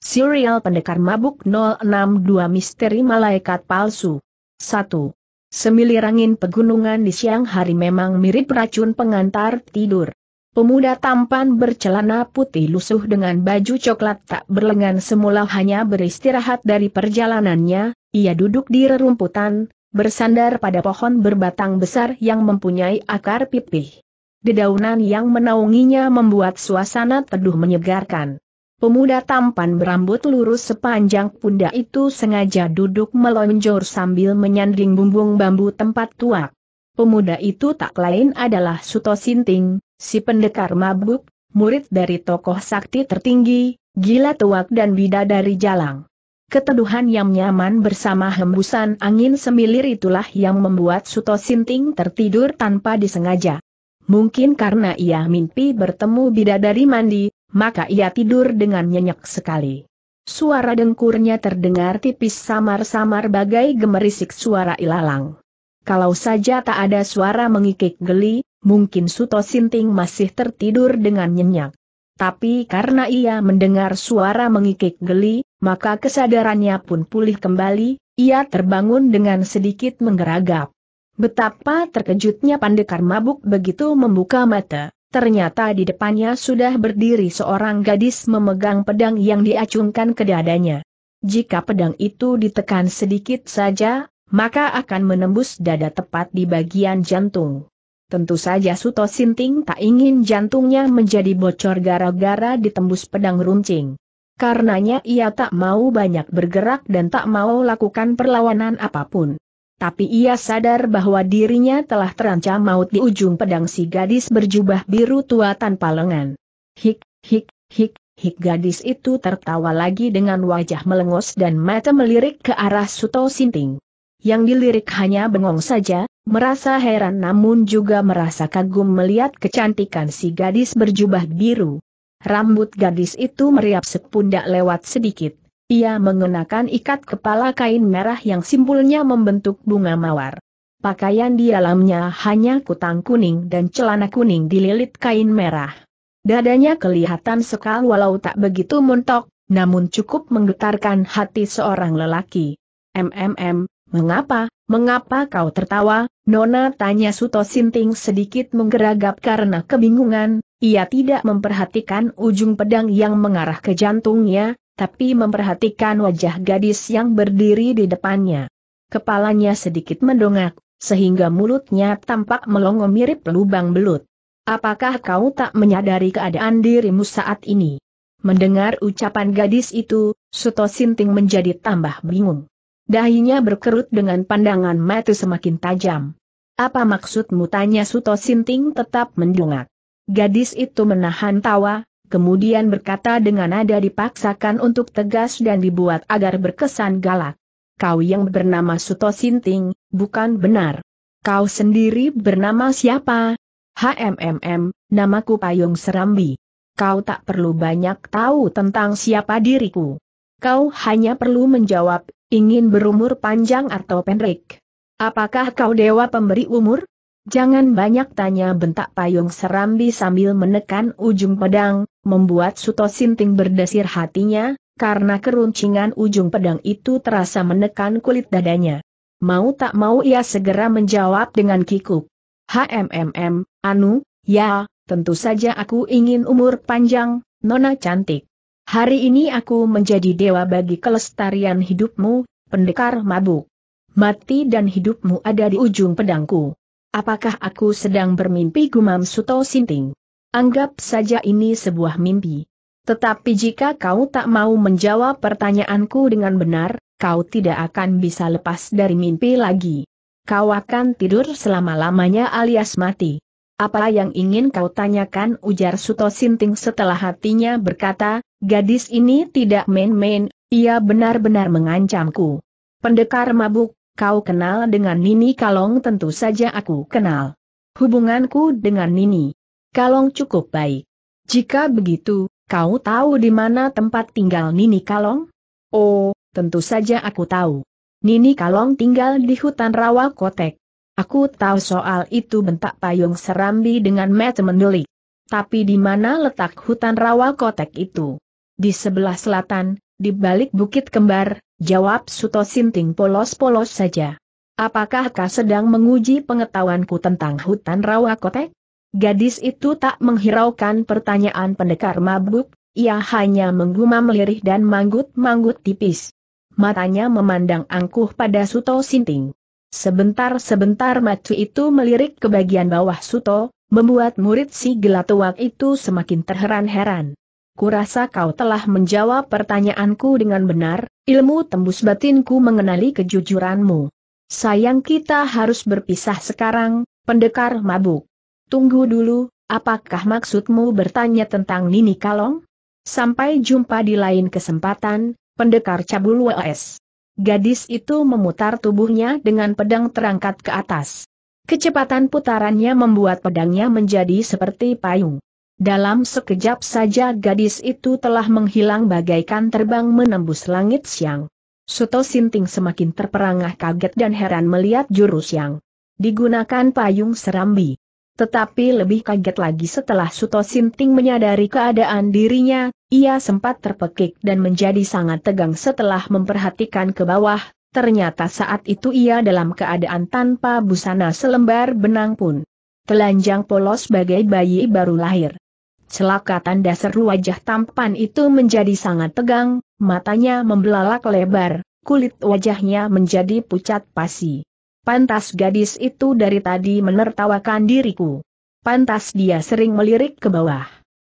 Serial Pendekar Mabuk 062 Misteri Malaikat Palsu 1. Semilir angin pegunungan di siang hari memang mirip racun pengantar tidur. Pemuda tampan bercelana putih lusuh dengan baju coklat tak berlengan semula hanya beristirahat dari perjalanannya, ia duduk di rerumputan, bersandar pada pohon berbatang besar yang mempunyai akar pipih. Dedaunan yang menaunginya membuat suasana teduh menyegarkan. Pemuda tampan berambut lurus sepanjang pundak itu sengaja duduk melonjor sambil menyanding bumbung bambu tempat tuak. Pemuda itu tak lain adalah Suto Sinting, si pendekar mabuk, murid dari tokoh sakti tertinggi, gila tuak dan bidadari jalang. Keteduhan yang nyaman bersama hembusan angin semilir itulah yang membuat Suto Sinting tertidur tanpa disengaja. Mungkin karena ia mimpi bertemu bidadari mandi, maka ia tidur dengan nyenyak sekali. Suara dengkurnya terdengar tipis samar-samar bagai gemerisik suara ilalang. Kalau saja tak ada suara mengikik geli, mungkin Suto Sinting masih tertidur dengan nyenyak. Tapi karena ia mendengar suara mengikik geli, maka kesadarannya pun pulih kembali, ia terbangun dengan sedikit menggeragap. Betapa terkejutnya pandekar mabuk begitu membuka mata. Ternyata di depannya sudah berdiri seorang gadis memegang pedang yang diacungkan ke dadanya. Jika pedang itu ditekan sedikit saja, maka akan menembus dada tepat di bagian jantung. Tentu saja Suto Sinting tak ingin jantungnya menjadi bocor gara-gara ditembus pedang runcing. Karenanya ia tak mau banyak bergerak dan tak mau lakukan perlawanan apapun tapi ia sadar bahwa dirinya telah terancam maut di ujung pedang si gadis berjubah biru tua tanpa lengan. Hik, hik, hik, hik gadis itu tertawa lagi dengan wajah melengos dan mata melirik ke arah Suto Sinting. Yang dilirik hanya bengong saja, merasa heran namun juga merasa kagum melihat kecantikan si gadis berjubah biru. Rambut gadis itu meriap sepundak lewat sedikit, ia mengenakan ikat kepala kain merah yang simpulnya membentuk bunga mawar. Pakaian di dalamnya hanya kutang kuning dan celana kuning dililit kain merah. Dadanya kelihatan sekal walau tak begitu montok, namun cukup menggetarkan hati seorang lelaki. MMM, mengapa, mengapa kau tertawa? Nona tanya Suto Sinting sedikit menggeragap karena kebingungan, ia tidak memperhatikan ujung pedang yang mengarah ke jantungnya, tapi memperhatikan wajah gadis yang berdiri di depannya. Kepalanya sedikit mendongak, sehingga mulutnya tampak melongo mirip lubang belut. Apakah kau tak menyadari keadaan dirimu saat ini? Mendengar ucapan gadis itu, Suto Sinting menjadi tambah bingung. Dahinya berkerut dengan pandangan mata semakin tajam. Apa maksudmu tanya Suto Sinting tetap mendongak. Gadis itu menahan tawa, kemudian berkata dengan nada dipaksakan untuk tegas dan dibuat agar berkesan galak. Kau yang bernama Suto Sinting, bukan benar. Kau sendiri bernama siapa? HMMM, namaku Payung Serambi. Kau tak perlu banyak tahu tentang siapa diriku. Kau hanya perlu menjawab, ingin berumur panjang atau pendek. Apakah kau dewa pemberi umur? Jangan banyak tanya bentak payung serambi sambil menekan ujung pedang, membuat Suto Sinting berdesir hatinya, karena keruncingan ujung pedang itu terasa menekan kulit dadanya. Mau tak mau ia segera menjawab dengan kikuk. HMMM, Anu, ya, tentu saja aku ingin umur panjang, Nona cantik. Hari ini aku menjadi dewa bagi kelestarian hidupmu, pendekar mabuk. Mati dan hidupmu ada di ujung pedangku. Apakah aku sedang bermimpi gumam Suto Sinting? Anggap saja ini sebuah mimpi. Tetapi jika kau tak mau menjawab pertanyaanku dengan benar, kau tidak akan bisa lepas dari mimpi lagi. Kau akan tidur selama-lamanya alias mati. Apa yang ingin kau tanyakan ujar Suto Sinting setelah hatinya berkata, gadis ini tidak main-main, ia benar-benar mengancamku. Pendekar mabuk, kau kenal dengan Nini Kalong tentu saja aku kenal. Hubunganku dengan Nini Kalong cukup baik. Jika begitu, kau tahu di mana tempat tinggal Nini Kalong? Oh, tentu saja aku tahu. Nini Kalong tinggal di hutan rawa kotek. Aku tahu soal itu bentak payung serambi dengan mata mendelik. Tapi di mana letak hutan rawa kotek itu? Di sebelah selatan, di balik bukit kembar, jawab Suto Sinting polos-polos saja. Apakah kau sedang menguji pengetahuanku tentang hutan rawa kotek? Gadis itu tak menghiraukan pertanyaan pendekar mabuk, ia hanya menggumam lirih dan manggut-manggut tipis. Matanya memandang angkuh pada Suto Sinting. Sebentar-sebentar matu itu melirik ke bagian bawah Suto, membuat murid si gelatuak itu semakin terheran-heran. Kurasa kau telah menjawab pertanyaanku dengan benar, ilmu tembus batinku mengenali kejujuranmu. Sayang kita harus berpisah sekarang, pendekar mabuk. Tunggu dulu, apakah maksudmu bertanya tentang Nini Kalong? Sampai jumpa di lain kesempatan, pendekar cabul WS. Gadis itu memutar tubuhnya dengan pedang terangkat ke atas. Kecepatan putarannya membuat pedangnya menjadi seperti payung. Dalam sekejap saja gadis itu telah menghilang bagaikan terbang menembus langit siang. Suto Sinting semakin terperangah kaget dan heran melihat jurus yang digunakan payung serambi. Tetapi lebih kaget lagi setelah Suto Sinting menyadari keadaan dirinya, ia sempat terpekik dan menjadi sangat tegang setelah memperhatikan ke bawah, ternyata saat itu ia dalam keadaan tanpa busana selembar benang pun. Telanjang polos bagai bayi baru lahir. Celaka tanda seru wajah tampan itu menjadi sangat tegang, matanya membelalak lebar, kulit wajahnya menjadi pucat pasi. Pantas gadis itu dari tadi menertawakan diriku. Pantas dia sering melirik ke bawah.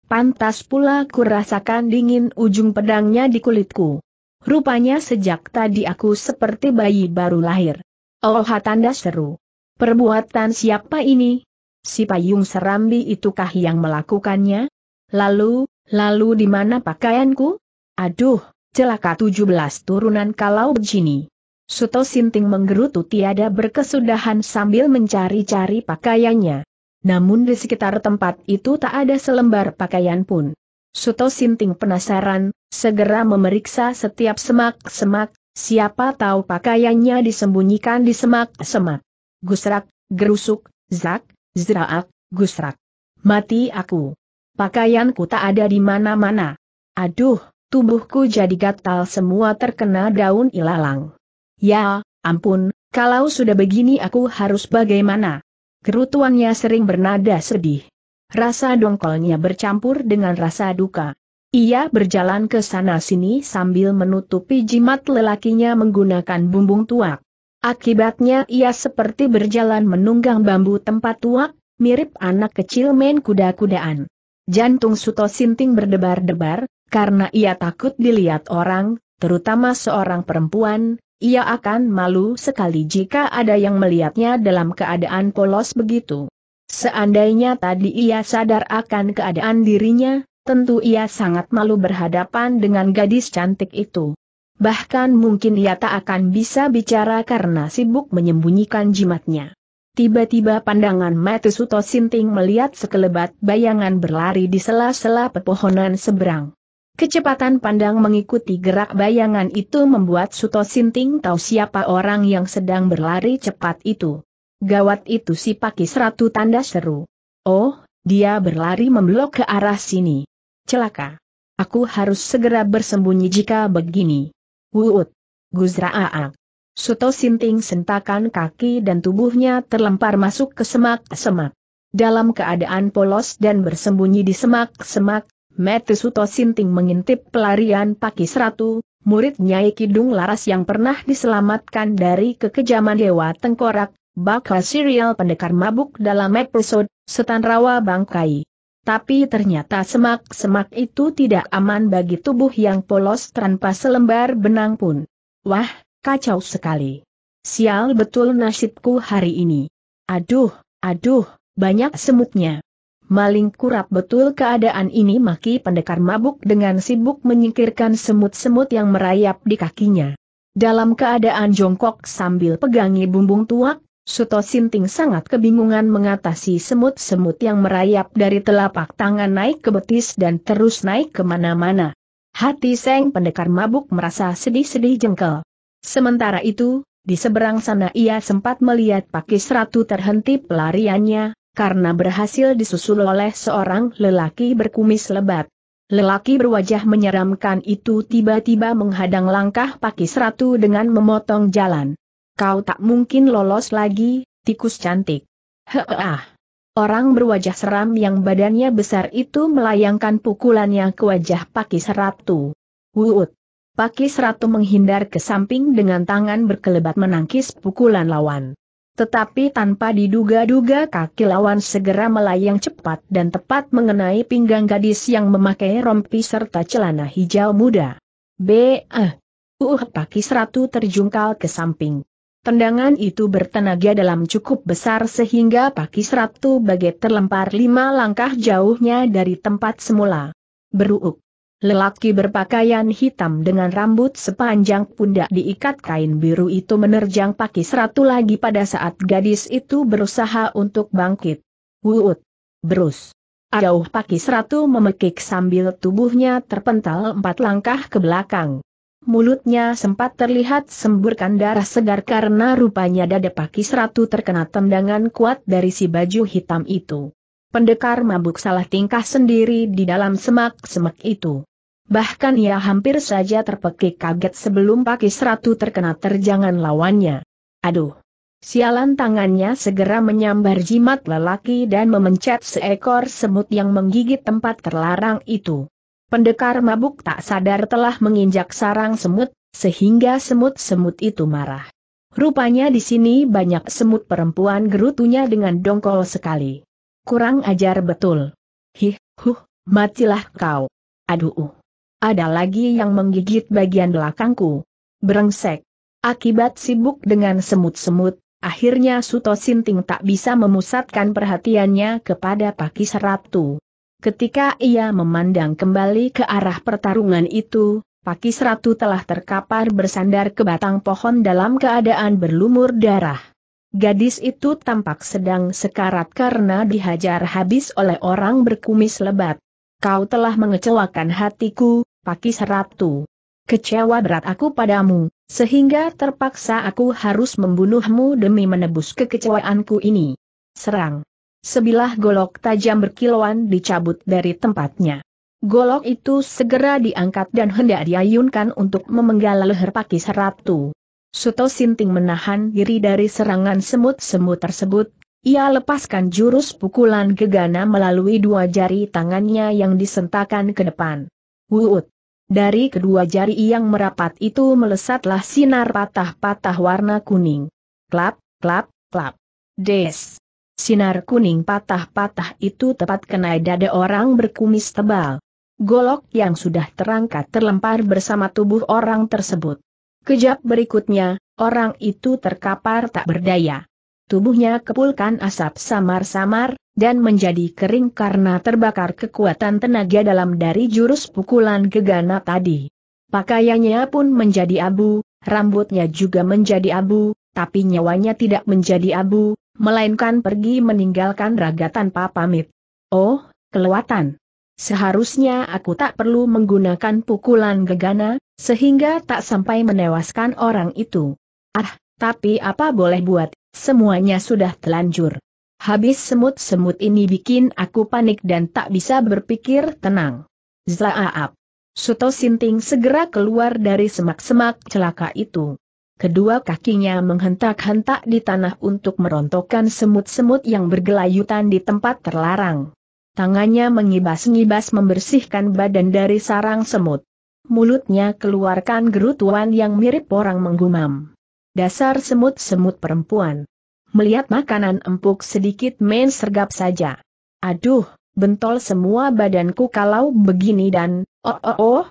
Pantas pula kurasakan dingin ujung pedangnya di kulitku. Rupanya sejak tadi aku seperti bayi baru lahir. Oh tanda seru. Perbuatan siapa ini? Si payung serambi itukah yang melakukannya? Lalu, lalu di mana pakaianku? Aduh, celaka 17 turunan kalau begini. Suto Sinting menggerutu tiada berkesudahan sambil mencari-cari pakaiannya. Namun di sekitar tempat itu tak ada selembar pakaian pun. Suto Sinting penasaran, segera memeriksa setiap semak-semak, siapa tahu pakaiannya disembunyikan di semak-semak. Gusrak, gerusuk, zak, zraak, gusrak. Mati aku. Pakaianku tak ada di mana-mana. Aduh, tubuhku jadi gatal semua terkena daun ilalang. Ya, ampun, kalau sudah begini aku harus bagaimana? Kerutuannya sering bernada sedih. Rasa dongkolnya bercampur dengan rasa duka. Ia berjalan ke sana-sini sambil menutupi jimat lelakinya menggunakan bumbung tuak. Akibatnya ia seperti berjalan menunggang bambu tempat tuak, mirip anak kecil main kuda-kudaan. Jantung Suto Sinting berdebar-debar, karena ia takut dilihat orang, terutama seorang perempuan, ia akan malu sekali jika ada yang melihatnya dalam keadaan polos begitu. Seandainya tadi ia sadar akan keadaan dirinya, tentu ia sangat malu berhadapan dengan gadis cantik itu. Bahkan mungkin ia tak akan bisa bicara karena sibuk menyembunyikan jimatnya. Tiba-tiba pandangan Matusuto Sinting melihat sekelebat bayangan berlari di sela-sela pepohonan seberang. Kecepatan pandang mengikuti gerak bayangan itu membuat Suto Sinting tahu siapa orang yang sedang berlari cepat itu. Gawat itu si Paki Seratu tanda seru. Oh, dia berlari memblok ke arah sini. Celaka. Aku harus segera bersembunyi jika begini. Wuut. Guzra'a'ak. Suto Sinting sentakan kaki dan tubuhnya terlempar masuk ke semak-semak. Dalam keadaan polos dan bersembunyi di semak-semak, Suto Sinting mengintip pelarian Pakis Ratu, murid Nyai Kidung Laras yang pernah diselamatkan dari kekejaman Dewa Tengkorak, bakal serial pendekar mabuk dalam episode Setan Rawa Bangkai. Tapi ternyata semak-semak itu tidak aman bagi tubuh yang polos tanpa selembar benang pun. Wah, kacau sekali. Sial betul nasibku hari ini. Aduh, aduh, banyak semutnya maling kurap betul keadaan ini maki pendekar mabuk dengan sibuk menyingkirkan semut-semut yang merayap di kakinya. Dalam keadaan jongkok sambil pegangi bumbung tuak, Suto Sinting sangat kebingungan mengatasi semut-semut yang merayap dari telapak tangan naik ke betis dan terus naik kemana-mana. Hati Seng pendekar mabuk merasa sedih-sedih jengkel. Sementara itu, di seberang sana ia sempat melihat Pakis Ratu terhenti pelariannya, karena berhasil disusul oleh seorang lelaki berkumis lebat. Lelaki berwajah menyeramkan itu tiba-tiba menghadang langkah pakis ratu dengan memotong jalan. Kau tak mungkin lolos lagi, tikus cantik. Heeh. Orang berwajah seram yang badannya besar itu melayangkan pukulannya ke wajah pakis ratu. Wuut. Pakis ratu menghindar ke samping dengan tangan berkelebat menangkis pukulan lawan. Tetapi tanpa diduga-duga kaki lawan segera melayang cepat dan tepat mengenai pinggang gadis yang memakai rompi serta celana hijau muda. B. Eh. Uh Paki Seratu terjungkal ke samping. Tendangan itu bertenaga dalam cukup besar sehingga Paki Seratu bagai terlempar lima langkah jauhnya dari tempat semula. Beruuk. Lelaki berpakaian hitam dengan rambut sepanjang pundak diikat kain biru itu menerjang pakis ratu lagi pada saat gadis itu berusaha untuk bangkit. Wuut! Berus! Adauh pakis ratu memekik sambil tubuhnya terpental empat langkah ke belakang. Mulutnya sempat terlihat semburkan darah segar karena rupanya dada pakis ratu terkena tendangan kuat dari si baju hitam itu. Pendekar mabuk salah tingkah sendiri di dalam semak-semak itu bahkan ia hampir saja terpekik kaget sebelum Pakis Ratu terkena terjangan lawannya. Aduh! Sialan tangannya segera menyambar jimat lelaki dan memencet seekor semut yang menggigit tempat terlarang itu. Pendekar mabuk tak sadar telah menginjak sarang semut, sehingga semut-semut itu marah. Rupanya di sini banyak semut perempuan gerutunya dengan dongkol sekali. Kurang ajar betul. Hih, huh, matilah kau. Aduh. uh. Ada lagi yang menggigit bagian belakangku. Berengsek. Akibat sibuk dengan semut-semut, akhirnya Suto Sinting tak bisa memusatkan perhatiannya kepada Pakis Ratu. Ketika ia memandang kembali ke arah pertarungan itu, Pakis Ratu telah terkapar bersandar ke batang pohon dalam keadaan berlumur darah. Gadis itu tampak sedang sekarat karena dihajar habis oleh orang berkumis lebat. Kau telah mengecewakan hatiku, Pakis Ratu. Kecewa berat aku padamu, sehingga terpaksa aku harus membunuhmu demi menebus kekecewaanku ini. Serang. Sebilah golok tajam berkilauan dicabut dari tempatnya. Golok itu segera diangkat dan hendak diayunkan untuk memenggal leher Pakis Ratu. Suto Sinting menahan diri dari serangan semut-semut tersebut, ia lepaskan jurus pukulan gegana melalui dua jari tangannya yang disentakan ke depan. Wuut. Dari kedua jari yang merapat itu melesatlah sinar patah-patah warna kuning. Klap, klap, klap. Des. Sinar kuning patah-patah itu tepat kena dada orang berkumis tebal. Golok yang sudah terangkat terlempar bersama tubuh orang tersebut. Kejap berikutnya, orang itu terkapar tak berdaya. Tubuhnya kepulkan asap samar-samar, dan menjadi kering karena terbakar kekuatan tenaga dalam dari jurus pukulan gegana tadi. Pakaiannya pun menjadi abu, rambutnya juga menjadi abu, tapi nyawanya tidak menjadi abu, melainkan pergi meninggalkan raga tanpa pamit. Oh, kelewatan. Seharusnya aku tak perlu menggunakan pukulan gegana, sehingga tak sampai menewaskan orang itu. Ah, tapi apa boleh buat, semuanya sudah telanjur. Habis semut-semut ini bikin aku panik dan tak bisa berpikir tenang. Zlaaap. Suto Sinting segera keluar dari semak-semak celaka itu. Kedua kakinya menghentak-hentak di tanah untuk merontokkan semut-semut yang bergelayutan di tempat terlarang. Tangannya mengibas-ngibas membersihkan badan dari sarang semut. Mulutnya keluarkan gerutuan yang mirip orang menggumam. Dasar semut-semut perempuan melihat makanan empuk sedikit main sergap saja. Aduh, bentol semua badanku kalau begini dan, oh oh oh,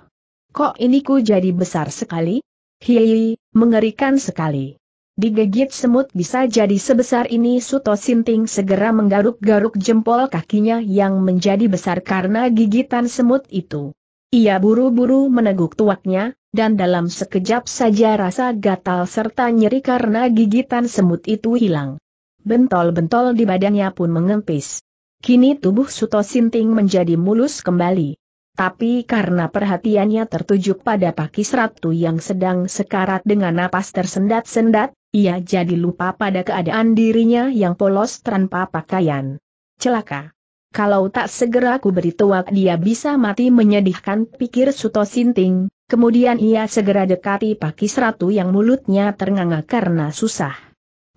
kok ini ku jadi besar sekali? Hihi, mengerikan sekali. Digigit semut bisa jadi sebesar ini Suto Sinting segera menggaruk-garuk jempol kakinya yang menjadi besar karena gigitan semut itu. Ia buru-buru meneguk tuaknya, dan dalam sekejap saja rasa gatal serta nyeri karena gigitan semut itu hilang. Bentol-bentol di badannya pun mengempis. Kini tubuh Suto Sinting menjadi mulus kembali. Tapi karena perhatiannya tertuju pada pakis ratu yang sedang sekarat dengan napas tersendat-sendat, ia jadi lupa pada keadaan dirinya yang polos tanpa pakaian. Celaka! kalau tak segera ku beri tuak dia bisa mati menyedihkan pikir Suto Sinting, kemudian ia segera dekati Pakis Ratu yang mulutnya ternganga karena susah.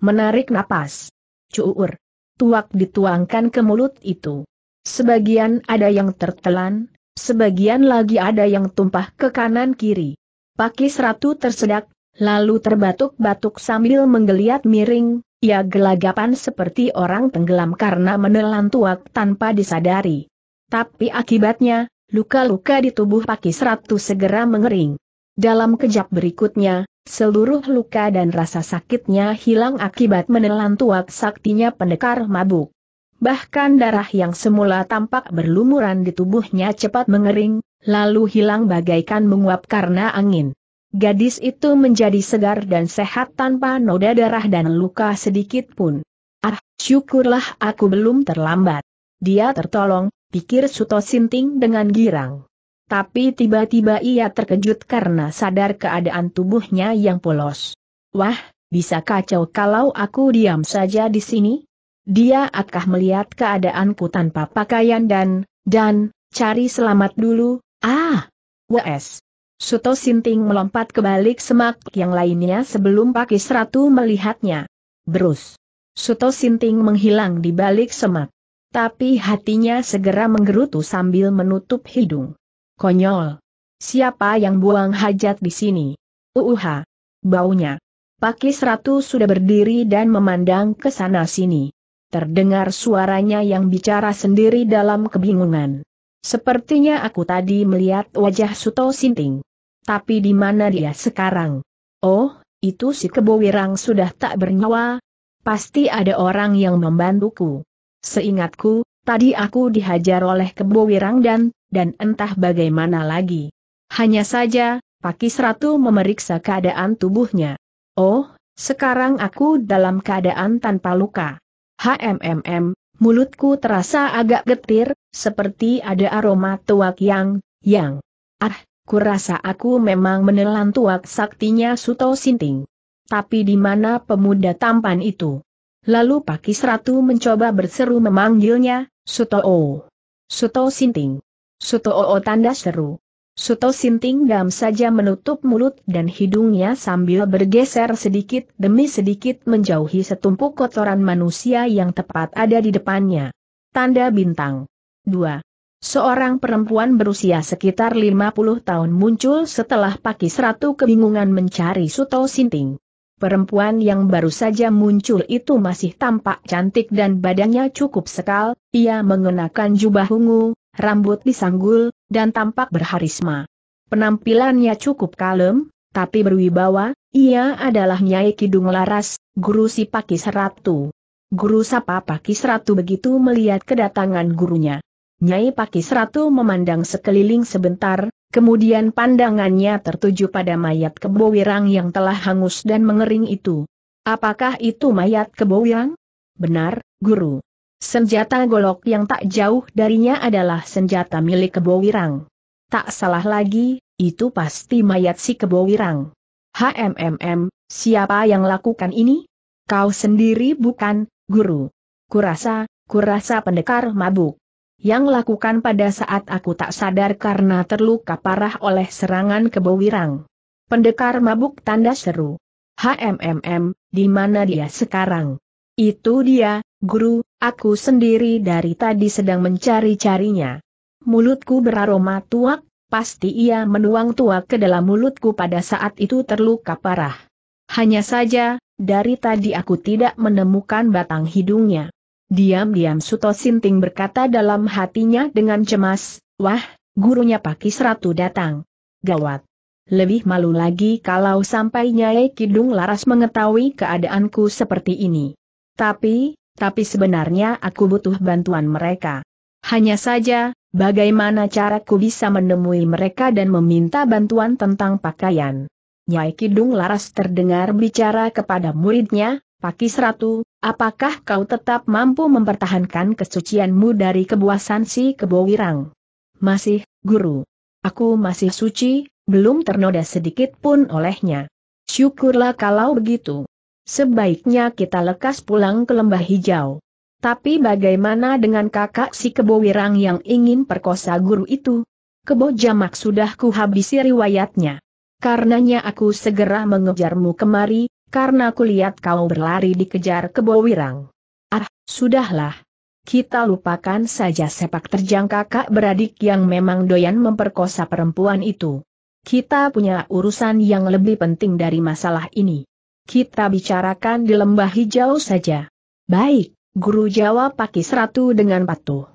Menarik napas. Cuur. Tuak dituangkan ke mulut itu. Sebagian ada yang tertelan, sebagian lagi ada yang tumpah ke kanan kiri. Pakis Ratu tersedak, lalu terbatuk-batuk sambil menggeliat miring, ia gelagapan seperti orang tenggelam karena menelan tuak tanpa disadari. Tapi akibatnya, luka-luka di tubuh Pakis Ratu segera mengering. Dalam kejap berikutnya, seluruh luka dan rasa sakitnya hilang akibat menelan tuak saktinya pendekar mabuk. Bahkan darah yang semula tampak berlumuran di tubuhnya cepat mengering, lalu hilang bagaikan menguap karena angin. Gadis itu menjadi segar dan sehat tanpa noda darah dan luka sedikit pun. Ah, syukurlah aku belum terlambat. Dia tertolong, pikir Suto Sinting dengan girang. Tapi tiba-tiba ia terkejut karena sadar keadaan tubuhnya yang polos. Wah, bisa kacau kalau aku diam saja di sini? Dia akah melihat keadaanku tanpa pakaian dan, dan, cari selamat dulu, ah! WS. Suto Sinting melompat ke balik semak yang lainnya sebelum Pakis Ratu melihatnya. Berus. Suto Sinting menghilang di balik semak. Tapi hatinya segera menggerutu sambil menutup hidung. Konyol. Siapa yang buang hajat di sini? Uuha. Baunya. Pakis Ratu sudah berdiri dan memandang ke sana sini. Terdengar suaranya yang bicara sendiri dalam kebingungan. Sepertinya aku tadi melihat wajah Suto Sinting. Tapi di mana dia sekarang? Oh, itu si kebo wirang sudah tak bernyawa. Pasti ada orang yang membantuku. Seingatku, tadi aku dihajar oleh kebo wirang dan, dan entah bagaimana lagi. Hanya saja, Pakis Ratu memeriksa keadaan tubuhnya. Oh, sekarang aku dalam keadaan tanpa luka. HMMM, mulutku terasa agak getir, seperti ada aroma tuak yang, yang. Ah, Kurasa aku memang menelan tuak saktinya Suto Sinting. Tapi di mana pemuda tampan itu? Lalu Pakis Ratu mencoba berseru memanggilnya, Suto O. Suto Sinting. Suto O tanda seru. Suto Sinting dam saja menutup mulut dan hidungnya sambil bergeser sedikit demi sedikit menjauhi setumpuk kotoran manusia yang tepat ada di depannya. Tanda bintang. 2. Seorang perempuan berusia sekitar 50 tahun muncul setelah Pakis Ratu kebingungan mencari Suto Sinting. Perempuan yang baru saja muncul itu masih tampak cantik dan badannya cukup sekal, ia mengenakan jubah ungu, rambut disanggul, dan tampak berharisma. Penampilannya cukup kalem, tapi berwibawa, ia adalah Nyai Kidung Laras, guru si Pakis Ratu. Guru Sapa Pakis Ratu begitu melihat kedatangan gurunya. Nyai Pakis Ratu memandang sekeliling sebentar, kemudian pandangannya tertuju pada mayat kebowirang yang telah hangus dan mengering itu. Apakah itu mayat kebowirang? Benar, Guru. Senjata golok yang tak jauh darinya adalah senjata milik kebowirang. Tak salah lagi, itu pasti mayat si kebowirang. HMMM, siapa yang lakukan ini? Kau sendiri bukan, Guru. Kurasa, kurasa pendekar mabuk yang lakukan pada saat aku tak sadar karena terluka parah oleh serangan kebowirang. Pendekar mabuk tanda seru. HMMM, di mana dia sekarang? Itu dia, guru, aku sendiri dari tadi sedang mencari-carinya. Mulutku beraroma tuak, pasti ia menuang tua ke dalam mulutku pada saat itu terluka parah. Hanya saja, dari tadi aku tidak menemukan batang hidungnya. Diam-diam Suto Sinting berkata dalam hatinya dengan cemas, wah, gurunya Pakis Ratu datang. Gawat. Lebih malu lagi kalau sampai Nyai Kidung Laras mengetahui keadaanku seperti ini. Tapi, tapi sebenarnya aku butuh bantuan mereka. Hanya saja, bagaimana caraku bisa menemui mereka dan meminta bantuan tentang pakaian. Nyai Kidung Laras terdengar bicara kepada muridnya, Pakis Ratu, apakah kau tetap mampu mempertahankan kesucianmu dari kebuasan si kebowirang? Masih, guru. Aku masih suci, belum ternoda sedikit pun olehnya. Syukurlah kalau begitu. Sebaiknya kita lekas pulang ke lembah hijau. Tapi bagaimana dengan kakak si kebowirang yang ingin perkosa guru itu? Kebo jamak sudah kuhabisi riwayatnya. Karenanya aku segera mengejarmu kemari, karena kulihat kau berlari dikejar kebowirang. Ah, sudahlah. Kita lupakan saja sepak terjang kakak beradik yang memang doyan memperkosa perempuan itu. Kita punya urusan yang lebih penting dari masalah ini. Kita bicarakan di lembah hijau saja. Baik, guru Jawa Pakis Ratu dengan patuh.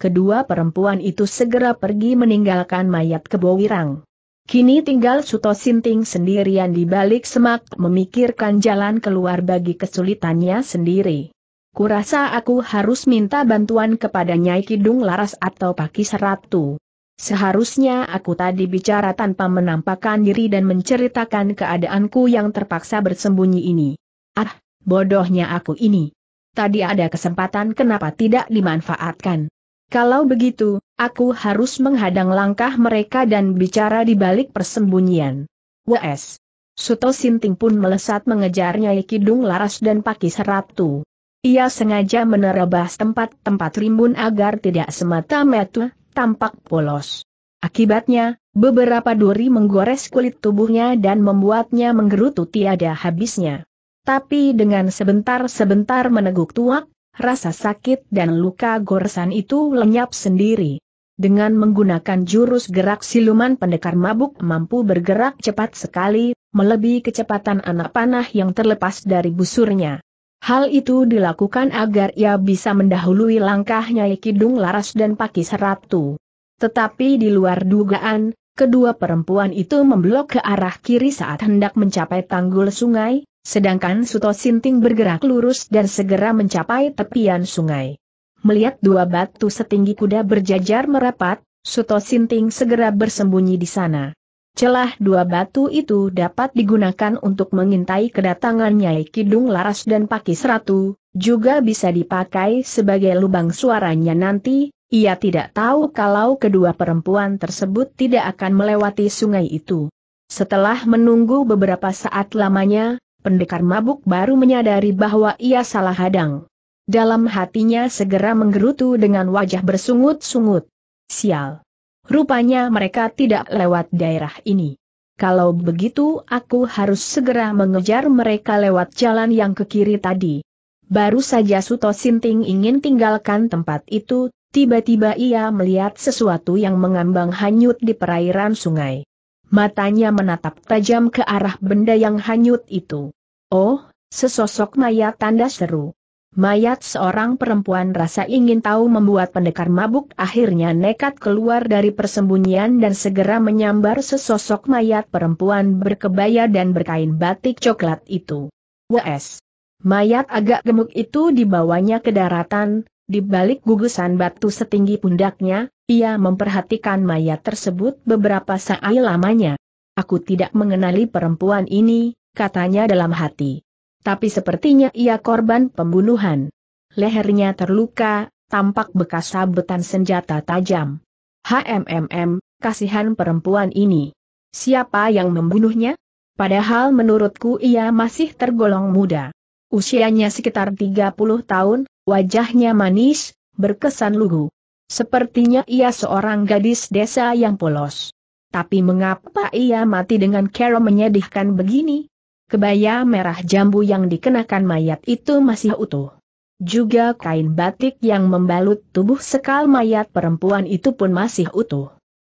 Kedua perempuan itu segera pergi meninggalkan mayat kebowirang. Kini tinggal Suto Sinting sendirian di balik semak memikirkan jalan keluar bagi kesulitannya sendiri. Kurasa aku harus minta bantuan kepada Nyai Kidung Laras atau Pakis Ratu. Seharusnya aku tadi bicara tanpa menampakkan diri dan menceritakan keadaanku yang terpaksa bersembunyi ini. Ah, bodohnya aku ini. Tadi ada kesempatan kenapa tidak dimanfaatkan. Kalau begitu, aku harus menghadang langkah mereka dan bicara di balik persembunyian. WS. Suto Sinting pun melesat mengejarnya Kidung Laras dan Pakis Ratu. Ia sengaja menerabas tempat-tempat rimbun agar tidak semata-mata tampak polos. Akibatnya, beberapa duri menggores kulit tubuhnya dan membuatnya menggerutu tiada habisnya. Tapi dengan sebentar-sebentar meneguk tuak, rasa sakit dan luka goresan itu lenyap sendiri. Dengan menggunakan jurus gerak siluman pendekar mabuk mampu bergerak cepat sekali, melebihi kecepatan anak panah yang terlepas dari busurnya. Hal itu dilakukan agar ia bisa mendahului langkah nyai Kidung Laras dan Pakis Ratu. Tetapi di luar dugaan, kedua perempuan itu memblok ke arah kiri saat hendak mencapai tanggul sungai, Sedangkan Suto Sinting bergerak lurus dan segera mencapai tepian sungai. Melihat dua batu setinggi kuda berjajar merapat, Suto Sinting segera bersembunyi di sana. Celah dua batu itu dapat digunakan untuk mengintai kedatangan Nyai Kidung Laras dan Pakis Ratu, juga bisa dipakai sebagai lubang suaranya nanti, ia tidak tahu kalau kedua perempuan tersebut tidak akan melewati sungai itu. Setelah menunggu beberapa saat lamanya, pendekar mabuk baru menyadari bahwa ia salah hadang. Dalam hatinya segera menggerutu dengan wajah bersungut-sungut. Sial. Rupanya mereka tidak lewat daerah ini. Kalau begitu aku harus segera mengejar mereka lewat jalan yang ke kiri tadi. Baru saja Suto Sinting ingin tinggalkan tempat itu, tiba-tiba ia melihat sesuatu yang mengambang hanyut di perairan sungai matanya menatap tajam ke arah benda yang hanyut itu. Oh, sesosok mayat tanda seru. Mayat seorang perempuan rasa ingin tahu membuat pendekar mabuk akhirnya nekat keluar dari persembunyian dan segera menyambar sesosok mayat perempuan berkebaya dan berkain batik coklat itu. W.S. Mayat agak gemuk itu dibawanya ke daratan, di balik gugusan batu setinggi pundaknya, ia memperhatikan mayat tersebut beberapa saat lamanya. Aku tidak mengenali perempuan ini, katanya dalam hati. Tapi sepertinya ia korban pembunuhan. Lehernya terluka, tampak bekas sabetan senjata tajam. HMMM, kasihan perempuan ini. Siapa yang membunuhnya? Padahal menurutku ia masih tergolong muda. Usianya sekitar 30 tahun, wajahnya manis, berkesan lugu. Sepertinya ia seorang gadis desa yang polos. Tapi mengapa ia mati dengan cara menyedihkan begini? Kebaya merah jambu yang dikenakan mayat itu masih utuh. Juga kain batik yang membalut tubuh sekal mayat perempuan itu pun masih utuh.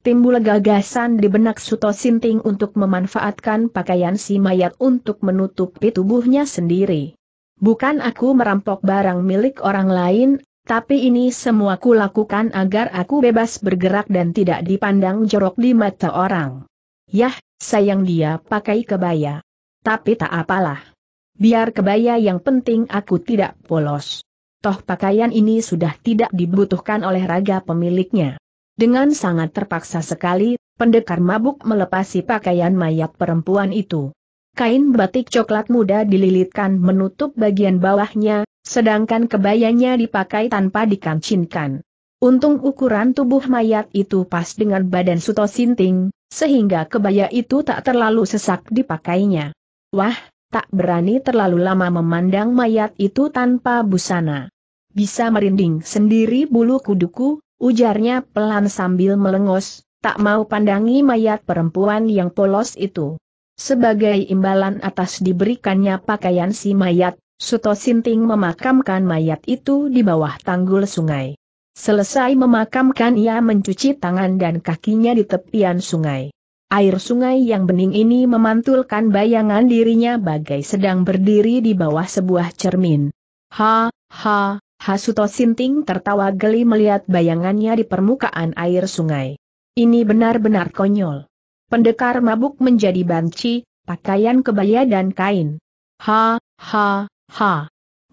Timbul gagasan di benak Suto Sinting untuk memanfaatkan pakaian si mayat untuk menutupi tubuhnya sendiri. Bukan aku merampok barang milik orang lain, tapi ini semua lakukan agar aku bebas bergerak dan tidak dipandang jorok di mata orang. Yah, sayang dia pakai kebaya. Tapi tak apalah. Biar kebaya yang penting aku tidak polos. Toh pakaian ini sudah tidak dibutuhkan oleh raga pemiliknya. Dengan sangat terpaksa sekali, pendekar mabuk melepasi pakaian mayat perempuan itu kain batik coklat muda dililitkan menutup bagian bawahnya, sedangkan kebayanya dipakai tanpa dikancinkan. Untung ukuran tubuh mayat itu pas dengan badan Suto Sinting, sehingga kebaya itu tak terlalu sesak dipakainya. Wah, tak berani terlalu lama memandang mayat itu tanpa busana. Bisa merinding sendiri bulu kuduku, ujarnya pelan sambil melengos, tak mau pandangi mayat perempuan yang polos itu. Sebagai imbalan atas diberikannya pakaian si mayat, Suto Sinting memakamkan mayat itu di bawah tanggul sungai. Selesai memakamkan ia mencuci tangan dan kakinya di tepian sungai. Air sungai yang bening ini memantulkan bayangan dirinya bagai sedang berdiri di bawah sebuah cermin. Ha, ha, ha Suto Sinting tertawa geli melihat bayangannya di permukaan air sungai. Ini benar-benar konyol. Pendekar mabuk menjadi banci, pakaian kebaya dan kain. Ha, ha, ha.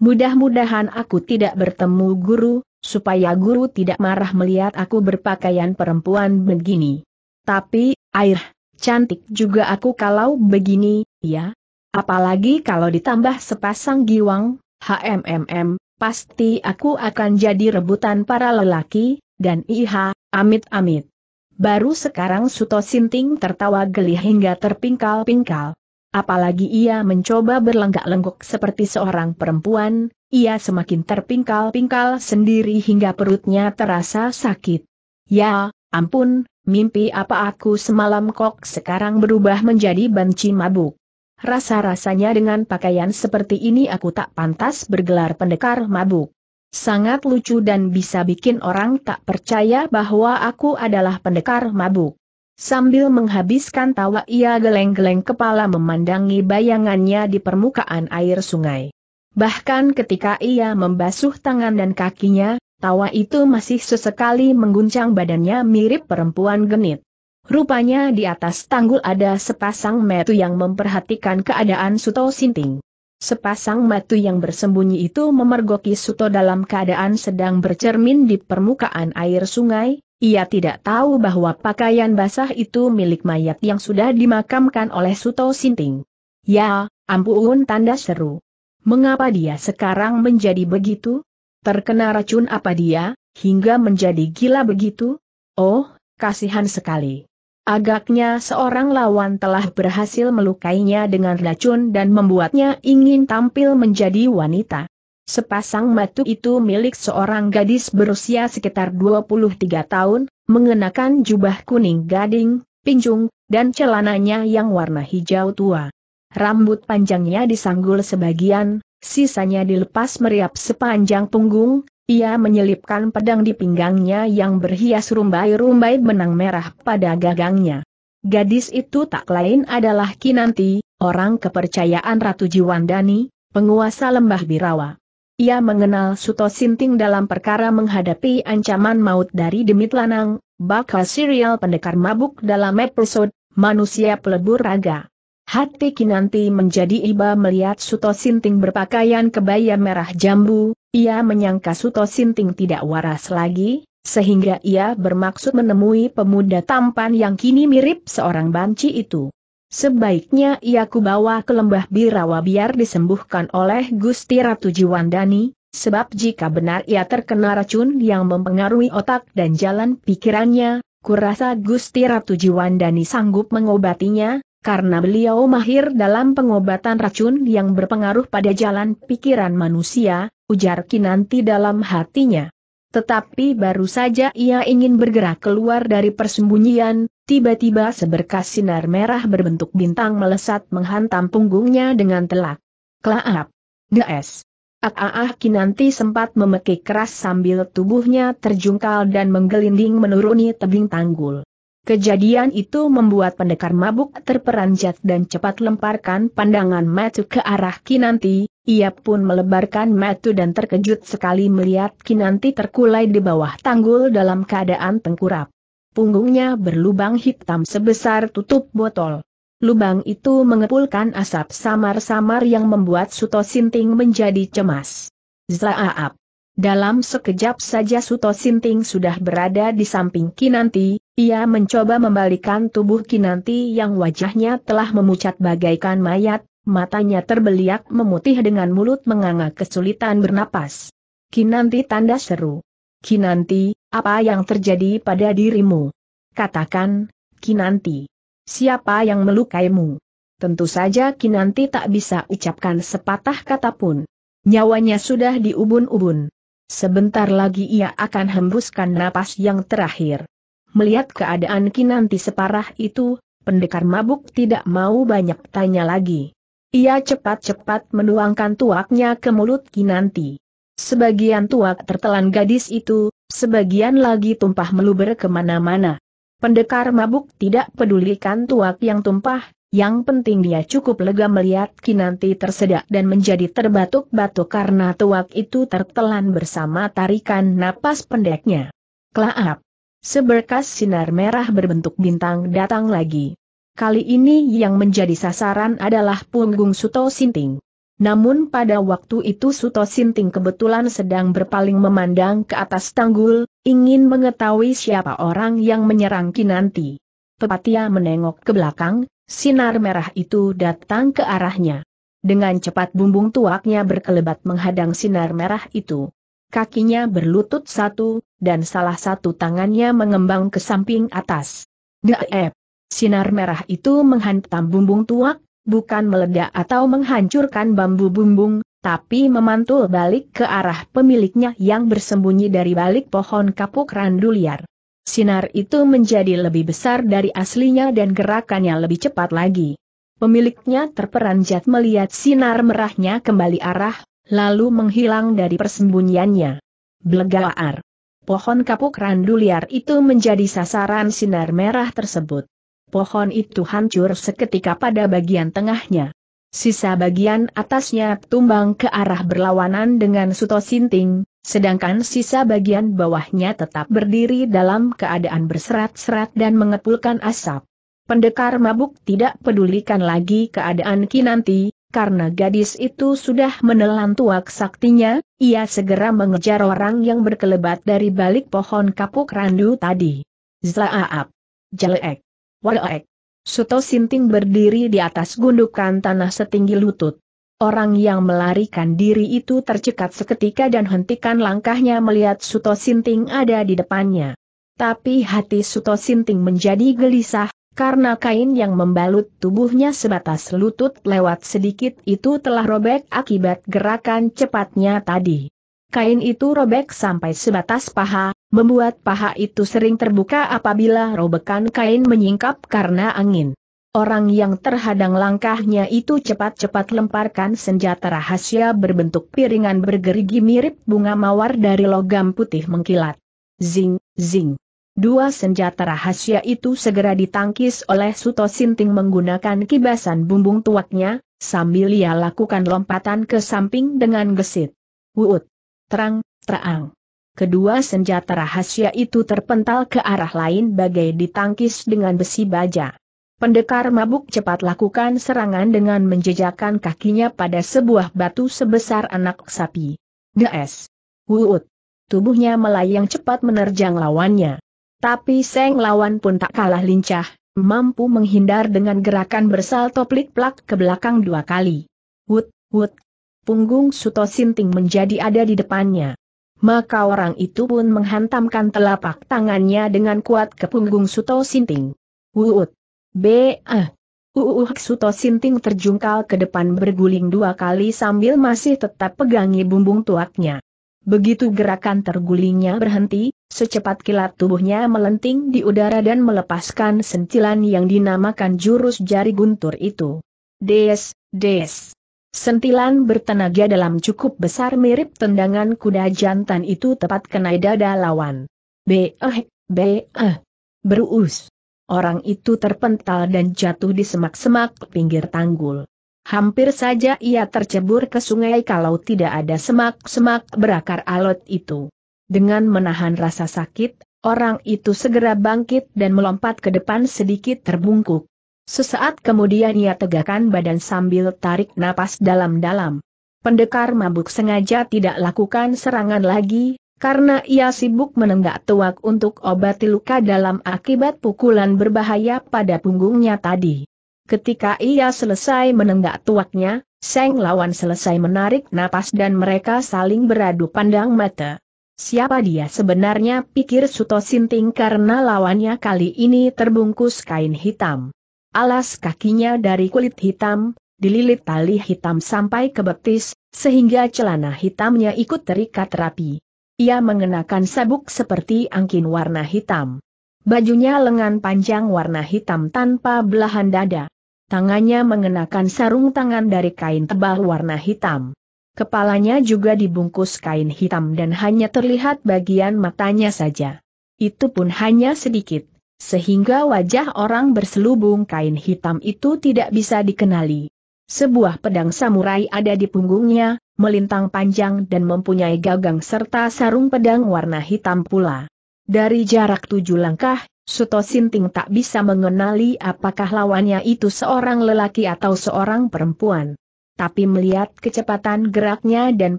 Mudah-mudahan aku tidak bertemu guru, supaya guru tidak marah melihat aku berpakaian perempuan begini. Tapi, air, cantik juga aku kalau begini, ya. Apalagi kalau ditambah sepasang giwang, HMMM, pasti aku akan jadi rebutan para lelaki, dan iha, amit-amit. Baru sekarang Suto Sinting tertawa geli hingga terpingkal-pingkal. Apalagi ia mencoba berlenggak-lenggok seperti seorang perempuan, ia semakin terpingkal-pingkal sendiri hingga perutnya terasa sakit. Ya, ampun, mimpi apa aku semalam kok sekarang berubah menjadi banci mabuk. Rasa-rasanya dengan pakaian seperti ini aku tak pantas bergelar pendekar mabuk. Sangat lucu dan bisa bikin orang tak percaya bahwa aku adalah pendekar mabuk. Sambil menghabiskan tawa ia geleng-geleng kepala memandangi bayangannya di permukaan air sungai. Bahkan ketika ia membasuh tangan dan kakinya, tawa itu masih sesekali mengguncang badannya mirip perempuan genit. Rupanya di atas tanggul ada sepasang metu yang memperhatikan keadaan Suto Sinting. Sepasang matu yang bersembunyi itu memergoki Suto dalam keadaan sedang bercermin di permukaan air sungai, ia tidak tahu bahwa pakaian basah itu milik mayat yang sudah dimakamkan oleh Suto Sinting. Ya, ampun tanda seru. Mengapa dia sekarang menjadi begitu? Terkena racun apa dia, hingga menjadi gila begitu? Oh, kasihan sekali. Agaknya seorang lawan telah berhasil melukainya dengan racun dan membuatnya ingin tampil menjadi wanita. Sepasang matu itu milik seorang gadis berusia sekitar 23 tahun, mengenakan jubah kuning gading, pinjung, dan celananya yang warna hijau tua. Rambut panjangnya disanggul sebagian, sisanya dilepas meriap sepanjang punggung, ia menyelipkan pedang di pinggangnya yang berhias rumbai-rumbai benang merah pada gagangnya. Gadis itu tak lain adalah Kinanti, orang kepercayaan Ratu Jiwandani, penguasa lembah Birawa. Ia mengenal Suto Sinting dalam perkara menghadapi ancaman maut dari Demit Lanang, bakal serial pendekar mabuk dalam episode Manusia Pelebur Raga. Hati Kinanti menjadi iba melihat Suto Sinting berpakaian kebaya merah jambu, ia menyangka Suto Sinting tidak waras lagi, sehingga ia bermaksud menemui pemuda tampan yang kini mirip seorang banci itu. Sebaiknya ia kubawa ke lembah Birawa biar disembuhkan oleh Gusti Ratu Jiwandani, sebab jika benar ia terkena racun yang mempengaruhi otak dan jalan pikirannya, kurasa Gusti Ratu Jiwandani sanggup mengobatinya, karena beliau mahir dalam pengobatan racun yang berpengaruh pada jalan pikiran manusia, ujar Kinanti dalam hatinya. Tetapi baru saja ia ingin bergerak keluar dari persembunyian, tiba-tiba seberkas sinar merah berbentuk bintang melesat menghantam punggungnya dengan telak. Klaap! ak ah, ah, ah Kinanti sempat memekik keras sambil tubuhnya terjungkal dan menggelinding menuruni tebing tanggul. Kejadian itu membuat pendekar mabuk terperanjat dan cepat lemparkan pandangan Matu ke arah Kinanti, ia pun melebarkan Matu dan terkejut sekali melihat Kinanti terkulai di bawah tanggul dalam keadaan tengkurap. Punggungnya berlubang hitam sebesar tutup botol. Lubang itu mengepulkan asap samar-samar yang membuat Suto Sinting menjadi cemas. Zlaaap! Dalam sekejap saja Suto Sinting sudah berada di samping Kinanti, ia mencoba membalikan tubuh Kinanti yang wajahnya telah memucat bagaikan mayat, matanya terbeliak memutih dengan mulut menganga kesulitan bernapas. Kinanti tanda seru. Kinanti, apa yang terjadi pada dirimu? Katakan, Kinanti. Siapa yang melukaimu? Tentu saja Kinanti tak bisa ucapkan sepatah kata pun. Nyawanya sudah diubun-ubun. Sebentar lagi ia akan hembuskan napas yang terakhir. Melihat keadaan Kinanti separah itu, pendekar mabuk tidak mau banyak tanya lagi. Ia cepat-cepat menuangkan tuaknya ke mulut Kinanti. Sebagian tuak tertelan gadis itu, sebagian lagi tumpah meluber kemana-mana. Pendekar mabuk tidak pedulikan tuak yang tumpah, yang penting dia cukup lega melihat Kinanti tersedak dan menjadi terbatuk-batuk karena tuak itu tertelan bersama tarikan napas pendeknya. Klaap! Seberkas sinar merah berbentuk bintang datang lagi. Kali ini yang menjadi sasaran adalah punggung Suto Sinting. Namun pada waktu itu Suto Sinting kebetulan sedang berpaling memandang ke atas tanggul, ingin mengetahui siapa orang yang menyerang Kinanti. Pepatia menengok ke belakang, Sinar merah itu datang ke arahnya. Dengan cepat bumbung tuaknya berkelebat menghadang sinar merah itu. Kakinya berlutut satu, dan salah satu tangannya mengembang ke samping atas. Deep! Sinar merah itu menghantam bumbung tuak, bukan meledak atau menghancurkan bambu bumbung, tapi memantul balik ke arah pemiliknya yang bersembunyi dari balik pohon kapuk randuliar sinar itu menjadi lebih besar dari aslinya dan gerakannya lebih cepat lagi. Pemiliknya terperanjat melihat sinar merahnya kembali arah, lalu menghilang dari persembunyiannya. Blegaar. Pohon kapuk randu liar itu menjadi sasaran sinar merah tersebut. Pohon itu hancur seketika pada bagian tengahnya. Sisa bagian atasnya tumbang ke arah berlawanan dengan Suto Sinting, sedangkan sisa bagian bawahnya tetap berdiri dalam keadaan berserat-serat dan mengepulkan asap. Pendekar mabuk tidak pedulikan lagi keadaan Kinanti, karena gadis itu sudah menelan tuak saktinya, ia segera mengejar orang yang berkelebat dari balik pohon kapuk randu tadi. Zlaaap! Jelek! Waek! Suto Sinting berdiri di atas gundukan tanah setinggi lutut. Orang yang melarikan diri itu tercekat seketika dan hentikan langkahnya melihat Suto Sinting ada di depannya. Tapi hati Suto Sinting menjadi gelisah, karena kain yang membalut tubuhnya sebatas lutut lewat sedikit itu telah robek akibat gerakan cepatnya tadi kain itu robek sampai sebatas paha, membuat paha itu sering terbuka apabila robekan kain menyingkap karena angin. Orang yang terhadang langkahnya itu cepat-cepat lemparkan senjata rahasia berbentuk piringan bergerigi mirip bunga mawar dari logam putih mengkilat. Zing, zing. Dua senjata rahasia itu segera ditangkis oleh Suto Sinting menggunakan kibasan bumbung tuaknya, sambil ia lakukan lompatan ke samping dengan gesit. Wuut terang, terang. Kedua senjata rahasia itu terpental ke arah lain bagai ditangkis dengan besi baja. Pendekar mabuk cepat lakukan serangan dengan menjejakkan kakinya pada sebuah batu sebesar anak sapi. Des, Wuut. Tubuhnya melayang cepat menerjang lawannya. Tapi Seng lawan pun tak kalah lincah, mampu menghindar dengan gerakan bersalto plik-plak ke belakang dua kali. Wut, wut, punggung Suto Sinting menjadi ada di depannya. Maka orang itu pun menghantamkan telapak tangannya dengan kuat ke punggung Suto Sinting. Wuut! B.A. Uuh Suto Sinting terjungkal ke depan berguling dua kali sambil masih tetap pegangi bumbung tuaknya. Begitu gerakan tergulingnya berhenti, secepat kilat tubuhnya melenting di udara dan melepaskan sentilan yang dinamakan jurus jari guntur itu. Des, des. Sentilan bertenaga dalam cukup besar mirip tendangan kuda jantan itu tepat kena dada lawan. Beh, beh, eh. berus. Orang itu terpental dan jatuh di semak-semak pinggir tanggul. Hampir saja ia tercebur ke sungai kalau tidak ada semak-semak berakar alot itu. Dengan menahan rasa sakit, orang itu segera bangkit dan melompat ke depan sedikit terbungkuk. Sesaat kemudian ia tegakkan badan sambil tarik napas dalam-dalam. Pendekar mabuk sengaja tidak lakukan serangan lagi, karena ia sibuk menenggak tuak untuk obati luka dalam akibat pukulan berbahaya pada punggungnya tadi. Ketika ia selesai menenggak tuaknya, Seng lawan selesai menarik napas dan mereka saling beradu pandang mata. Siapa dia sebenarnya pikir Suto Sinting karena lawannya kali ini terbungkus kain hitam. Alas kakinya dari kulit hitam, dililit tali hitam sampai ke betis, sehingga celana hitamnya ikut terikat rapi. Ia mengenakan sabuk seperti angkin warna hitam. Bajunya lengan panjang warna hitam tanpa belahan dada. Tangannya mengenakan sarung tangan dari kain tebal warna hitam. Kepalanya juga dibungkus kain hitam dan hanya terlihat bagian matanya saja. Itu pun hanya sedikit sehingga wajah orang berselubung kain hitam itu tidak bisa dikenali. Sebuah pedang samurai ada di punggungnya, melintang panjang dan mempunyai gagang serta sarung pedang warna hitam pula. Dari jarak tujuh langkah, Suto Sinting tak bisa mengenali apakah lawannya itu seorang lelaki atau seorang perempuan. Tapi melihat kecepatan geraknya dan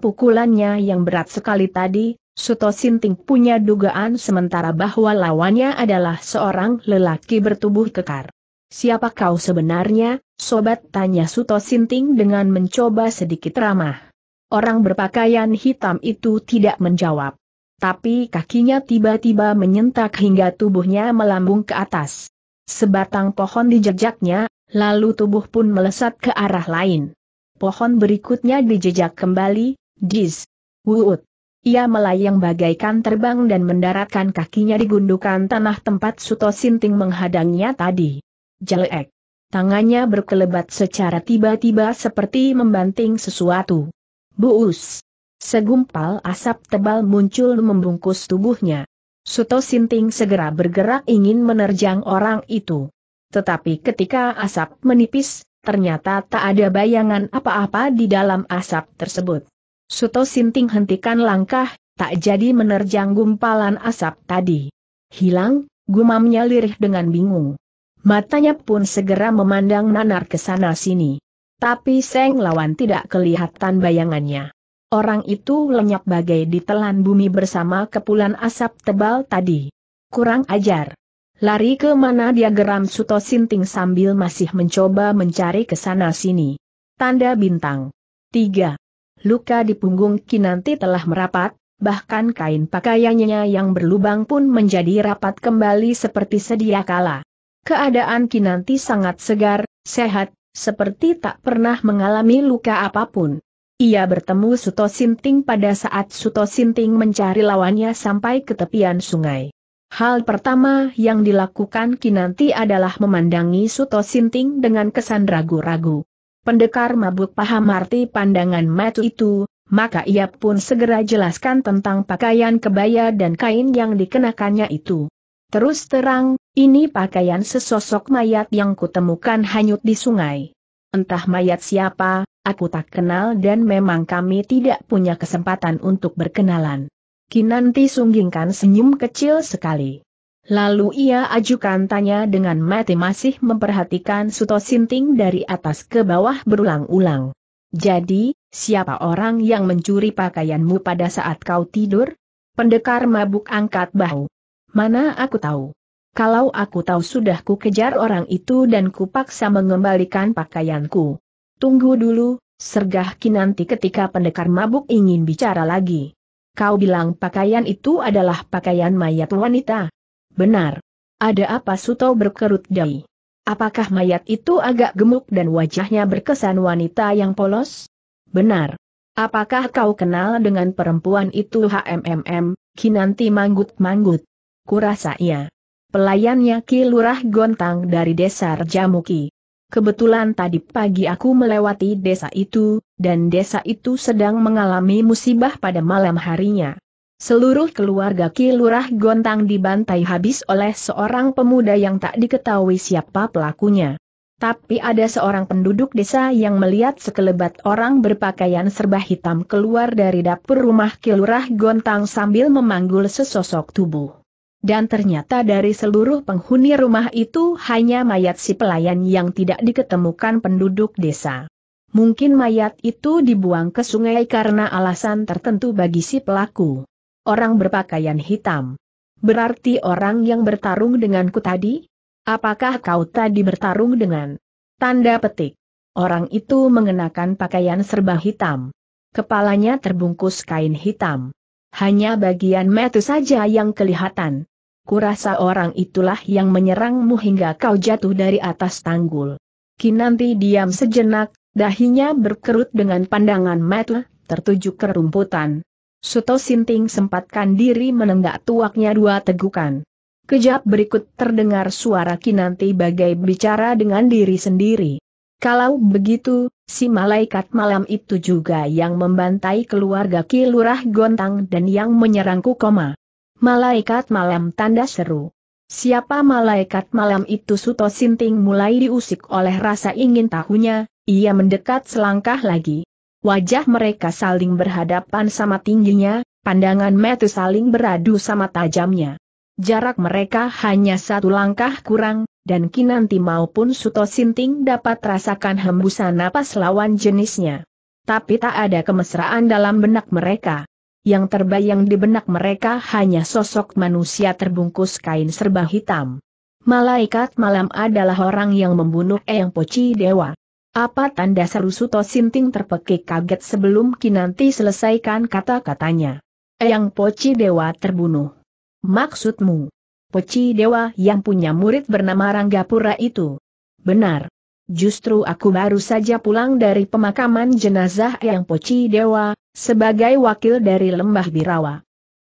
pukulannya yang berat sekali tadi, Suto Sinting punya dugaan sementara bahwa lawannya adalah seorang lelaki bertubuh kekar. Siapa kau sebenarnya, sobat? Tanya Suto Sinting dengan mencoba sedikit ramah. Orang berpakaian hitam itu tidak menjawab. Tapi kakinya tiba-tiba menyentak hingga tubuhnya melambung ke atas. Sebatang pohon dijejaknya, lalu tubuh pun melesat ke arah lain. Pohon berikutnya dijejak kembali, dis. Wuut. Ia melayang bagaikan terbang dan mendaratkan kakinya di gundukan tanah tempat Suto Sinting menghadangnya tadi. Jelek. Tangannya berkelebat secara tiba-tiba seperti membanting sesuatu. Buus. Segumpal asap tebal muncul membungkus tubuhnya. Suto Sinting segera bergerak ingin menerjang orang itu. Tetapi ketika asap menipis, ternyata tak ada bayangan apa-apa di dalam asap tersebut. Suto Sinting hentikan langkah, tak jadi menerjang gumpalan asap tadi. Hilang, gumamnya lirih dengan bingung. Matanya pun segera memandang nanar ke sana sini. Tapi Seng Lawan tidak kelihatan bayangannya. Orang itu lenyap bagai ditelan bumi bersama kepulan asap tebal tadi. Kurang ajar. Lari ke mana dia geram Suto Sinting sambil masih mencoba mencari ke sana sini. Tanda bintang. 3 luka di punggung Kinanti telah merapat, bahkan kain pakaiannya yang berlubang pun menjadi rapat kembali seperti sedia kala. Keadaan Kinanti sangat segar, sehat, seperti tak pernah mengalami luka apapun. Ia bertemu Suto Sinting pada saat Suto Sinting mencari lawannya sampai ke tepian sungai. Hal pertama yang dilakukan Kinanti adalah memandangi Suto Sinting dengan kesan ragu-ragu. Pendekar mabuk paham arti pandangan matu itu, maka ia pun segera jelaskan tentang pakaian kebaya dan kain yang dikenakannya itu. Terus terang, ini pakaian sesosok mayat yang kutemukan hanyut di sungai. Entah mayat siapa, aku tak kenal dan memang kami tidak punya kesempatan untuk berkenalan. Kinanti sunggingkan senyum kecil sekali. Lalu ia ajukan tanya dengan mati masih memperhatikan Suto Sinting dari atas ke bawah berulang-ulang. Jadi, siapa orang yang mencuri pakaianmu pada saat kau tidur? Pendekar mabuk angkat bahu. Mana aku tahu? Kalau aku tahu sudah ku kejar orang itu dan ku paksa mengembalikan pakaianku. Tunggu dulu, sergah kinanti ketika pendekar mabuk ingin bicara lagi. Kau bilang pakaian itu adalah pakaian mayat wanita. Benar. Ada apa Suto berkerut dai. Apakah mayat itu agak gemuk dan wajahnya berkesan wanita yang polos? Benar. Apakah kau kenal dengan perempuan itu HMMM, Kinanti Manggut-Manggut? Kurasa iya. Pelayannya Ki Lurah Gontang dari desa Rejamuki. Kebetulan tadi pagi aku melewati desa itu, dan desa itu sedang mengalami musibah pada malam harinya. Seluruh keluarga Kilurah Gontang dibantai habis oleh seorang pemuda yang tak diketahui siapa pelakunya. Tapi ada seorang penduduk desa yang melihat sekelebat orang berpakaian serba hitam keluar dari dapur rumah Kilurah Gontang sambil memanggul sesosok tubuh. Dan ternyata dari seluruh penghuni rumah itu hanya mayat si pelayan yang tidak diketemukan penduduk desa. Mungkin mayat itu dibuang ke sungai karena alasan tertentu bagi si pelaku. Orang berpakaian hitam. Berarti orang yang bertarung denganku tadi? Apakah kau tadi bertarung dengan? Tanda petik. Orang itu mengenakan pakaian serba hitam. Kepalanya terbungkus kain hitam. Hanya bagian metu saja yang kelihatan. Kurasa orang itulah yang menyerangmu hingga kau jatuh dari atas tanggul. Kinanti diam sejenak, dahinya berkerut dengan pandangan metu, tertuju ke rumputan. Suto Sinting sempatkan diri menenggak tuaknya dua tegukan. Kejap berikut terdengar suara Kinanti bagai bicara dengan diri sendiri. Kalau begitu, si malaikat malam itu juga yang membantai keluarga kilurah Gontang dan yang menyerangku koma. Malaikat malam tanda seru. Siapa malaikat malam itu Suto Sinting mulai diusik oleh rasa ingin tahunya, ia mendekat selangkah lagi. Wajah mereka saling berhadapan sama tingginya, pandangan mata saling beradu sama tajamnya. Jarak mereka hanya satu langkah kurang, dan Kinanti maupun Suto Sinting dapat rasakan hembusan napas lawan jenisnya. Tapi tak ada kemesraan dalam benak mereka. Yang terbayang di benak mereka hanya sosok manusia terbungkus kain serba hitam. Malaikat malam adalah orang yang membunuh Eyang Poci Dewa. Apa tanda seru Suto Sinting terpekik kaget sebelum Kinanti selesaikan kata-katanya. Yang Poci Dewa terbunuh. Maksudmu? Poci Dewa yang punya murid bernama Ranggapura itu. Benar. Justru aku baru saja pulang dari pemakaman jenazah Yang Poci Dewa, sebagai wakil dari Lembah Birawa.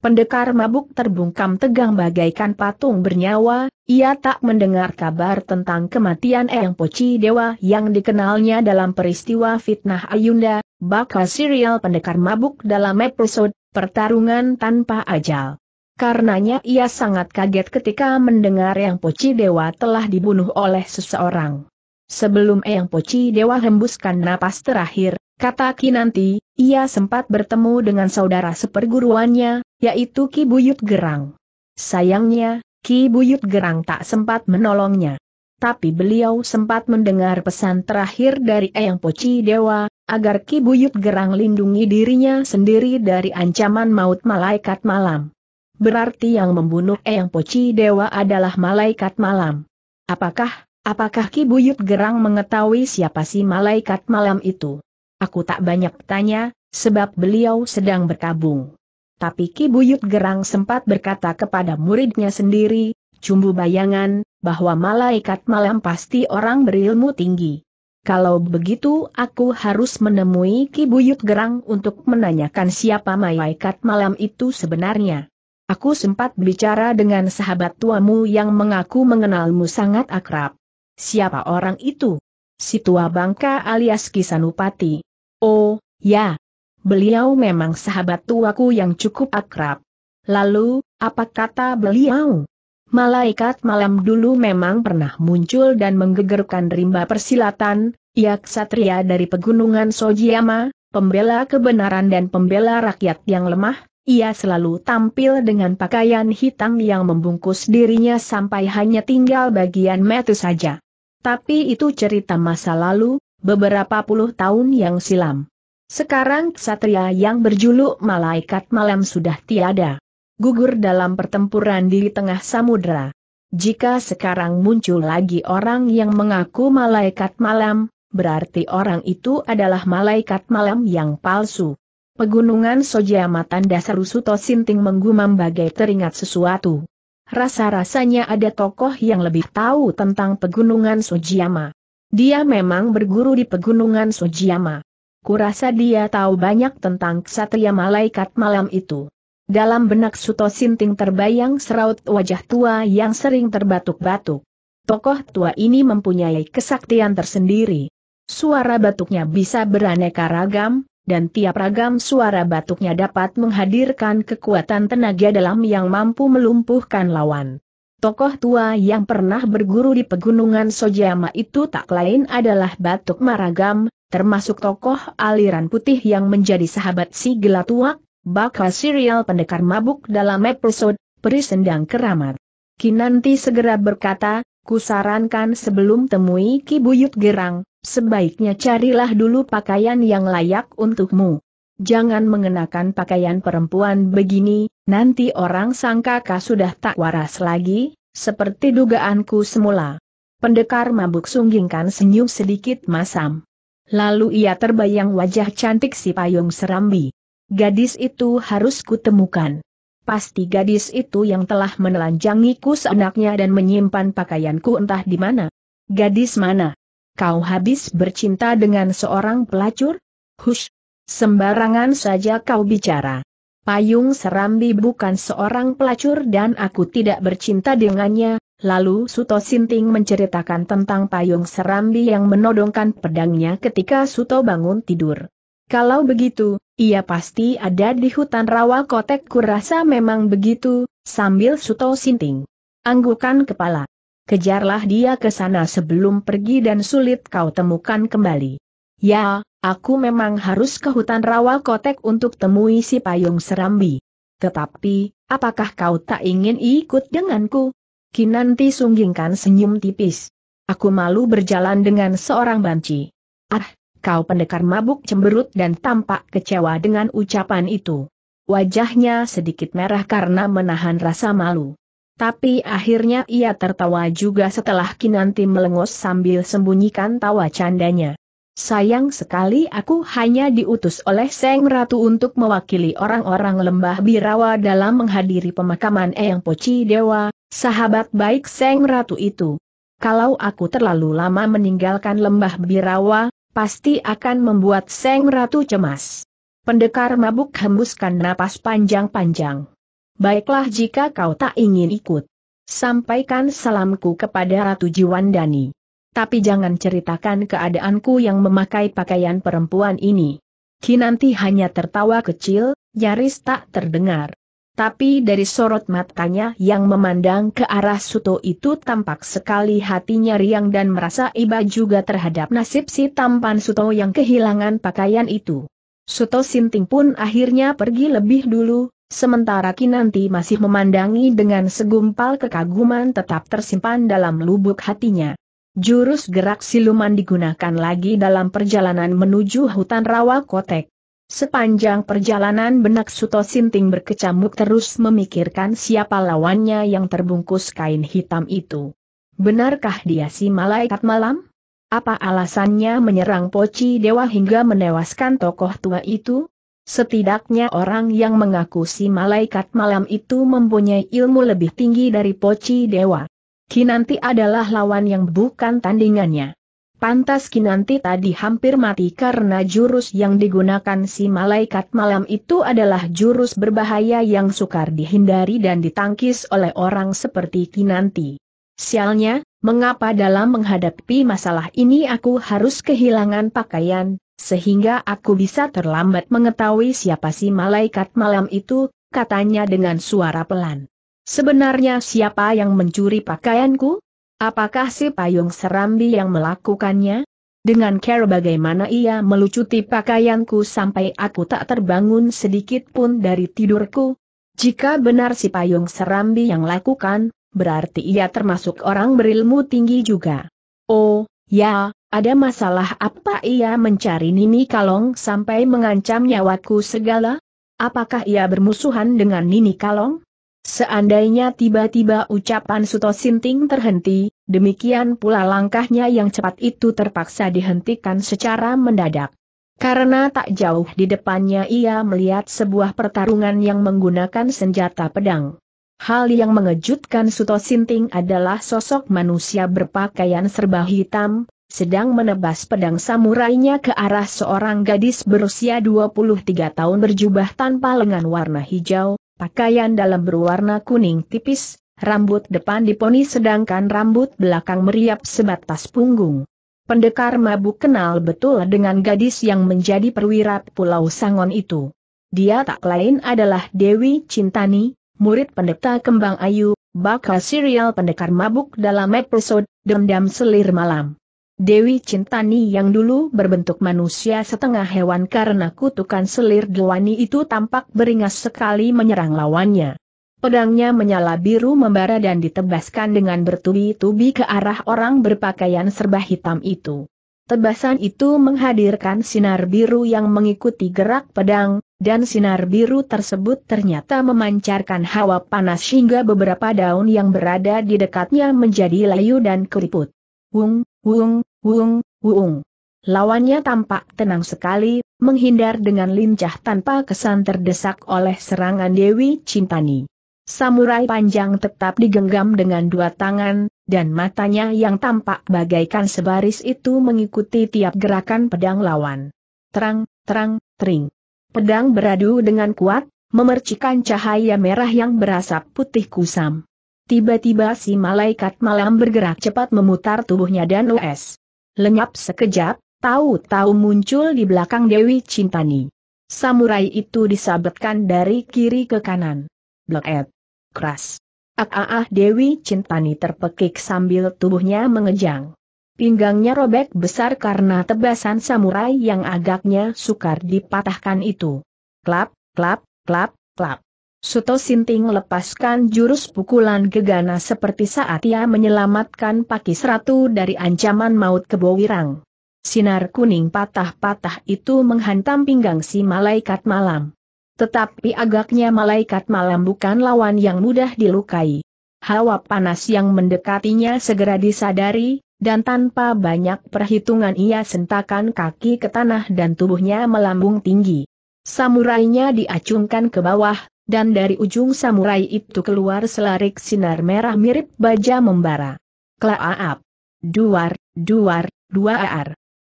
Pendekar mabuk terbungkam tegang bagaikan patung bernyawa, ia tak mendengar kabar tentang kematian Eyang Poci Dewa yang dikenalnya dalam peristiwa fitnah Ayunda, bakal serial pendekar mabuk dalam episode Pertarungan Tanpa Ajal. Karenanya ia sangat kaget ketika mendengar Eyang Poci Dewa telah dibunuh oleh seseorang. Sebelum Eyang Poci Dewa hembuskan napas terakhir, kata Kinanti, ia sempat bertemu dengan saudara seperguruannya, yaitu Ki Buyut Gerang. Sayangnya, Ki Buyut Gerang tak sempat menolongnya. Tapi beliau sempat mendengar pesan terakhir dari Eyang Poci Dewa, agar Ki Buyut Gerang lindungi dirinya sendiri dari ancaman maut malaikat malam. Berarti yang membunuh Eyang Poci Dewa adalah malaikat malam. Apakah, apakah Ki Buyut Gerang mengetahui siapa si malaikat malam itu? Aku tak banyak tanya, sebab beliau sedang berkabung tapi Ki Buyut Gerang sempat berkata kepada muridnya sendiri, cumbu bayangan, bahwa malaikat malam pasti orang berilmu tinggi. Kalau begitu aku harus menemui Ki Buyut Gerang untuk menanyakan siapa malaikat malam itu sebenarnya. Aku sempat bicara dengan sahabat tuamu yang mengaku mengenalmu sangat akrab. Siapa orang itu? Si tua bangka alias Kisanupati. Oh, ya, Beliau memang sahabat tuaku yang cukup akrab. Lalu, apa kata beliau? Malaikat malam dulu memang pernah muncul dan menggegerkan rimba persilatan, ia ksatria dari pegunungan Sojiyama, pembela kebenaran dan pembela rakyat yang lemah, ia selalu tampil dengan pakaian hitam yang membungkus dirinya sampai hanya tinggal bagian metu saja. Tapi itu cerita masa lalu, beberapa puluh tahun yang silam. Sekarang ksatria yang berjuluk malaikat malam sudah tiada. Gugur dalam pertempuran di tengah samudera. Jika sekarang muncul lagi orang yang mengaku malaikat malam, berarti orang itu adalah malaikat malam yang palsu. Pegunungan Sojiamatan Dasar Rusuto Sinting menggumam bagai teringat sesuatu. Rasa-rasanya ada tokoh yang lebih tahu tentang pegunungan Sojiama. Dia memang berguru di pegunungan Sojiama. Kurasa dia tahu banyak tentang ksatria malaikat malam itu. Dalam benak Suto Sinting terbayang seraut wajah tua yang sering terbatuk-batuk. Tokoh tua ini mempunyai kesaktian tersendiri. Suara batuknya bisa beraneka ragam, dan tiap ragam suara batuknya dapat menghadirkan kekuatan tenaga dalam yang mampu melumpuhkan lawan. Tokoh tua yang pernah berguru di pegunungan Sojama itu tak lain adalah Batuk Maragam, termasuk tokoh aliran putih yang menjadi sahabat si gelatuak, bakal serial pendekar mabuk dalam episode Perisendang Keramat. Kinanti segera berkata, kusarankan sebelum temui Ki Buyut Gerang, sebaiknya carilah dulu pakaian yang layak untukmu. Jangan mengenakan pakaian perempuan begini, nanti orang sangka kau sudah tak waras lagi, seperti dugaanku semula. Pendekar mabuk sunggingkan senyum sedikit masam. Lalu ia terbayang wajah cantik si payung serambi. Gadis itu harus kutemukan. Pasti gadis itu yang telah menelanjangiku seenaknya dan menyimpan pakaianku entah di mana. Gadis mana? Kau habis bercinta dengan seorang pelacur? Hush! Sembarangan saja kau bicara. Payung Serambi bukan seorang pelacur dan aku tidak bercinta dengannya, Lalu Suto Sinting menceritakan tentang payung serambi yang menodongkan pedangnya ketika Suto bangun tidur. Kalau begitu, ia pasti ada di hutan rawa kotek kurasa memang begitu, sambil Suto Sinting. Anggukan kepala. Kejarlah dia ke sana sebelum pergi dan sulit kau temukan kembali. Ya, aku memang harus ke hutan rawa kotek untuk temui si payung serambi. Tetapi, apakah kau tak ingin ikut denganku? Kinanti sunggingkan senyum tipis. Aku malu berjalan dengan seorang banci. Ah, kau pendekar mabuk cemberut dan tampak kecewa dengan ucapan itu. Wajahnya sedikit merah karena menahan rasa malu. Tapi akhirnya ia tertawa juga setelah Kinanti melengos sambil sembunyikan tawa candanya. Sayang sekali aku hanya diutus oleh Seng Ratu untuk mewakili orang-orang lembah Birawa dalam menghadiri pemakaman Eyang Poci Dewa, sahabat baik Seng Ratu itu. Kalau aku terlalu lama meninggalkan lembah Birawa, pasti akan membuat Seng Ratu cemas. Pendekar mabuk hembuskan napas panjang-panjang. Baiklah jika kau tak ingin ikut. Sampaikan salamku kepada Ratu Jiwandani tapi jangan ceritakan keadaanku yang memakai pakaian perempuan ini. Kinanti hanya tertawa kecil, nyaris tak terdengar. Tapi dari sorot matanya yang memandang ke arah Suto itu tampak sekali hatinya riang dan merasa iba juga terhadap nasib si tampan Suto yang kehilangan pakaian itu. Suto Sinting pun akhirnya pergi lebih dulu, sementara Kinanti masih memandangi dengan segumpal kekaguman tetap tersimpan dalam lubuk hatinya. Jurus gerak siluman digunakan lagi dalam perjalanan menuju hutan rawa kotek. Sepanjang perjalanan benak Suto Sinting berkecamuk terus memikirkan siapa lawannya yang terbungkus kain hitam itu. Benarkah dia si malaikat malam? Apa alasannya menyerang Poci Dewa hingga menewaskan tokoh tua itu? Setidaknya orang yang mengaku si malaikat malam itu mempunyai ilmu lebih tinggi dari Poci Dewa. Kinanti adalah lawan yang bukan tandingannya. Pantas Kinanti tadi hampir mati karena jurus yang digunakan si malaikat malam itu adalah jurus berbahaya yang sukar dihindari dan ditangkis oleh orang seperti Kinanti. Sialnya, mengapa dalam menghadapi masalah ini aku harus kehilangan pakaian, sehingga aku bisa terlambat mengetahui siapa si malaikat malam itu, katanya dengan suara pelan. Sebenarnya siapa yang mencuri pakaianku? Apakah si payung serambi yang melakukannya? Dengan care bagaimana ia melucuti pakaianku sampai aku tak terbangun sedikit pun dari tidurku? Jika benar si payung serambi yang lakukan, berarti ia termasuk orang berilmu tinggi juga. Oh, ya, ada masalah apa ia mencari Nini Kalong sampai mengancam nyawaku segala? Apakah ia bermusuhan dengan Nini Kalong? Seandainya tiba-tiba ucapan Suto Sinting terhenti, demikian pula langkahnya yang cepat itu terpaksa dihentikan secara mendadak. Karena tak jauh di depannya ia melihat sebuah pertarungan yang menggunakan senjata pedang. Hal yang mengejutkan Suto Sinting adalah sosok manusia berpakaian serba hitam, sedang menebas pedang samurainya ke arah seorang gadis berusia 23 tahun berjubah tanpa lengan warna hijau, pakaian dalam berwarna kuning tipis, rambut depan diponi sedangkan rambut belakang meriap sebatas punggung. Pendekar mabuk kenal betul dengan gadis yang menjadi perwira Pulau Sangon itu. Dia tak lain adalah Dewi Cintani, murid pendeta kembang ayu, bakal serial pendekar mabuk dalam episode Dendam Selir Malam. Dewi Cintani yang dulu berbentuk manusia setengah hewan karena kutukan selir Dewani itu tampak beringas sekali menyerang lawannya. Pedangnya menyala biru membara dan ditebaskan dengan bertubi-tubi ke arah orang berpakaian serba hitam itu. Tebasan itu menghadirkan sinar biru yang mengikuti gerak pedang, dan sinar biru tersebut ternyata memancarkan hawa panas hingga beberapa daun yang berada di dekatnya menjadi layu dan keriput. Wung, wung, Wung, wung. Lawannya tampak tenang sekali, menghindar dengan lincah tanpa kesan terdesak oleh serangan Dewi Cintani. Samurai panjang tetap digenggam dengan dua tangan, dan matanya yang tampak bagaikan sebaris itu mengikuti tiap gerakan pedang lawan. Terang, terang, tering. Pedang beradu dengan kuat, memercikan cahaya merah yang berasap putih kusam. Tiba-tiba si malaikat malam bergerak cepat memutar tubuhnya dan US lenyap sekejap, tahu-tahu muncul di belakang Dewi Cintani. Samurai itu disabetkan dari kiri ke kanan. Bleket. Keras. Ah, ah, ah Dewi Cintani terpekik sambil tubuhnya mengejang. Pinggangnya robek besar karena tebasan samurai yang agaknya sukar dipatahkan itu. Klap, klap, klap, klap. Suto Sinting lepaskan jurus pukulan gegana seperti saat ia menyelamatkan Pakis Ratu dari ancaman maut kebowirang. Sinar kuning patah-patah itu menghantam pinggang si malaikat malam. Tetapi agaknya malaikat malam bukan lawan yang mudah dilukai. Hawa panas yang mendekatinya segera disadari, dan tanpa banyak perhitungan ia sentakan kaki ke tanah dan tubuhnya melambung tinggi. Samurainya diacungkan ke bawah, dan dari ujung samurai itu keluar selarik sinar merah mirip baja membara. Klaaap! Duar, duar, dua ar.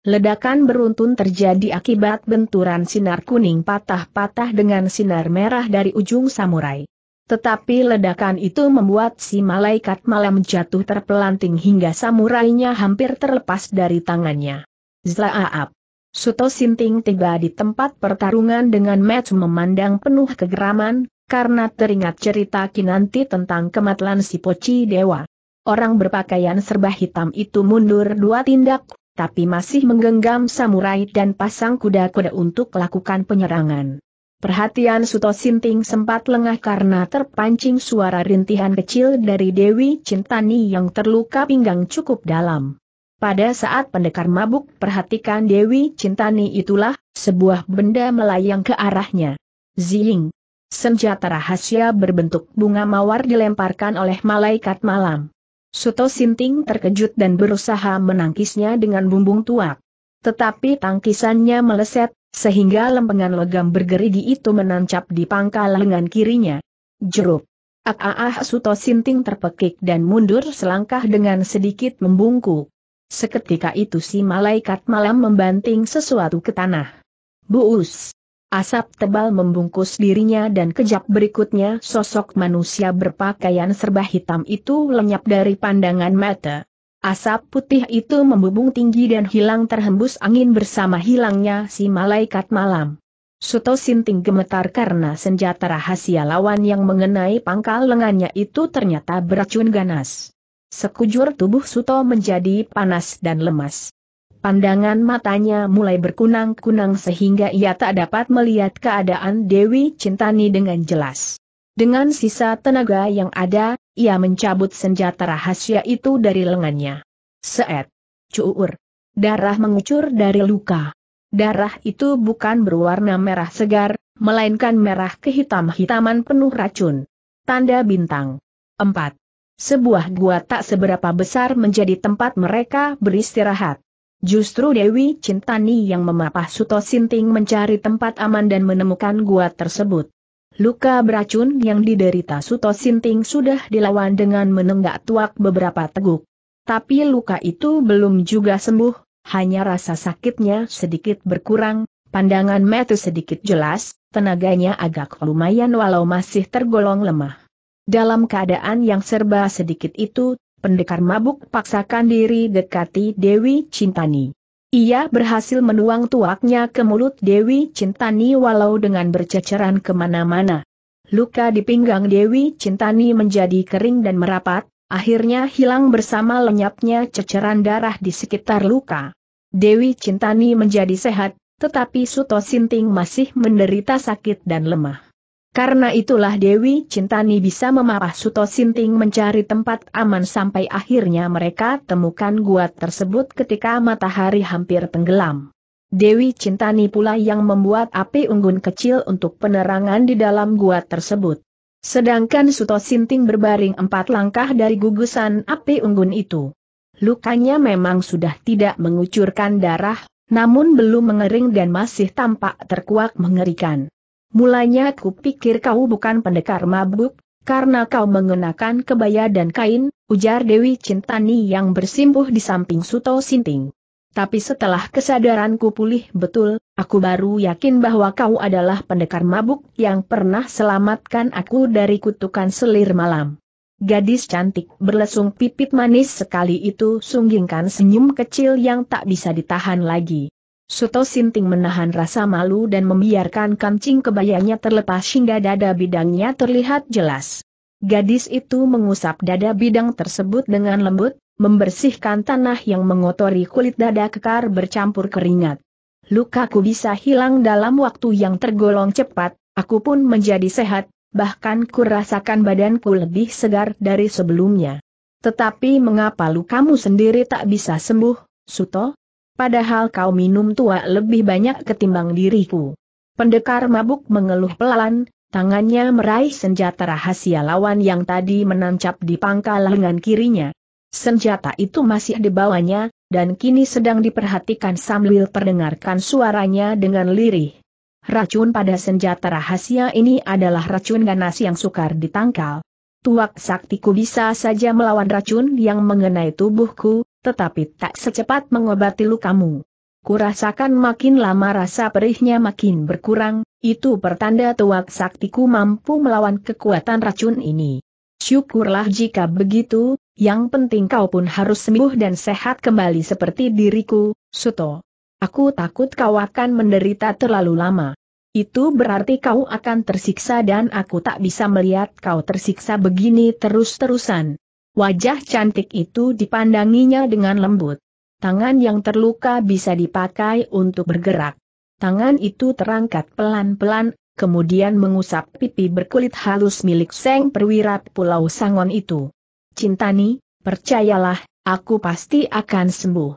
Ledakan beruntun terjadi akibat benturan sinar kuning patah-patah dengan sinar merah dari ujung samurai. Tetapi ledakan itu membuat si malaikat malam jatuh terpelanting hingga samurainya hampir terlepas dari tangannya. Zlaaap. Suto Sinting tiba di tempat pertarungan dengan match memandang penuh kegeraman, karena teringat cerita Kinanti tentang kematian si Poci Dewa. Orang berpakaian serba hitam itu mundur dua tindak, tapi masih menggenggam samurai dan pasang kuda-kuda untuk melakukan penyerangan. Perhatian Suto Sinting sempat lengah karena terpancing suara rintihan kecil dari Dewi Cintani yang terluka pinggang cukup dalam. Pada saat pendekar mabuk perhatikan Dewi Cintani itulah, sebuah benda melayang ke arahnya. Zing. Senjata rahasia berbentuk bunga mawar dilemparkan oleh malaikat malam. Suto Sinting terkejut dan berusaha menangkisnya dengan bumbung tuak. Tetapi tangkisannya meleset, sehingga lempengan logam bergerigi itu menancap di pangkal lengan kirinya. Jeruk. Ah, ah, ah Suto Sinting terpekik dan mundur selangkah dengan sedikit membungkuk. Seketika itu si malaikat malam membanting sesuatu ke tanah. Buus! Asap tebal membungkus dirinya dan kejap berikutnya sosok manusia berpakaian serba hitam itu lenyap dari pandangan mata. Asap putih itu membubung tinggi dan hilang terhembus angin bersama hilangnya si malaikat malam. Suto Sinting gemetar karena senjata rahasia lawan yang mengenai pangkal lengannya itu ternyata beracun ganas. Sekujur tubuh Suto menjadi panas dan lemas. Pandangan matanya mulai berkunang-kunang sehingga ia tak dapat melihat keadaan Dewi Cintani dengan jelas. Dengan sisa tenaga yang ada, ia mencabut senjata rahasia itu dari lengannya. Seet. Cuur. Darah mengucur dari luka. Darah itu bukan berwarna merah segar, melainkan merah kehitam-hitaman penuh racun. Tanda bintang. 4. Sebuah gua tak seberapa besar menjadi tempat mereka beristirahat. Justru Dewi Cintani yang memapah Suto Sinting mencari tempat aman dan menemukan gua tersebut. Luka beracun yang diderita Suto Sinting sudah dilawan dengan menenggak tuak beberapa teguk. Tapi luka itu belum juga sembuh, hanya rasa sakitnya sedikit berkurang, pandangan Metu sedikit jelas, tenaganya agak lumayan walau masih tergolong lemah. Dalam keadaan yang serba sedikit itu, pendekar mabuk paksakan diri dekati Dewi Cintani. Ia berhasil menuang tuaknya ke mulut Dewi Cintani walau dengan berceceran kemana-mana. Luka di pinggang Dewi Cintani menjadi kering dan merapat, akhirnya hilang bersama lenyapnya ceceran darah di sekitar luka. Dewi Cintani menjadi sehat, tetapi Suto Sinting masih menderita sakit dan lemah. Karena itulah Dewi Cintani bisa memapah Suto Sinting mencari tempat aman sampai akhirnya mereka temukan gua tersebut ketika matahari hampir tenggelam. Dewi Cintani pula yang membuat api unggun kecil untuk penerangan di dalam gua tersebut. Sedangkan Suto Sinting berbaring empat langkah dari gugusan api unggun itu. Lukanya memang sudah tidak mengucurkan darah, namun belum mengering dan masih tampak terkuak mengerikan. Mulanya ku pikir kau bukan pendekar mabuk, karena kau mengenakan kebaya dan kain, ujar Dewi Cintani yang bersimpuh di samping Suto Sinting. Tapi setelah kesadaranku pulih betul, aku baru yakin bahwa kau adalah pendekar mabuk yang pernah selamatkan aku dari kutukan selir malam. Gadis cantik berlesung pipit manis sekali itu sunggingkan senyum kecil yang tak bisa ditahan lagi. Suto Sinting menahan rasa malu dan membiarkan kancing kebayanya terlepas hingga dada bidangnya terlihat jelas. Gadis itu mengusap dada bidang tersebut dengan lembut, membersihkan tanah yang mengotori kulit dada kekar bercampur keringat. Lukaku bisa hilang dalam waktu yang tergolong cepat, aku pun menjadi sehat, bahkan kurasakan badanku lebih segar dari sebelumnya. Tetapi mengapa lukamu sendiri tak bisa sembuh, Suto? Padahal kau minum tua lebih banyak ketimbang diriku. Pendekar mabuk mengeluh pelan, tangannya meraih senjata rahasia lawan yang tadi menancap di pangkal lengan kirinya. Senjata itu masih dibawanya, dan kini sedang diperhatikan sambil perdengarkan suaranya dengan lirih. Racun pada senjata rahasia ini adalah racun ganas yang sukar ditangkal. Tuak saktiku bisa saja melawan racun yang mengenai tubuhku, tetapi tak secepat mengobati lukamu. Kurasakan makin lama rasa perihnya makin berkurang, itu pertanda tuak saktiku mampu melawan kekuatan racun ini. Syukurlah jika begitu, yang penting kau pun harus sembuh dan sehat kembali seperti diriku, Suto. Aku takut kau akan menderita terlalu lama. Itu berarti kau akan tersiksa dan aku tak bisa melihat kau tersiksa begini terus-terusan. Wajah cantik itu dipandanginya dengan lembut. Tangan yang terluka bisa dipakai untuk bergerak. Tangan itu terangkat pelan-pelan, kemudian mengusap pipi berkulit halus milik Seng Perwira Pulau Sangon itu. Cintani, percayalah, aku pasti akan sembuh.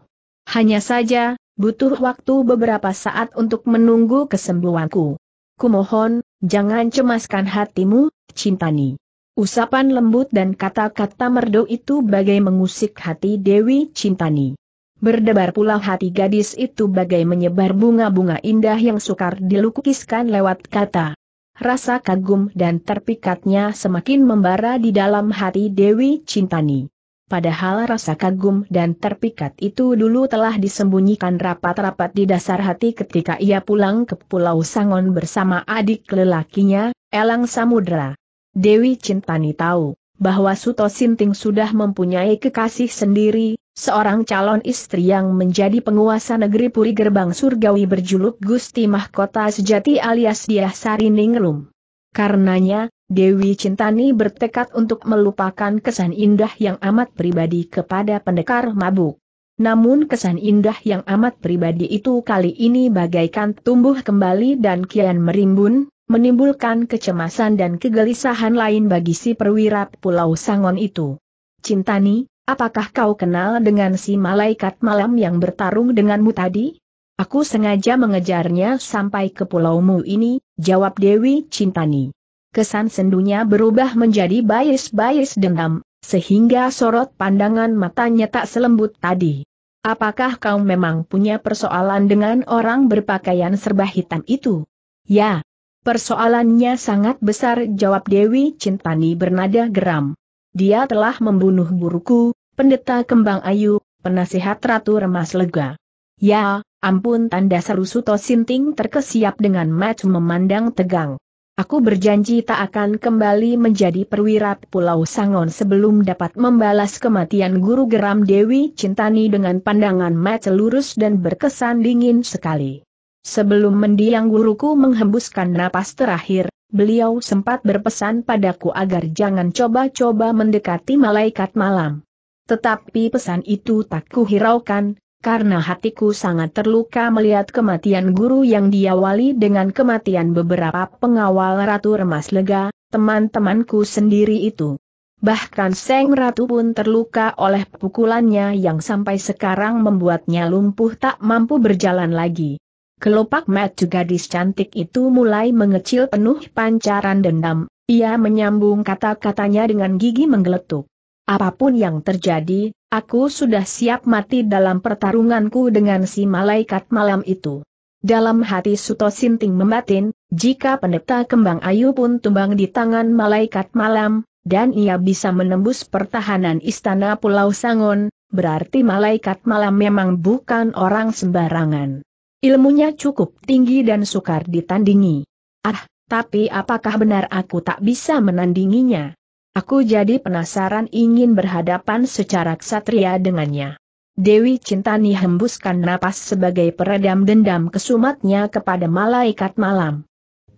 Hanya saja, butuh waktu beberapa saat untuk menunggu kesembuhanku. Kumohon, jangan cemaskan hatimu, Cintani. Usapan lembut dan kata-kata merdu itu bagai mengusik hati Dewi Cintani. Berdebar pula hati gadis itu bagai menyebar bunga-bunga indah yang sukar dilukiskan lewat kata. Rasa kagum dan terpikatnya semakin membara di dalam hati Dewi Cintani. Padahal rasa kagum dan terpikat itu dulu telah disembunyikan rapat-rapat di dasar hati ketika ia pulang ke Pulau Sangon bersama adik lelakinya, Elang Samudra. Dewi Cintani tahu bahwa Suto Sinting sudah mempunyai kekasih sendiri, seorang calon istri yang menjadi penguasa negeri Puri Gerbang Surgawi berjuluk Gusti Mahkota Sejati alias Diah Sari Ningrum. Karenanya, Dewi Cintani bertekad untuk melupakan kesan indah yang amat pribadi kepada pendekar mabuk. Namun kesan indah yang amat pribadi itu kali ini bagaikan tumbuh kembali dan kian merimbun, menimbulkan kecemasan dan kegelisahan lain bagi si perwira Pulau Sangon itu. Cintani, apakah kau kenal dengan si malaikat malam yang bertarung denganmu tadi? Aku sengaja mengejarnya sampai ke pulaumu ini, jawab Dewi Cintani. Kesan sendunya berubah menjadi bayis-bayis dendam, sehingga sorot pandangan matanya tak selembut tadi. Apakah kau memang punya persoalan dengan orang berpakaian serba hitam itu? Ya, Persoalannya sangat besar jawab Dewi Cintani bernada geram. Dia telah membunuh guruku, pendeta kembang ayu, penasehat Ratu Remas Lega. Ya, ampun tanda seru Suto Sinting terkesiap dengan Mac memandang tegang. Aku berjanji tak akan kembali menjadi perwira Pulau Sangon sebelum dapat membalas kematian guru geram Dewi Cintani dengan pandangan Mac lurus dan berkesan dingin sekali. Sebelum mendiang guruku menghembuskan napas terakhir, beliau sempat berpesan padaku agar jangan coba-coba mendekati malaikat malam. Tetapi pesan itu tak kuhiraukan, karena hatiku sangat terluka melihat kematian guru yang diawali dengan kematian beberapa pengawal Ratu Remas Lega, teman-temanku sendiri itu. Bahkan Seng Ratu pun terluka oleh pukulannya yang sampai sekarang membuatnya lumpuh tak mampu berjalan lagi. Kelopak mata gadis cantik itu mulai mengecil penuh pancaran dendam, ia menyambung kata-katanya dengan gigi menggeletuk. Apapun yang terjadi, aku sudah siap mati dalam pertarunganku dengan si malaikat malam itu. Dalam hati Suto Sinting membatin, jika pendeta kembang ayu pun tumbang di tangan malaikat malam, dan ia bisa menembus pertahanan istana Pulau Sangon, berarti malaikat malam memang bukan orang sembarangan. Ilmunya cukup tinggi dan sukar ditandingi. Ah, tapi apakah benar aku tak bisa menandinginya? Aku jadi penasaran ingin berhadapan secara ksatria dengannya. Dewi Cintani hembuskan napas sebagai peredam dendam kesumatnya kepada malaikat malam.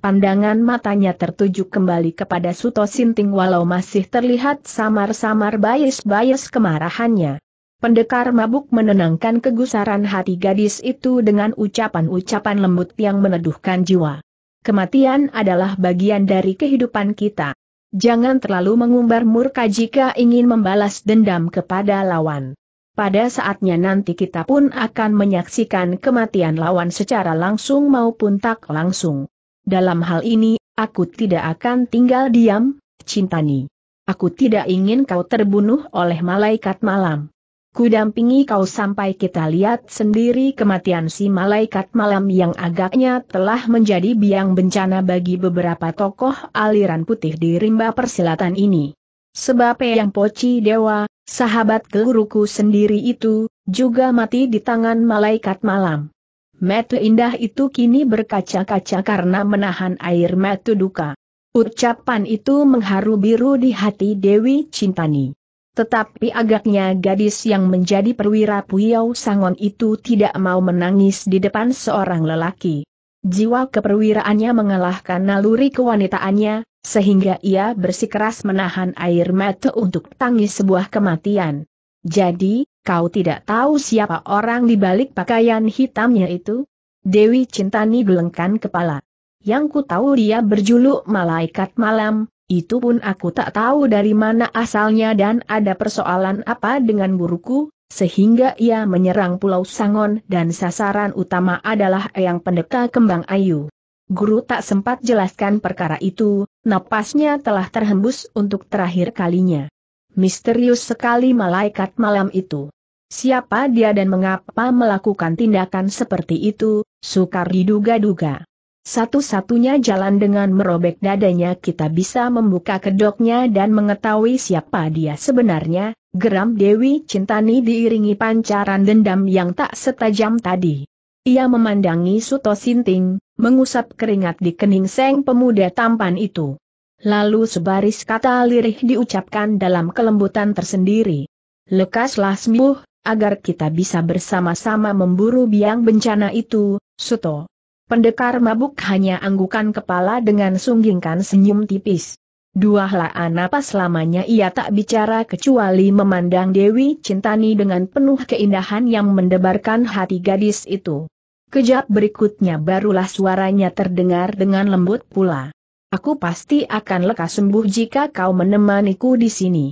Pandangan matanya tertuju kembali kepada Suto Sinting walau masih terlihat samar-samar bayis-bayis kemarahannya. Pendekar mabuk menenangkan kegusaran hati gadis itu dengan ucapan-ucapan lembut yang meneduhkan jiwa. Kematian adalah bagian dari kehidupan kita. Jangan terlalu mengumbar murka jika ingin membalas dendam kepada lawan. Pada saatnya nanti kita pun akan menyaksikan kematian lawan secara langsung maupun tak langsung. Dalam hal ini, aku tidak akan tinggal diam, Cintani. Aku tidak ingin kau terbunuh oleh malaikat malam. Kudampingi kau sampai kita lihat sendiri kematian si malaikat malam yang agaknya telah menjadi biang bencana bagi beberapa tokoh aliran putih di rimba persilatan ini. Sebab yang poci dewa, sahabat guruku sendiri itu, juga mati di tangan malaikat malam. Metu indah itu kini berkaca-kaca karena menahan air metu duka. Ucapan itu mengharu biru di hati Dewi Cintani. Tetapi agaknya gadis yang menjadi perwira Puyau Sangon itu tidak mau menangis di depan seorang lelaki. Jiwa keperwiraannya mengalahkan naluri kewanitaannya, sehingga ia bersikeras menahan air mata untuk tangis sebuah kematian. Jadi, kau tidak tahu siapa orang di balik pakaian hitamnya itu? Dewi Cintani gelengkan kepala. Yang ku tahu dia berjuluk malaikat malam, itu pun aku tak tahu dari mana asalnya dan ada persoalan apa dengan guruku, sehingga ia menyerang Pulau Sangon dan sasaran utama adalah Eyang Pendeta Kembang Ayu. Guru tak sempat jelaskan perkara itu, napasnya telah terhembus untuk terakhir kalinya. Misterius sekali malaikat malam itu. Siapa dia dan mengapa melakukan tindakan seperti itu, sukar diduga-duga. Satu-satunya jalan dengan merobek dadanya kita bisa membuka kedoknya dan mengetahui siapa dia sebenarnya, geram Dewi Cintani diiringi pancaran dendam yang tak setajam tadi. Ia memandangi Suto Sinting, mengusap keringat di kening seng pemuda tampan itu. Lalu sebaris kata lirih diucapkan dalam kelembutan tersendiri. Lekaslah sembuh, agar kita bisa bersama-sama memburu biang bencana itu, Suto. Pendekar mabuk hanya anggukan kepala dengan sunggingkan senyum tipis. Dua helaan apa lamanya ia tak bicara kecuali memandang Dewi Cintani dengan penuh keindahan yang mendebarkan hati gadis itu. Kejap berikutnya barulah suaranya terdengar dengan lembut pula. Aku pasti akan lekas sembuh jika kau menemaniku di sini.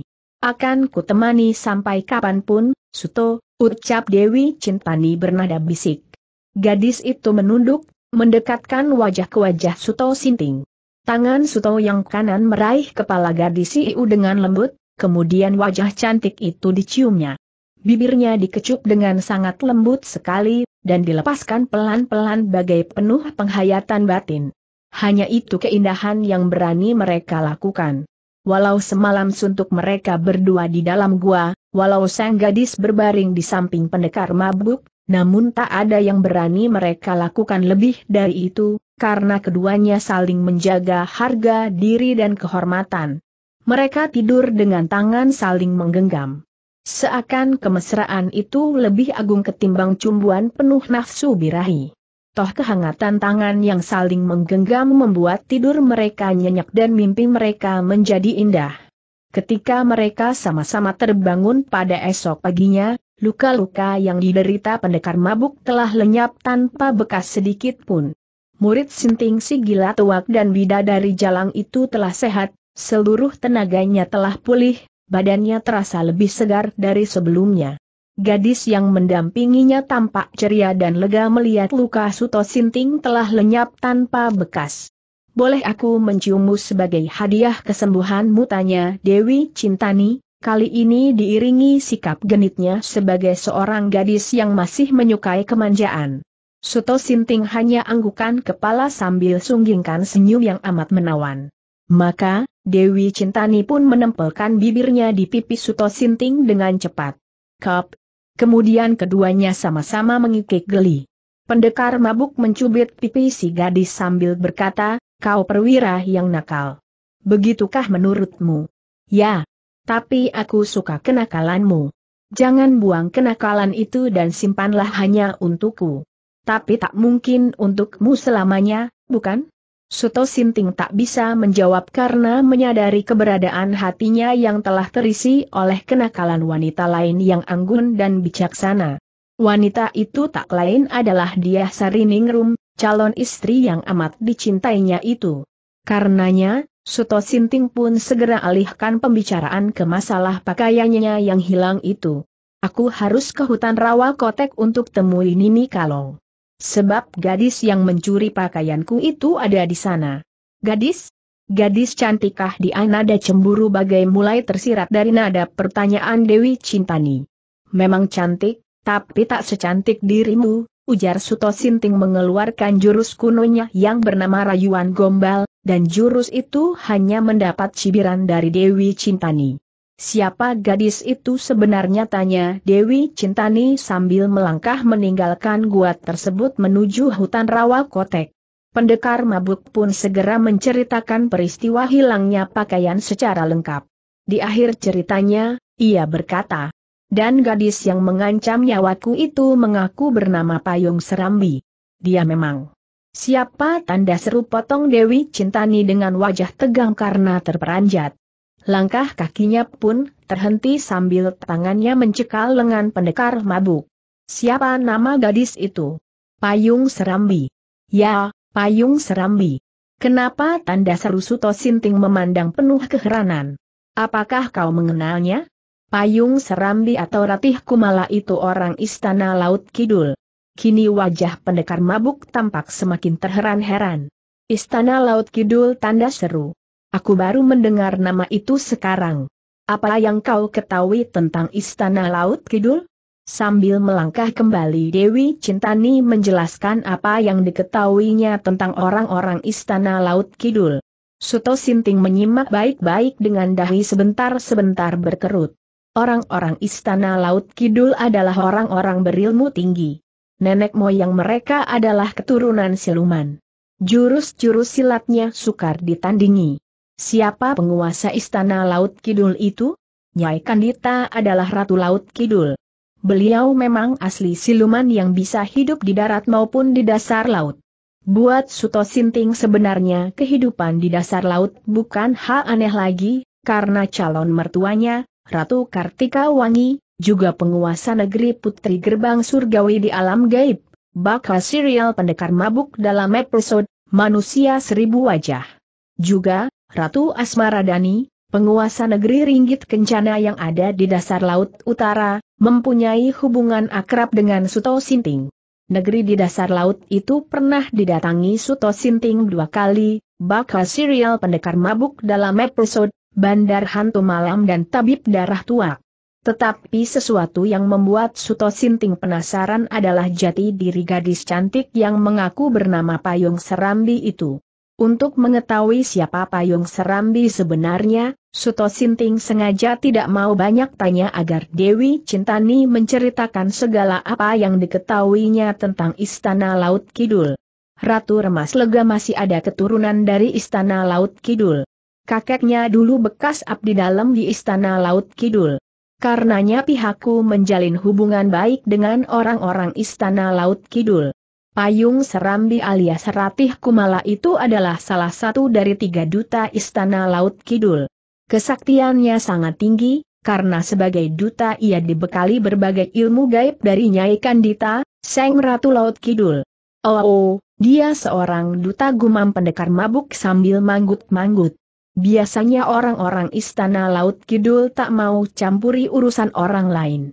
Akan ku temani sampai kapanpun, Suto, ucap Dewi Cintani bernada bisik. Gadis itu menunduk mendekatkan wajah ke wajah Suto Sinting. Tangan Suto yang kanan meraih kepala gadis itu dengan lembut, kemudian wajah cantik itu diciumnya. Bibirnya dikecup dengan sangat lembut sekali, dan dilepaskan pelan-pelan bagai penuh penghayatan batin. Hanya itu keindahan yang berani mereka lakukan. Walau semalam suntuk mereka berdua di dalam gua, walau sang gadis berbaring di samping pendekar mabuk, namun tak ada yang berani mereka lakukan lebih dari itu, karena keduanya saling menjaga harga diri dan kehormatan. Mereka tidur dengan tangan saling menggenggam. Seakan kemesraan itu lebih agung ketimbang cumbuan penuh nafsu birahi. Toh kehangatan tangan yang saling menggenggam membuat tidur mereka nyenyak dan mimpi mereka menjadi indah. Ketika mereka sama-sama terbangun pada esok paginya, Luka-luka yang diderita pendekar mabuk telah lenyap tanpa bekas sedikit pun. Murid Sinting si gila Tuak dan bida dari Jalang itu telah sehat, seluruh tenaganya telah pulih, badannya terasa lebih segar dari sebelumnya. Gadis yang mendampinginya tampak ceria dan lega melihat luka Suto Sinting telah lenyap tanpa bekas. Boleh aku menciummu sebagai hadiah kesembuhanmu tanya Dewi Cintani, Kali ini diiringi sikap genitnya sebagai seorang gadis yang masih menyukai kemanjaan. Suto Sinting hanya anggukan kepala sambil sunggingkan senyum yang amat menawan. Maka, Dewi Cintani pun menempelkan bibirnya di pipi Suto Sinting dengan cepat. Kap. Kemudian keduanya sama-sama mengikik geli. Pendekar mabuk mencubit pipi si gadis sambil berkata, kau perwira yang nakal. Begitukah menurutmu? Ya, tapi aku suka kenakalanmu. Jangan buang kenakalan itu dan simpanlah hanya untukku. Tapi tak mungkin untukmu selamanya, bukan? Suto Sinting tak bisa menjawab karena menyadari keberadaan hatinya yang telah terisi oleh kenakalan wanita lain yang anggun dan bijaksana. Wanita itu tak lain adalah dia Sariningrum, calon istri yang amat dicintainya itu. Karenanya, Suto Sinting pun segera alihkan pembicaraan ke masalah pakaiannya yang hilang itu. Aku harus ke hutan rawa kotek untuk temui Nini Kalong. Sebab gadis yang mencuri pakaianku itu ada di sana. Gadis? Gadis cantikah di nada cemburu bagai mulai tersirat dari nada pertanyaan Dewi Cintani. Memang cantik, tapi tak secantik dirimu, ujar Suto Sinting mengeluarkan jurus kunonya yang bernama Rayuan Gombal, dan jurus itu hanya mendapat cibiran dari Dewi Cintani. Siapa gadis itu sebenarnya tanya Dewi Cintani sambil melangkah meninggalkan gua tersebut menuju hutan rawa kotek. Pendekar mabuk pun segera menceritakan peristiwa hilangnya pakaian secara lengkap. Di akhir ceritanya, ia berkata, dan gadis yang mengancam nyawaku itu mengaku bernama Payung Serambi. Dia memang Siapa tanda seru potong Dewi Cintani dengan wajah tegang karena terperanjat. Langkah kakinya pun terhenti sambil tangannya mencekal lengan pendekar mabuk. Siapa nama gadis itu? Payung Serambi. Ya, Payung Serambi. Kenapa tanda seru Suto Sinting memandang penuh keheranan? Apakah kau mengenalnya? Payung Serambi atau Ratih Kumala itu orang istana Laut Kidul kini wajah pendekar mabuk tampak semakin terheran-heran. Istana Laut Kidul tanda seru. Aku baru mendengar nama itu sekarang. Apa yang kau ketahui tentang Istana Laut Kidul? Sambil melangkah kembali Dewi Cintani menjelaskan apa yang diketahuinya tentang orang-orang Istana Laut Kidul. Suto Sinting menyimak baik-baik dengan dahi sebentar-sebentar berkerut. Orang-orang Istana Laut Kidul adalah orang-orang berilmu tinggi nenek moyang mereka adalah keturunan siluman. Jurus-jurus silatnya sukar ditandingi. Siapa penguasa istana Laut Kidul itu? Nyai Kandita adalah Ratu Laut Kidul. Beliau memang asli siluman yang bisa hidup di darat maupun di dasar laut. Buat Suto Sinting sebenarnya kehidupan di dasar laut bukan hal aneh lagi, karena calon mertuanya, Ratu Kartika Wangi, juga penguasa negeri Putri Gerbang Surgawi di alam gaib, bakal serial pendekar mabuk dalam episode Manusia Seribu Wajah. Juga, Ratu Asmaradani, penguasa negeri Ringgit Kencana yang ada di dasar Laut Utara, mempunyai hubungan akrab dengan Suto Sinting. Negeri di dasar laut itu pernah didatangi Suto Sinting dua kali, bakal serial pendekar mabuk dalam episode Bandar Hantu Malam dan Tabib Darah Tua. Tetapi sesuatu yang membuat Suto Sinting penasaran adalah jati diri gadis cantik yang mengaku bernama Payung Serambi itu. Untuk mengetahui siapa Payung Serambi sebenarnya, Suto Sinting sengaja tidak mau banyak tanya agar Dewi Cintani menceritakan segala apa yang diketahuinya tentang Istana Laut Kidul. Ratu Remas Lega masih ada keturunan dari Istana Laut Kidul. Kakeknya dulu bekas abdi dalam di Istana Laut Kidul. Karenanya pihakku menjalin hubungan baik dengan orang-orang Istana Laut Kidul. Payung Serambi alias Ratih Kumala itu adalah salah satu dari tiga duta Istana Laut Kidul. Kesaktiannya sangat tinggi, karena sebagai duta ia dibekali berbagai ilmu gaib dari Nyai Kandita, Seng Ratu Laut Kidul. Oh, oh dia seorang duta gumam pendekar mabuk sambil manggut-manggut. Biasanya orang-orang istana Laut Kidul tak mau campuri urusan orang lain.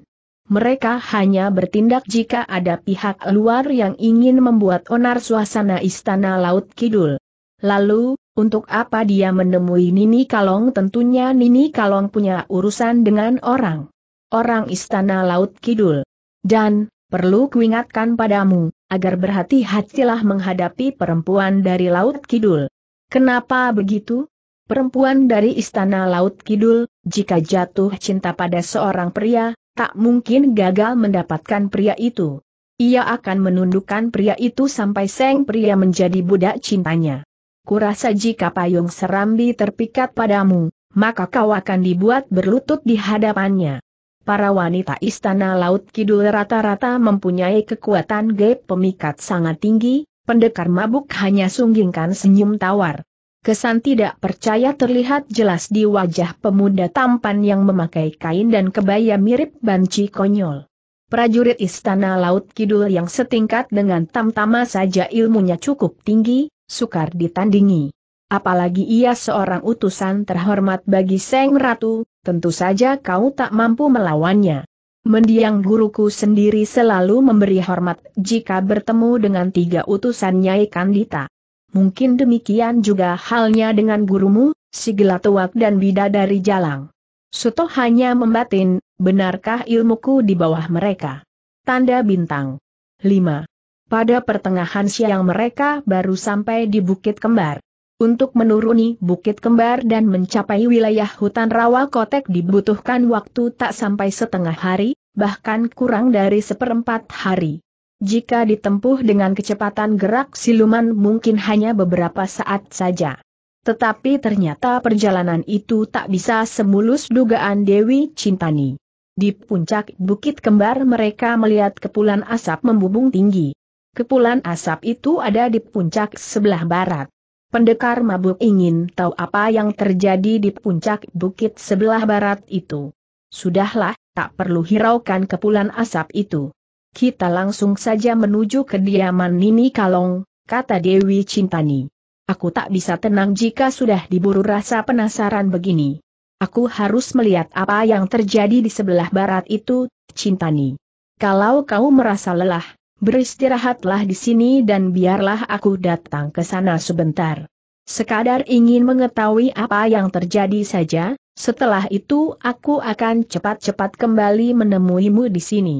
Mereka hanya bertindak jika ada pihak luar yang ingin membuat onar suasana istana Laut Kidul. Lalu, untuk apa dia menemui Nini Kalong? Tentunya Nini Kalong punya urusan dengan orang. Orang istana Laut Kidul. Dan, perlu kuingatkan padamu, agar berhati-hatilah menghadapi perempuan dari Laut Kidul. Kenapa begitu? perempuan dari Istana Laut Kidul, jika jatuh cinta pada seorang pria, tak mungkin gagal mendapatkan pria itu. Ia akan menundukkan pria itu sampai sang pria menjadi budak cintanya. Kurasa jika payung serambi terpikat padamu, maka kau akan dibuat berlutut di hadapannya. Para wanita Istana Laut Kidul rata-rata mempunyai kekuatan gaib pemikat sangat tinggi, pendekar mabuk hanya sunggingkan senyum tawar. Kesan tidak percaya terlihat jelas di wajah pemuda tampan yang memakai kain dan kebaya mirip banci konyol. Prajurit Istana Laut Kidul yang setingkat dengan tamtama saja ilmunya cukup tinggi, sukar ditandingi. Apalagi ia seorang utusan terhormat bagi Seng Ratu, tentu saja kau tak mampu melawannya. Mendiang guruku sendiri selalu memberi hormat jika bertemu dengan tiga utusan Nyai Kandita mungkin demikian juga halnya dengan gurumu, si Gelatuak dan Bidadari Jalang. Suto hanya membatin, benarkah ilmuku di bawah mereka? Tanda bintang. 5. Pada pertengahan siang mereka baru sampai di Bukit Kembar. Untuk menuruni Bukit Kembar dan mencapai wilayah hutan rawa kotek dibutuhkan waktu tak sampai setengah hari, bahkan kurang dari seperempat hari. Jika ditempuh dengan kecepatan gerak siluman mungkin hanya beberapa saat saja. Tetapi ternyata perjalanan itu tak bisa semulus dugaan Dewi Cintani. Di puncak bukit kembar mereka melihat kepulan asap membubung tinggi. Kepulan asap itu ada di puncak sebelah barat. Pendekar mabuk ingin tahu apa yang terjadi di puncak bukit sebelah barat itu. Sudahlah, tak perlu hiraukan kepulan asap itu. Kita langsung saja menuju kediaman Nini Kalong, kata Dewi Cintani. Aku tak bisa tenang jika sudah diburu rasa penasaran begini. Aku harus melihat apa yang terjadi di sebelah barat itu, Cintani. Kalau kau merasa lelah, beristirahatlah di sini dan biarlah aku datang ke sana sebentar. Sekadar ingin mengetahui apa yang terjadi saja, setelah itu aku akan cepat-cepat kembali menemuimu di sini.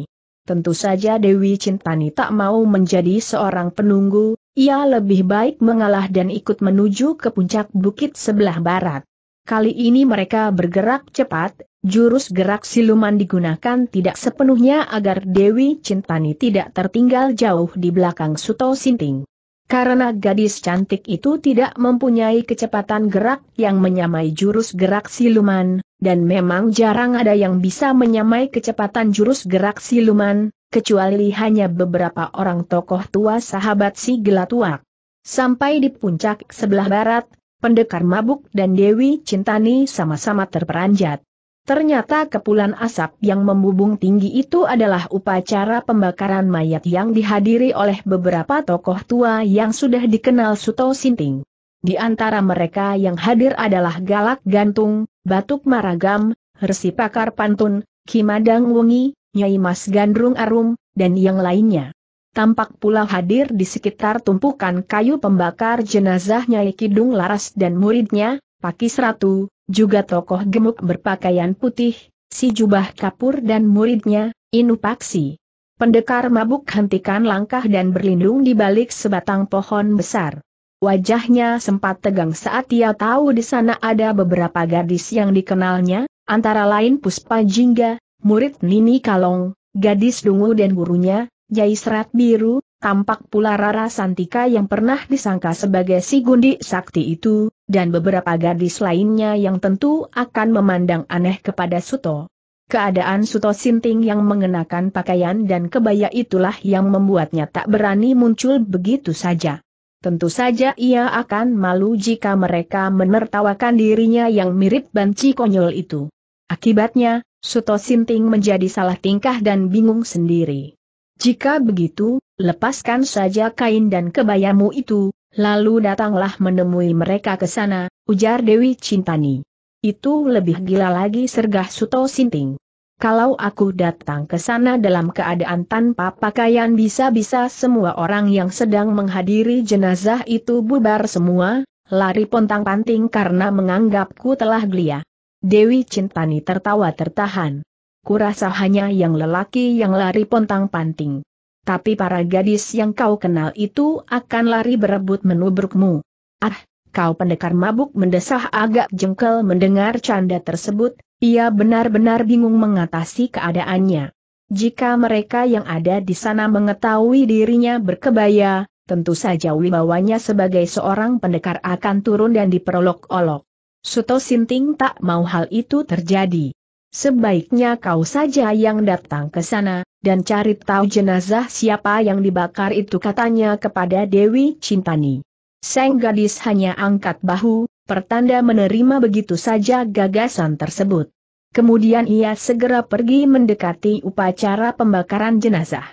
Tentu saja Dewi Cintani tak mau menjadi seorang penunggu, ia lebih baik mengalah dan ikut menuju ke puncak bukit sebelah barat. Kali ini mereka bergerak cepat, jurus gerak siluman digunakan tidak sepenuhnya agar Dewi Cintani tidak tertinggal jauh di belakang Suto Sinting. Karena gadis cantik itu tidak mempunyai kecepatan gerak yang menyamai jurus gerak siluman, dan memang jarang ada yang bisa menyamai kecepatan jurus gerak siluman, kecuali hanya beberapa orang tokoh tua sahabat si Gelatuak. Sampai di puncak sebelah barat, pendekar mabuk dan Dewi Cintani sama-sama terperanjat. Ternyata kepulan asap yang membubung tinggi itu adalah upacara pembakaran mayat yang dihadiri oleh beberapa tokoh tua yang sudah dikenal Suto Sinting. Di antara mereka yang hadir adalah Galak Gantung, Batuk Maragam, Resi Pakar Pantun, Kimadang Wengi, Nyai Mas Gandrung Arum, dan yang lainnya. Tampak pula hadir di sekitar tumpukan kayu pembakar jenazah Nyai Kidung Laras dan muridnya, Pakis Ratu, juga tokoh gemuk berpakaian putih, si jubah kapur dan muridnya, Inupaksi. Pendekar mabuk hentikan langkah dan berlindung di balik sebatang pohon besar. Wajahnya sempat tegang saat ia tahu di sana ada beberapa gadis yang dikenalnya, antara lain Puspa Jingga, murid Nini Kalong, gadis dungu dan gurunya, Jai Serat Biru, tampak pula Rara Santika yang pernah disangka sebagai si Gundi Sakti itu, dan beberapa gadis lainnya yang tentu akan memandang aneh kepada Suto. Keadaan Suto Sinting yang mengenakan pakaian dan kebaya itulah yang membuatnya tak berani muncul begitu saja. Tentu saja ia akan malu jika mereka menertawakan dirinya yang mirip banci konyol itu. Akibatnya, Suto Sinting menjadi salah tingkah dan bingung sendiri. Jika begitu, lepaskan saja kain dan kebayamu itu, lalu datanglah menemui mereka ke sana, ujar Dewi Cintani. Itu lebih gila lagi sergah Suto Sinting. Kalau aku datang ke sana dalam keadaan tanpa pakaian bisa-bisa semua orang yang sedang menghadiri jenazah itu bubar semua, lari pontang-panting karena menganggapku telah gelia. Dewi Cintani tertawa tertahan. Kurasa hanya yang lelaki yang lari pontang-panting. Tapi para gadis yang kau kenal itu akan lari berebut menubrukmu. Ah, Kau pendekar mabuk mendesah agak jengkel mendengar canda tersebut, ia benar-benar bingung mengatasi keadaannya. Jika mereka yang ada di sana mengetahui dirinya berkebaya, tentu saja wibawanya sebagai seorang pendekar akan turun dan diperolok-olok. Suto Sinting tak mau hal itu terjadi. Sebaiknya kau saja yang datang ke sana, dan cari tahu jenazah siapa yang dibakar itu katanya kepada Dewi Cintani. Sang gadis hanya angkat bahu, pertanda menerima begitu saja gagasan tersebut. Kemudian ia segera pergi mendekati upacara pembakaran jenazah.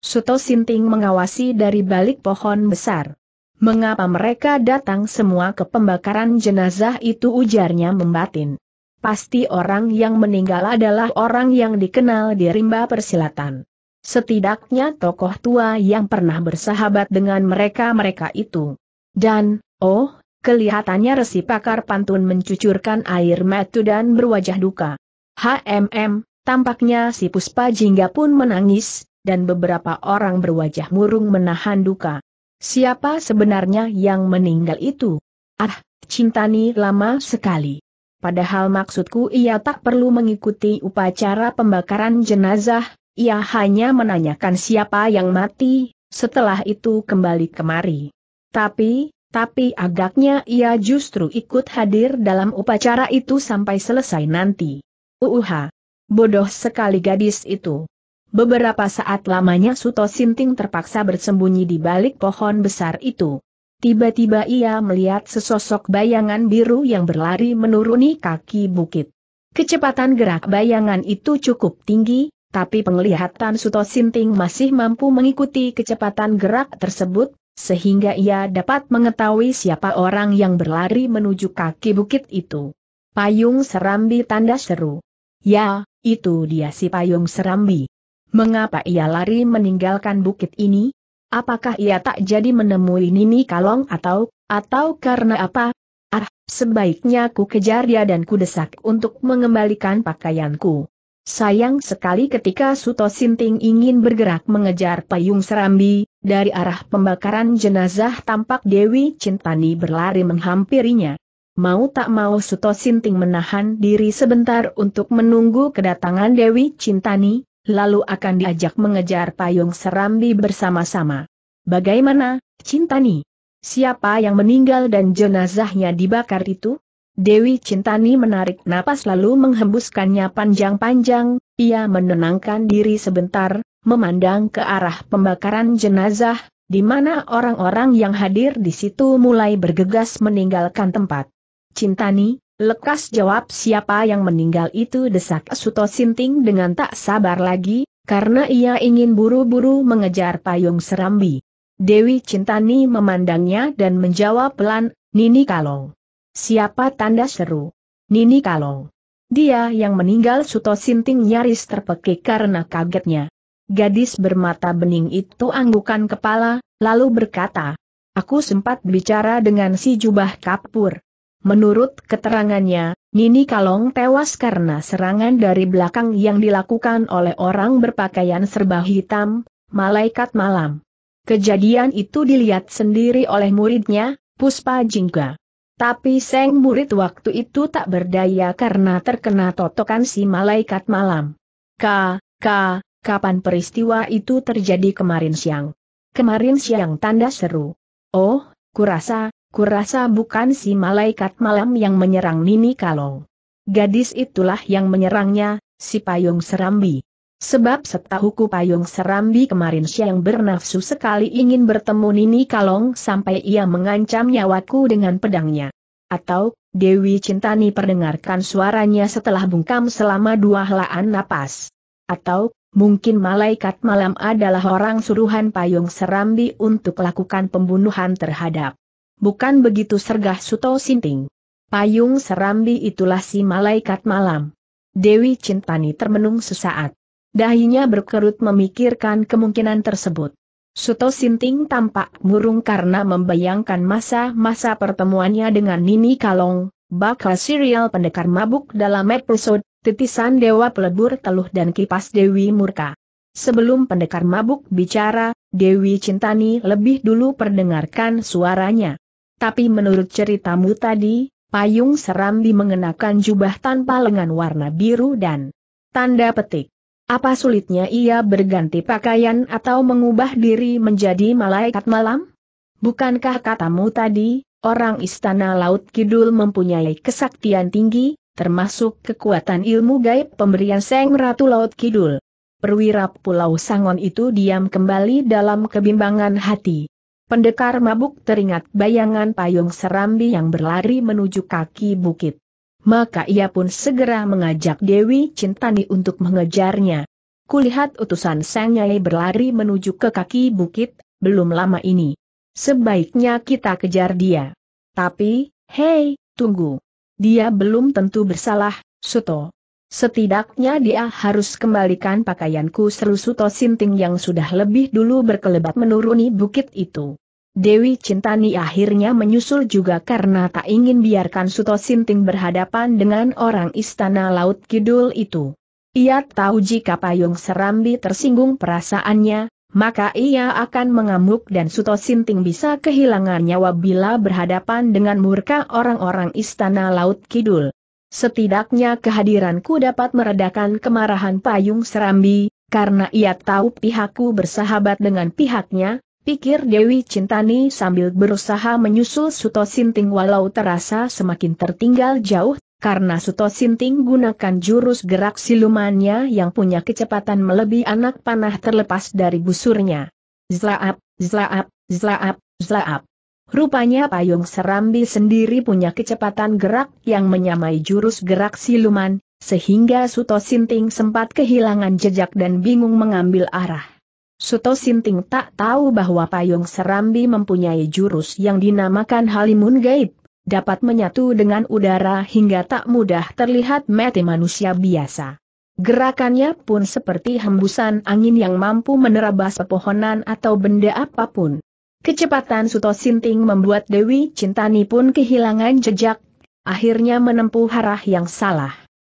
Suto Sinting mengawasi dari balik pohon besar. Mengapa mereka datang semua ke pembakaran jenazah itu ujarnya membatin. Pasti orang yang meninggal adalah orang yang dikenal di rimba persilatan. Setidaknya tokoh tua yang pernah bersahabat dengan mereka-mereka itu. Dan, oh, kelihatannya resi pakar pantun mencucurkan air mata dan berwajah duka. HMM, tampaknya si Puspa Jingga pun menangis, dan beberapa orang berwajah murung menahan duka. Siapa sebenarnya yang meninggal itu? Ah, cintani lama sekali. Padahal maksudku ia tak perlu mengikuti upacara pembakaran jenazah, ia hanya menanyakan siapa yang mati, setelah itu kembali kemari. Tapi, tapi agaknya ia justru ikut hadir dalam upacara itu sampai selesai nanti. Uuha! Bodoh sekali gadis itu. Beberapa saat lamanya Suto Sinting terpaksa bersembunyi di balik pohon besar itu. Tiba-tiba ia melihat sesosok bayangan biru yang berlari menuruni kaki bukit. Kecepatan gerak bayangan itu cukup tinggi, tapi penglihatan Suto Sinting masih mampu mengikuti kecepatan gerak tersebut, sehingga ia dapat mengetahui siapa orang yang berlari menuju kaki bukit itu. Payung Serambi tanda seru. Ya, itu dia si Payung Serambi. Mengapa ia lari meninggalkan bukit ini? Apakah ia tak jadi menemui Nini Kalong atau, atau karena apa? Ah, sebaiknya ku kejar dia dan ku desak untuk mengembalikan pakaianku. Sayang sekali ketika Suto Sinting ingin bergerak mengejar payung serambi, dari arah pembakaran jenazah tampak Dewi Cintani berlari menghampirinya. Mau tak mau Suto Sinting menahan diri sebentar untuk menunggu kedatangan Dewi Cintani, lalu akan diajak mengejar payung serambi bersama-sama. Bagaimana, Cintani? Siapa yang meninggal dan jenazahnya dibakar itu? Dewi Cintani menarik napas lalu menghembuskannya panjang-panjang, ia menenangkan diri sebentar, memandang ke arah pembakaran jenazah, di mana orang-orang yang hadir di situ mulai bergegas meninggalkan tempat. Cintani, lekas jawab siapa yang meninggal itu desak Suto Sinting dengan tak sabar lagi, karena ia ingin buru-buru mengejar payung serambi. Dewi Cintani memandangnya dan menjawab pelan, Nini Kalong. Siapa tanda seru? Nini Kalong. Dia yang meninggal Suto Sinting nyaris terpekik karena kagetnya. Gadis bermata bening itu anggukan kepala, lalu berkata, Aku sempat bicara dengan si jubah kapur. Menurut keterangannya, Nini Kalong tewas karena serangan dari belakang yang dilakukan oleh orang berpakaian serba hitam, malaikat malam. Kejadian itu dilihat sendiri oleh muridnya, Puspa Jingga. Tapi Seng murid waktu itu tak berdaya karena terkena totokan si malaikat malam. K, K, Kapan peristiwa itu terjadi kemarin siang? Kemarin siang tanda seru. Oh, kurasa, kurasa bukan si malaikat malam yang menyerang Nini Kalong. Gadis itulah yang menyerangnya, si Payung Serambi. Sebab setahuku Payung Serambi kemarin siang bernafsu sekali ingin bertemu Nini Kalong sampai ia mengancam nyawaku dengan pedangnya. Atau, Dewi Cintani perdengarkan suaranya setelah bungkam selama dua helaan napas. Atau, Mungkin malaikat malam adalah orang suruhan payung serambi untuk lakukan pembunuhan terhadap. Bukan begitu sergah Suto Sinting. Payung serambi itulah si malaikat malam. Dewi Cintani termenung sesaat. Dahinya berkerut memikirkan kemungkinan tersebut. Suto Sinting tampak murung karena membayangkan masa-masa pertemuannya dengan Nini Kalong, bakal serial pendekar mabuk dalam episode titisan Dewa Pelebur Teluh dan kipas Dewi Murka. Sebelum pendekar mabuk bicara, Dewi Cintani lebih dulu perdengarkan suaranya. Tapi menurut ceritamu tadi, payung serambi mengenakan jubah tanpa lengan warna biru dan tanda petik. Apa sulitnya ia berganti pakaian atau mengubah diri menjadi malaikat malam? Bukankah katamu tadi, orang istana Laut Kidul mempunyai kesaktian tinggi, termasuk kekuatan ilmu gaib pemberian Seng Ratu Laut Kidul. Perwira Pulau Sangon itu diam kembali dalam kebimbangan hati. Pendekar mabuk teringat bayangan payung serambi yang berlari menuju kaki bukit. Maka ia pun segera mengajak Dewi Cintani untuk mengejarnya. Kulihat utusan Sang Nyai berlari menuju ke kaki bukit, belum lama ini. Sebaiknya kita kejar dia. Tapi, hei, tunggu. Dia belum tentu bersalah, Suto. Setidaknya dia harus kembalikan pakaianku seru Suto Sinting yang sudah lebih dulu berkelebat menuruni bukit itu. Dewi Cintani akhirnya menyusul juga karena tak ingin biarkan Suto Sinting berhadapan dengan orang istana Laut Kidul itu. Ia tahu jika Payung Serambi tersinggung perasaannya, maka ia akan mengamuk dan Suto Sinting bisa kehilangan nyawa bila berhadapan dengan murka orang-orang istana Laut Kidul. Setidaknya kehadiranku dapat meredakan kemarahan Payung Serambi, karena ia tahu pihakku bersahabat dengan pihaknya, pikir Dewi Cintani sambil berusaha menyusul Suto Sinting walau terasa semakin tertinggal jauh, karena Suto Sinting gunakan jurus gerak silumannya yang punya kecepatan melebihi anak panah terlepas dari busurnya. Zlaap, zlaap, zlaap, zlaap. Rupanya payung serambi sendiri punya kecepatan gerak yang menyamai jurus gerak siluman, sehingga Suto Sinting sempat kehilangan jejak dan bingung mengambil arah. Suto Sinting tak tahu bahwa payung serambi mempunyai jurus yang dinamakan Halimun Gaib dapat menyatu dengan udara hingga tak mudah terlihat mati manusia biasa. Gerakannya pun seperti hembusan angin yang mampu menerabas pepohonan atau benda apapun. Kecepatan Suto Sinting membuat Dewi Cintani pun kehilangan jejak, akhirnya menempuh arah yang salah.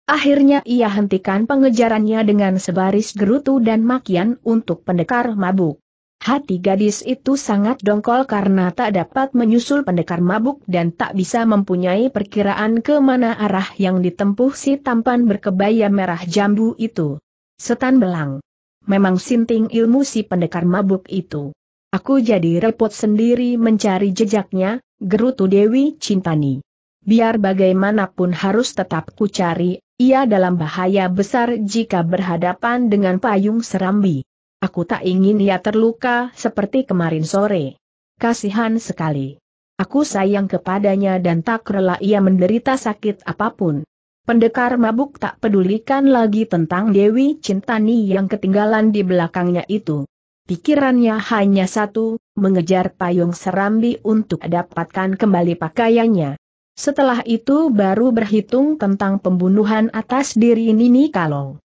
Akhirnya ia hentikan pengejarannya dengan sebaris gerutu dan makian untuk pendekar mabuk. Hati gadis itu sangat dongkol karena tak dapat menyusul pendekar mabuk dan tak bisa mempunyai perkiraan ke mana arah yang ditempuh si tampan berkebaya merah jambu itu. Setan belang. Memang sinting ilmu si pendekar mabuk itu. Aku jadi repot sendiri mencari jejaknya, gerutu Dewi Cintani. Biar bagaimanapun harus tetap kucari, ia dalam bahaya besar jika berhadapan dengan payung serambi. Aku tak ingin ia terluka seperti kemarin sore. Kasihan sekali. Aku sayang kepadanya dan tak rela ia menderita sakit apapun. Pendekar mabuk tak pedulikan lagi tentang Dewi Cintani yang ketinggalan di belakangnya itu. Pikirannya hanya satu, mengejar payung serambi untuk dapatkan kembali pakaiannya. Setelah itu baru berhitung tentang pembunuhan atas diri Nini Kalong.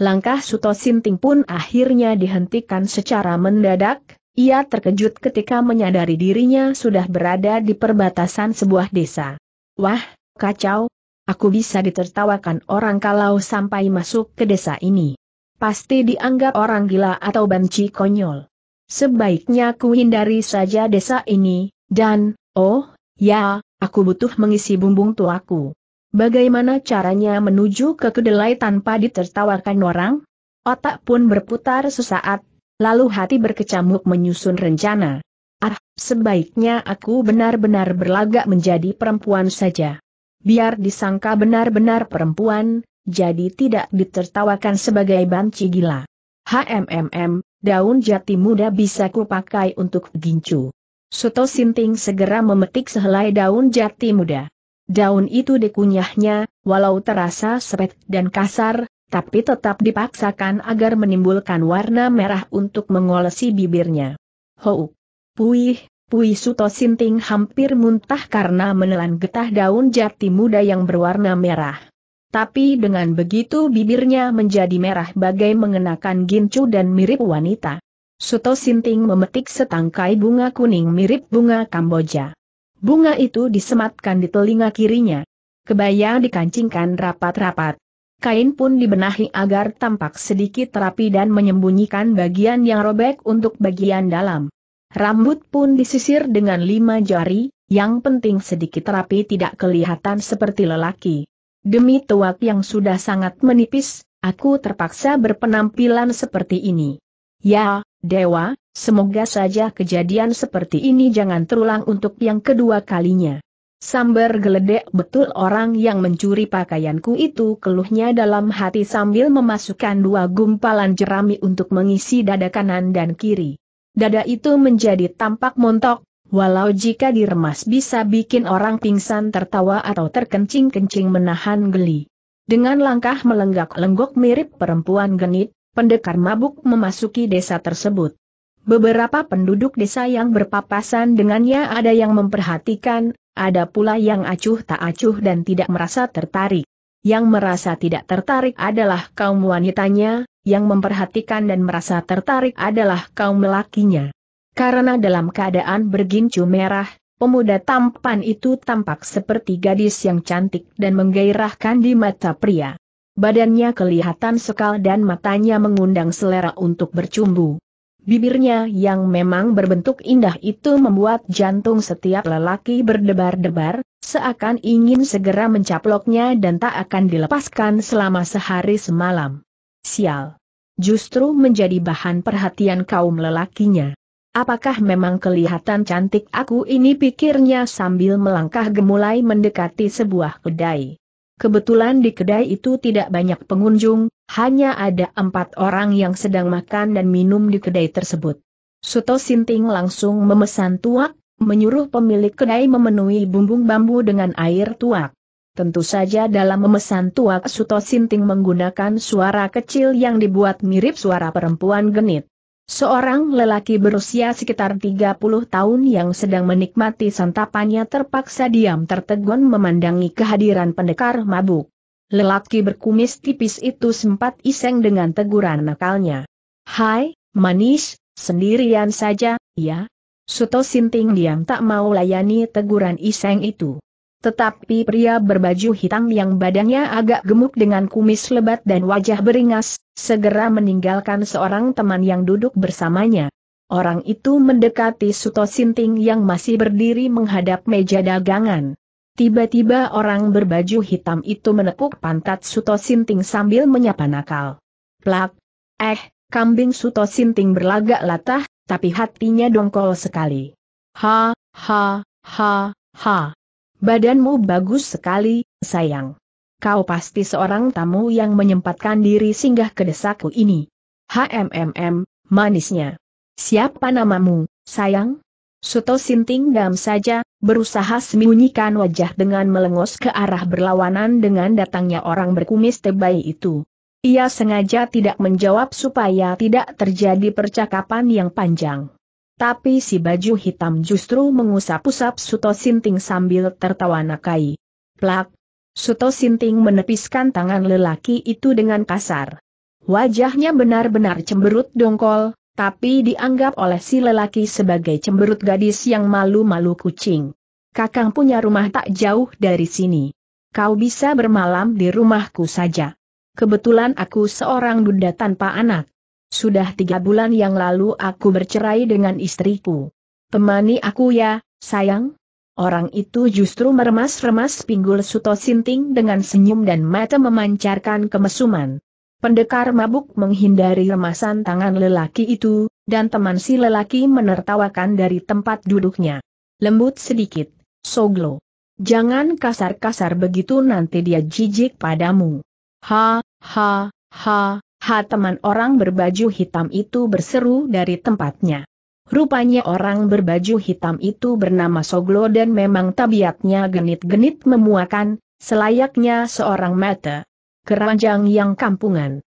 Langkah Suto Sinting pun akhirnya dihentikan secara mendadak, ia terkejut ketika menyadari dirinya sudah berada di perbatasan sebuah desa. Wah, kacau, aku bisa ditertawakan orang kalau sampai masuk ke desa ini. Pasti dianggap orang gila atau banci konyol. Sebaiknya ku hindari saja desa ini, dan, oh, ya, aku butuh mengisi bumbung tuaku. Bagaimana caranya menuju ke kedelai tanpa ditertawakan orang? Otak pun berputar sesaat, lalu hati berkecamuk menyusun rencana. Ah, sebaiknya aku benar-benar berlagak menjadi perempuan saja. Biar disangka benar-benar perempuan, jadi tidak ditertawakan sebagai banci gila. HMMM, daun jati muda bisa kupakai untuk gincu. Soto Sinting segera memetik sehelai daun jati muda. Daun itu dikunyahnya, walau terasa sepet dan kasar, tapi tetap dipaksakan agar menimbulkan warna merah untuk mengolesi bibirnya. Hou! Puih, Pui Suto Sinting hampir muntah karena menelan getah daun jati muda yang berwarna merah. Tapi dengan begitu bibirnya menjadi merah bagai mengenakan gincu dan mirip wanita. Suto Sinting memetik setangkai bunga kuning mirip bunga Kamboja. Bunga itu disematkan di telinga kirinya. Kebaya dikancingkan rapat-rapat. Kain pun dibenahi agar tampak sedikit rapi dan menyembunyikan bagian yang robek untuk bagian dalam. Rambut pun disisir dengan lima jari, yang penting sedikit rapi tidak kelihatan seperti lelaki. Demi tuak yang sudah sangat menipis, aku terpaksa berpenampilan seperti ini. Ya, Dewa, semoga saja kejadian seperti ini jangan terulang untuk yang kedua kalinya. Sambar geledek betul orang yang mencuri pakaianku itu keluhnya dalam hati sambil memasukkan dua gumpalan jerami untuk mengisi dada kanan dan kiri. Dada itu menjadi tampak montok, Walau jika diremas bisa bikin orang pingsan tertawa atau terkencing-kencing menahan geli. Dengan langkah melenggak-lenggok mirip perempuan genit, pendekar mabuk memasuki desa tersebut. Beberapa penduduk desa yang berpapasan dengannya ada yang memperhatikan, ada pula yang acuh tak acuh dan tidak merasa tertarik. Yang merasa tidak tertarik adalah kaum wanitanya, yang memperhatikan dan merasa tertarik adalah kaum laki-lakinya. Karena dalam keadaan bergincu merah, pemuda tampan itu tampak seperti gadis yang cantik dan menggairahkan di mata pria badannya kelihatan sekal dan matanya mengundang selera untuk bercumbu. Bibirnya yang memang berbentuk indah itu membuat jantung setiap lelaki berdebar-debar, seakan ingin segera mencaploknya dan tak akan dilepaskan selama sehari semalam. Sial! Justru menjadi bahan perhatian kaum lelakinya. Apakah memang kelihatan cantik aku ini pikirnya sambil melangkah gemulai mendekati sebuah kedai. Kebetulan di kedai itu tidak banyak pengunjung, hanya ada empat orang yang sedang makan dan minum di kedai tersebut. Suto Sinting langsung memesan tuak, menyuruh pemilik kedai memenuhi bumbung bambu dengan air tuak. Tentu saja dalam memesan tuak Suto Sinting menggunakan suara kecil yang dibuat mirip suara perempuan genit. Seorang lelaki berusia sekitar 30 tahun yang sedang menikmati santapannya terpaksa diam tertegun memandangi kehadiran pendekar mabuk. Lelaki berkumis tipis itu sempat iseng dengan teguran nakalnya. Hai, manis, sendirian saja, ya? Suto Sinting diam tak mau layani teguran iseng itu. Tetapi pria berbaju hitam yang badannya agak gemuk dengan kumis lebat dan wajah beringas, segera meninggalkan seorang teman yang duduk bersamanya. Orang itu mendekati Suto Sinting yang masih berdiri menghadap meja dagangan. Tiba-tiba orang berbaju hitam itu menepuk pantat Suto Sinting sambil menyapa nakal. Plak! Eh, kambing Suto Sinting berlagak latah, tapi hatinya dongkol sekali. Ha, ha, ha, ha. Badanmu bagus sekali, sayang. Kau pasti seorang tamu yang menyempatkan diri singgah ke desaku ini. HMMM, manisnya. Siapa namamu, sayang? Suto Sinting dam saja, berusaha sembunyikan wajah dengan melengos ke arah berlawanan dengan datangnya orang berkumis tebai itu. Ia sengaja tidak menjawab supaya tidak terjadi percakapan yang panjang. Tapi si baju hitam justru mengusap-usap Suto Sinting sambil tertawa nakai. Plak! Suto Sinting menepiskan tangan lelaki itu dengan kasar. Wajahnya benar-benar cemberut dongkol, tapi dianggap oleh si lelaki sebagai cemberut gadis yang malu-malu kucing. Kakang punya rumah tak jauh dari sini. Kau bisa bermalam di rumahku saja. Kebetulan aku seorang duda tanpa anak. Sudah tiga bulan yang lalu aku bercerai dengan istriku. Temani aku ya, sayang? Orang itu justru meremas-remas pinggul Suto Sinting dengan senyum dan mata memancarkan kemesuman. Pendekar mabuk menghindari remasan tangan lelaki itu, dan teman si lelaki menertawakan dari tempat duduknya. Lembut sedikit, Soglo. Jangan kasar-kasar begitu nanti dia jijik padamu. Ha, ha, ha, Ha teman orang berbaju hitam itu berseru dari tempatnya. Rupanya orang berbaju hitam itu bernama Soglo dan memang tabiatnya genit-genit memuakan, selayaknya seorang mata. Keranjang yang kampungan.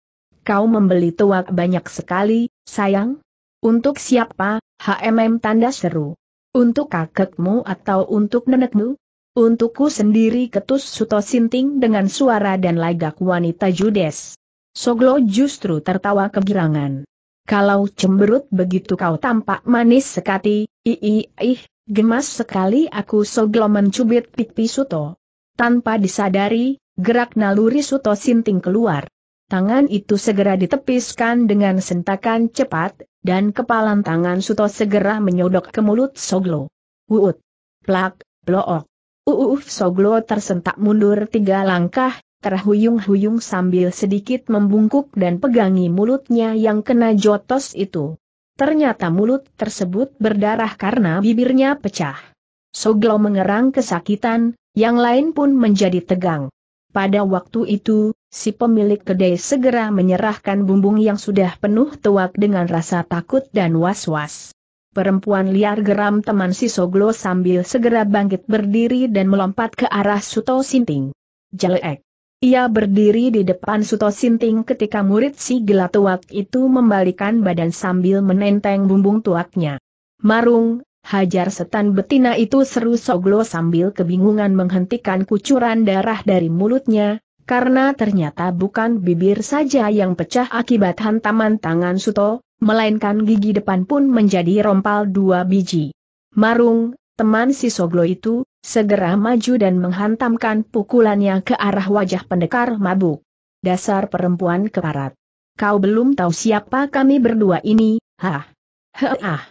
Kau membeli tuak banyak sekali, sayang? Untuk siapa, HMM tanda seru. Untuk kakekmu atau untuk nenekmu? Untukku sendiri ketus Suto Sinting dengan suara dan lagak wanita judes. Soglo justru tertawa kegirangan. Kalau cemberut begitu kau tampak manis sekali, ih ih, gemas sekali aku Soglo mencubit pipi Suto. Tanpa disadari, gerak naluri Suto sinting keluar. Tangan itu segera ditepiskan dengan sentakan cepat, dan kepalan tangan Suto segera menyodok ke mulut Soglo. Wut, Plak, blook! Uuf Soglo tersentak mundur tiga langkah, terhuyung-huyung sambil sedikit membungkuk dan pegangi mulutnya yang kena jotos itu. Ternyata mulut tersebut berdarah karena bibirnya pecah. Soglo mengerang kesakitan, yang lain pun menjadi tegang. Pada waktu itu, si pemilik kedai segera menyerahkan bumbung yang sudah penuh tuak dengan rasa takut dan was-was. Perempuan liar geram teman si Soglo sambil segera bangkit berdiri dan melompat ke arah Suto Sinting. Jelek. Ia berdiri di depan Suto Sinting ketika murid si gila tuak itu membalikan badan sambil menenteng bumbung tuaknya. Marung, hajar setan betina itu seru Soglo sambil kebingungan menghentikan kucuran darah dari mulutnya, karena ternyata bukan bibir saja yang pecah akibat hantaman tangan Suto, melainkan gigi depan pun menjadi rompal dua biji. Marung, teman si Soglo itu, segera maju dan menghantamkan pukulannya ke arah wajah pendekar mabuk. Dasar perempuan keparat. Kau belum tahu siapa kami berdua ini, hah? Heah.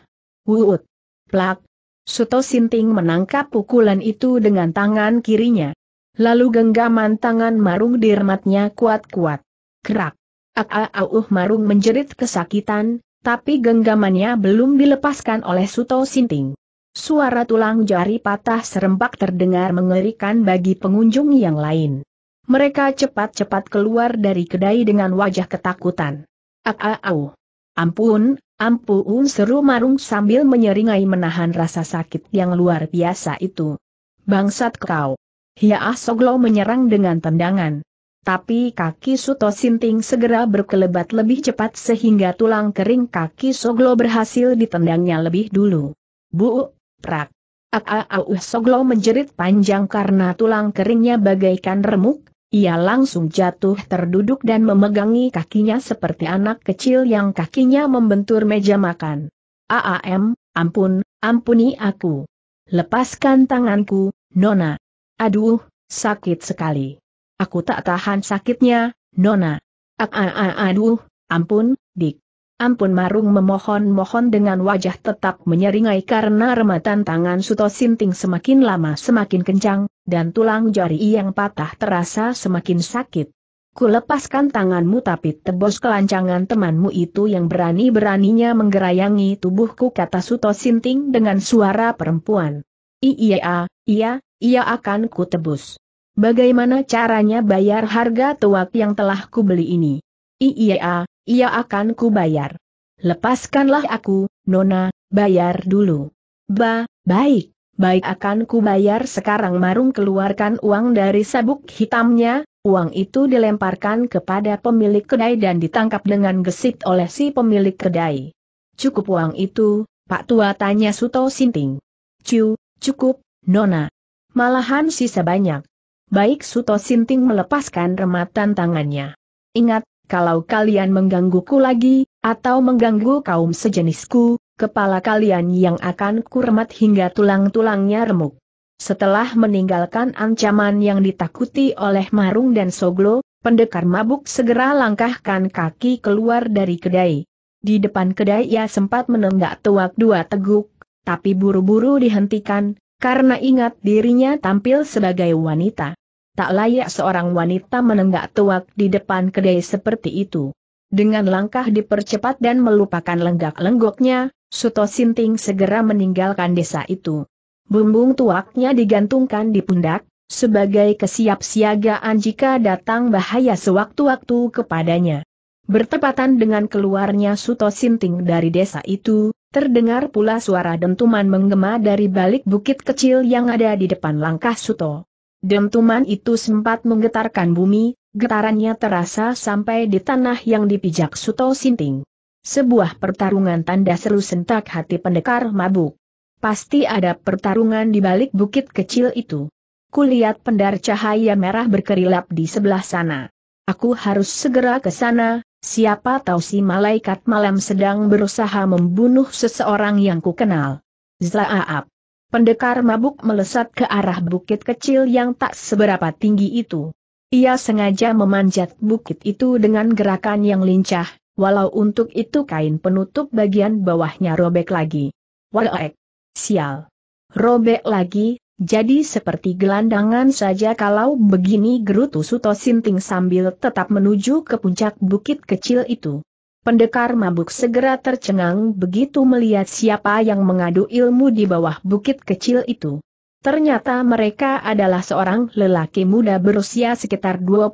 Wuut. Plak. Suto Sinting menangkap pukulan itu dengan tangan kirinya. Lalu genggaman tangan marung dirmatnya kuat-kuat. Kerak. ak uh, marung menjerit kesakitan, tapi genggamannya belum dilepaskan oleh Suto Sinting. Suara tulang jari patah serempak terdengar mengerikan bagi pengunjung yang lain. Mereka cepat-cepat keluar dari kedai dengan wajah ketakutan. Aau! ampun, ampun seru marung sambil menyeringai menahan rasa sakit yang luar biasa itu. Bangsat kau. Hiaah Soglo menyerang dengan tendangan. Tapi kaki Suto Sinting segera berkelebat lebih cepat sehingga tulang kering kaki Soglo berhasil ditendangnya lebih dulu. Bu, Prak. Aau uh Soglo menjerit panjang karena tulang keringnya bagaikan remuk, ia langsung jatuh terduduk dan memegangi kakinya seperti anak kecil yang kakinya membentur meja makan. AAM, ampun, ampuni aku. Lepaskan tanganku, Nona. Aduh, sakit sekali. Aku tak tahan sakitnya, Nona. Aduh, ampun, Dik. Ampun Marung memohon-mohon dengan wajah tetap menyeringai karena rematan tangan Suto Sinting semakin lama semakin kencang, dan tulang jari yang patah terasa semakin sakit. Ku lepaskan tanganmu tapi tebos kelancangan temanmu itu yang berani-beraninya menggerayangi tubuhku kata Suto Sinting dengan suara perempuan. Iya, iya, iya akan ku tebus. Bagaimana caranya bayar harga tuak yang telah kubeli ini? Iya, ia akan kubayar. Lepaskanlah aku, Nona, bayar dulu. Ba, baik, baik akan kubayar sekarang Marung keluarkan uang dari sabuk hitamnya, uang itu dilemparkan kepada pemilik kedai dan ditangkap dengan gesit oleh si pemilik kedai. Cukup uang itu, Pak Tua tanya Suto Sinting. Cu, cukup, Nona. Malahan sisa banyak. Baik Suto Sinting melepaskan rematan tangannya. Ingat, kalau kalian menggangguku lagi, atau mengganggu kaum sejenisku, kepala kalian yang akan kurmat hingga tulang-tulangnya remuk. Setelah meninggalkan ancaman yang ditakuti oleh Marung dan Soglo, pendekar mabuk segera langkahkan kaki keluar dari kedai. Di depan kedai ia sempat menenggak tuak dua teguk, tapi buru-buru dihentikan, karena ingat dirinya tampil sebagai wanita tak layak seorang wanita menenggak tuak di depan kedai seperti itu. Dengan langkah dipercepat dan melupakan lenggak-lenggoknya, Suto Sinting segera meninggalkan desa itu. Bumbung tuaknya digantungkan di pundak, sebagai kesiapsiagaan jika datang bahaya sewaktu-waktu kepadanya. Bertepatan dengan keluarnya Suto Sinting dari desa itu, terdengar pula suara dentuman menggema dari balik bukit kecil yang ada di depan langkah Suto. Dentuman itu sempat menggetarkan bumi, getarannya terasa sampai di tanah yang dipijak Suto Sinting. Sebuah pertarungan tanda seru sentak hati pendekar mabuk. Pasti ada pertarungan di balik bukit kecil itu. Kulihat pendar cahaya merah berkerilap di sebelah sana. Aku harus segera ke sana, siapa tahu si malaikat malam sedang berusaha membunuh seseorang yang kukenal. kenal. Zlaaap pendekar mabuk melesat ke arah bukit kecil yang tak seberapa tinggi itu. Ia sengaja memanjat bukit itu dengan gerakan yang lincah, walau untuk itu kain penutup bagian bawahnya robek lagi. Waek! Sial! Robek lagi, jadi seperti gelandangan saja kalau begini gerutu Suto Sinting sambil tetap menuju ke puncak bukit kecil itu. Pendekar mabuk segera tercengang begitu melihat siapa yang mengadu ilmu di bawah bukit kecil itu. Ternyata mereka adalah seorang lelaki muda berusia sekitar 25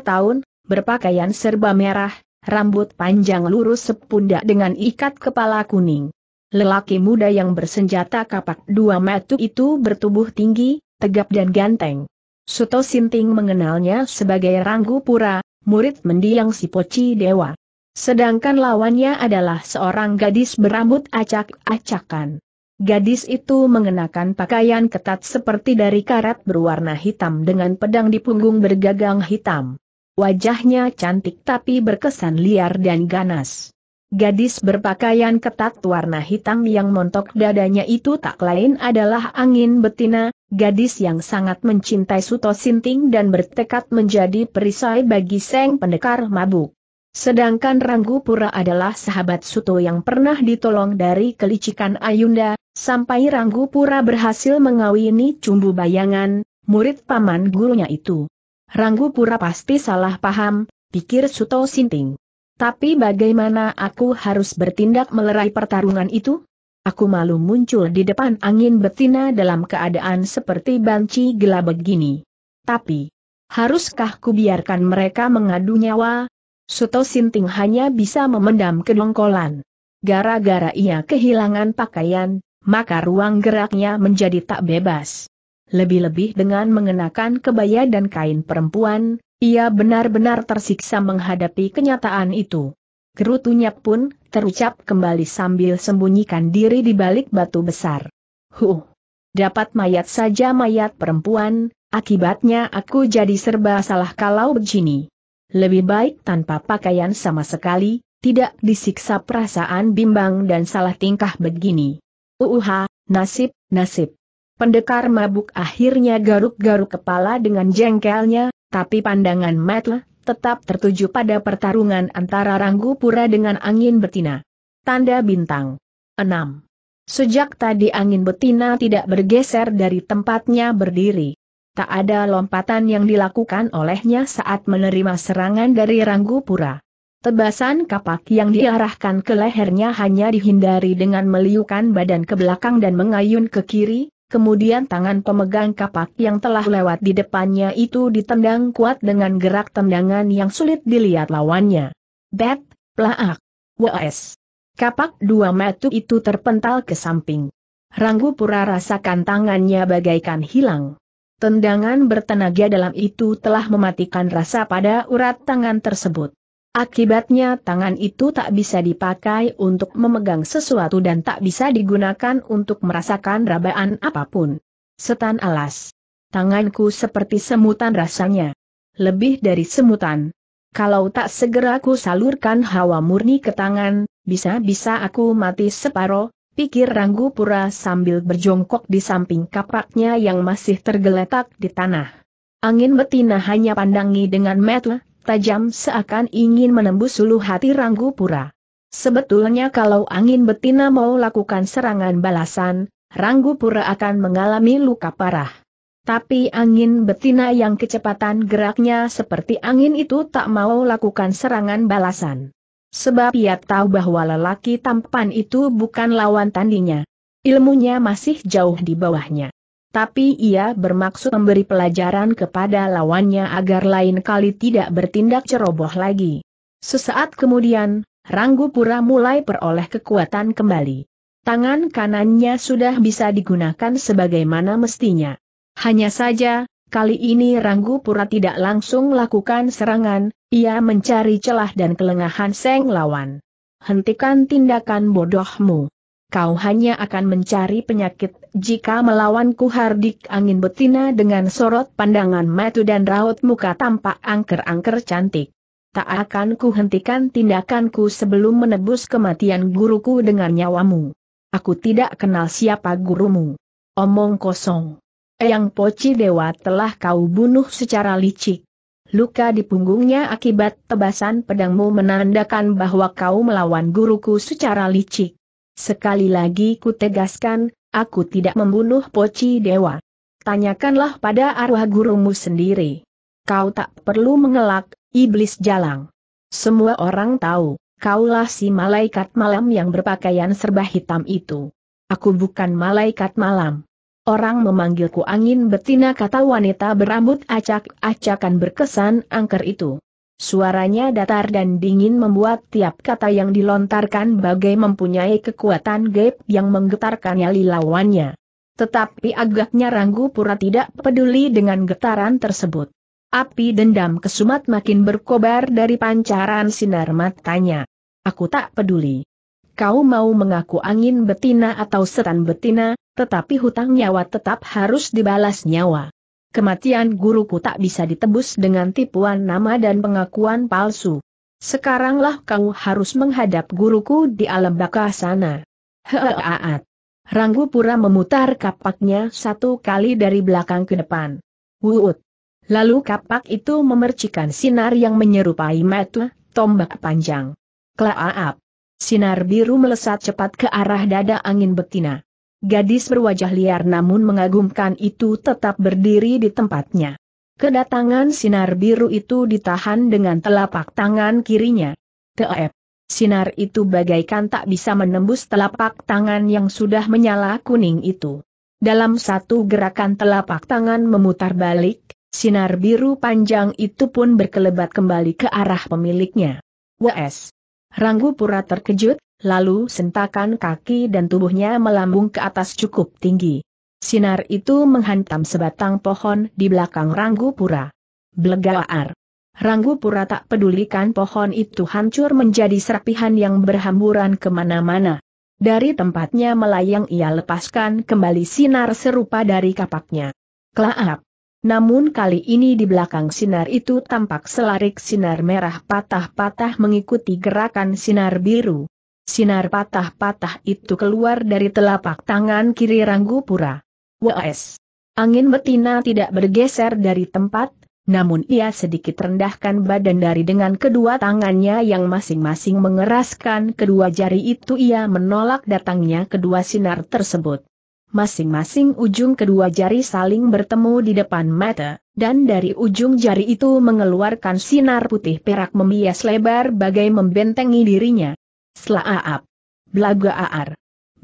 tahun, berpakaian serba merah, rambut panjang lurus sepundak dengan ikat kepala kuning. Lelaki muda yang bersenjata kapak dua metu itu bertubuh tinggi, tegap dan ganteng. Suto Sinting mengenalnya sebagai Ranggu Pura, murid mendiang si Poci Dewa. Sedangkan lawannya adalah seorang gadis berambut acak-acakan. Gadis itu mengenakan pakaian ketat seperti dari karat berwarna hitam dengan pedang di punggung bergagang hitam. Wajahnya cantik tapi berkesan liar dan ganas. Gadis berpakaian ketat warna hitam yang montok dadanya itu tak lain adalah angin betina, gadis yang sangat mencintai Suto Sinting dan bertekad menjadi perisai bagi Seng Pendekar Mabuk. Sedangkan Ranggupura adalah sahabat Suto yang pernah ditolong dari kelicikan Ayunda, sampai Ranggupura berhasil mengawini cumbu bayangan, murid paman gurunya itu. Ranggupura pasti salah paham, pikir Suto Sinting. Tapi bagaimana aku harus bertindak melerai pertarungan itu? Aku malu muncul di depan angin betina dalam keadaan seperti banci gelap gini. Tapi, haruskah ku biarkan mereka mengadu nyawa, Suto Sinting hanya bisa memendam kedongkolan. Gara-gara ia kehilangan pakaian, maka ruang geraknya menjadi tak bebas. Lebih-lebih dengan mengenakan kebaya dan kain perempuan, ia benar-benar tersiksa menghadapi kenyataan itu. Gerutunya pun terucap kembali sambil sembunyikan diri di balik batu besar. Huh! Dapat mayat saja mayat perempuan, akibatnya aku jadi serba salah kalau begini. Lebih baik tanpa pakaian sama sekali, tidak disiksa perasaan bimbang dan salah tingkah begini. Uuha, nasib, nasib. Pendekar mabuk akhirnya garuk-garuk kepala dengan jengkelnya, tapi pandangan Matla tetap tertuju pada pertarungan antara ranggu pura dengan angin betina. Tanda bintang 6. Sejak tadi angin betina tidak bergeser dari tempatnya berdiri. Tak ada lompatan yang dilakukan olehnya saat menerima serangan dari Ranggupura. Tebasan kapak yang diarahkan ke lehernya hanya dihindari dengan meliukan badan ke belakang dan mengayun ke kiri, kemudian tangan pemegang kapak yang telah lewat di depannya itu ditendang kuat dengan gerak tendangan yang sulit dilihat lawannya. Bet, plaak, was. Kapak dua metu itu terpental ke samping. Ranggupura rasakan tangannya bagaikan hilang. Tendangan bertenaga dalam itu telah mematikan rasa pada urat tangan tersebut. Akibatnya tangan itu tak bisa dipakai untuk memegang sesuatu dan tak bisa digunakan untuk merasakan rabaan apapun. Setan alas. Tanganku seperti semutan rasanya. Lebih dari semutan. Kalau tak segera ku salurkan hawa murni ke tangan, bisa-bisa aku mati separoh pikir Ranggu Pura sambil berjongkok di samping kapaknya yang masih tergeletak di tanah. Angin betina hanya pandangi dengan mata tajam seakan ingin menembus seluruh hati Ranggu Pura. Sebetulnya kalau angin betina mau lakukan serangan balasan, Ranggu Pura akan mengalami luka parah. Tapi angin betina yang kecepatan geraknya seperti angin itu tak mau lakukan serangan balasan. Sebab ia tahu bahwa lelaki tampan itu bukan lawan tandingnya. Ilmunya masih jauh di bawahnya. Tapi ia bermaksud memberi pelajaran kepada lawannya agar lain kali tidak bertindak ceroboh lagi. Sesaat kemudian, Ranggupura mulai peroleh kekuatan kembali. Tangan kanannya sudah bisa digunakan sebagaimana mestinya. Hanya saja, Kali ini Ranggu pura tidak langsung lakukan serangan, ia mencari celah dan kelengahan Seng lawan. Hentikan tindakan bodohmu. Kau hanya akan mencari penyakit jika melawanku hardik angin betina dengan sorot pandangan matu dan raut muka tampak angker-angker cantik. Tak akan kuhentikan tindakanku sebelum menebus kematian guruku dengan nyawamu. Aku tidak kenal siapa gurumu. Omong kosong. Eyang Poci Dewa telah kau bunuh secara licik. Luka di punggungnya akibat tebasan pedangmu menandakan bahwa kau melawan guruku secara licik. Sekali lagi kutegaskan, aku tidak membunuh Poci Dewa. Tanyakanlah pada arwah gurumu sendiri. Kau tak perlu mengelak, iblis jalang. Semua orang tahu, kaulah si malaikat malam yang berpakaian serba hitam itu. Aku bukan malaikat malam. Orang memanggilku angin betina kata wanita berambut acak-acakan berkesan angker itu. Suaranya datar dan dingin membuat tiap kata yang dilontarkan bagai mempunyai kekuatan gaib yang menggetarkannya lawannya. Tetapi agaknya Ranggu Pura tidak peduli dengan getaran tersebut. Api dendam kesumat makin berkobar dari pancaran sinar matanya. Aku tak peduli. Kau mau mengaku angin betina atau setan betina, tetapi hutang nyawa tetap harus dibalas nyawa. Kematian guruku tak bisa ditebus dengan tipuan nama dan pengakuan palsu. Sekaranglah kau harus menghadap guruku di alam baka sana. Ranggu Ranggupura memutar kapaknya satu kali dari belakang ke depan. Wuut. Lalu kapak itu memercikan sinar yang menyerupai metu, tombak panjang. Klaaap. Sinar biru melesat cepat ke arah dada angin betina. Gadis berwajah liar namun mengagumkan itu tetap berdiri di tempatnya. Kedatangan sinar biru itu ditahan dengan telapak tangan kirinya. Teep. Sinar itu bagaikan tak bisa menembus telapak tangan yang sudah menyala kuning itu. Dalam satu gerakan telapak tangan memutar balik, sinar biru panjang itu pun berkelebat kembali ke arah pemiliknya. W.S. Ranggupura terkejut, lalu sentakan kaki dan tubuhnya melambung ke atas cukup tinggi. Sinar itu menghantam sebatang pohon di belakang Ranggu Ranggupura. Blegaar. Pura tak pedulikan pohon itu hancur menjadi serpihan yang berhamburan kemana-mana. Dari tempatnya melayang ia lepaskan kembali sinar serupa dari kapaknya. Kelaap. Namun kali ini di belakang sinar itu tampak selarik sinar merah patah-patah mengikuti gerakan sinar biru. Sinar patah-patah itu keluar dari telapak tangan kiri Ranggupura. Wes. Angin betina tidak bergeser dari tempat, namun ia sedikit rendahkan badan dari dengan kedua tangannya yang masing-masing mengeraskan kedua jari itu ia menolak datangnya kedua sinar tersebut. Masing-masing ujung kedua jari saling bertemu di depan mata, dan dari ujung jari itu mengeluarkan sinar putih perak membias lebar bagai membentengi dirinya belaga Ar.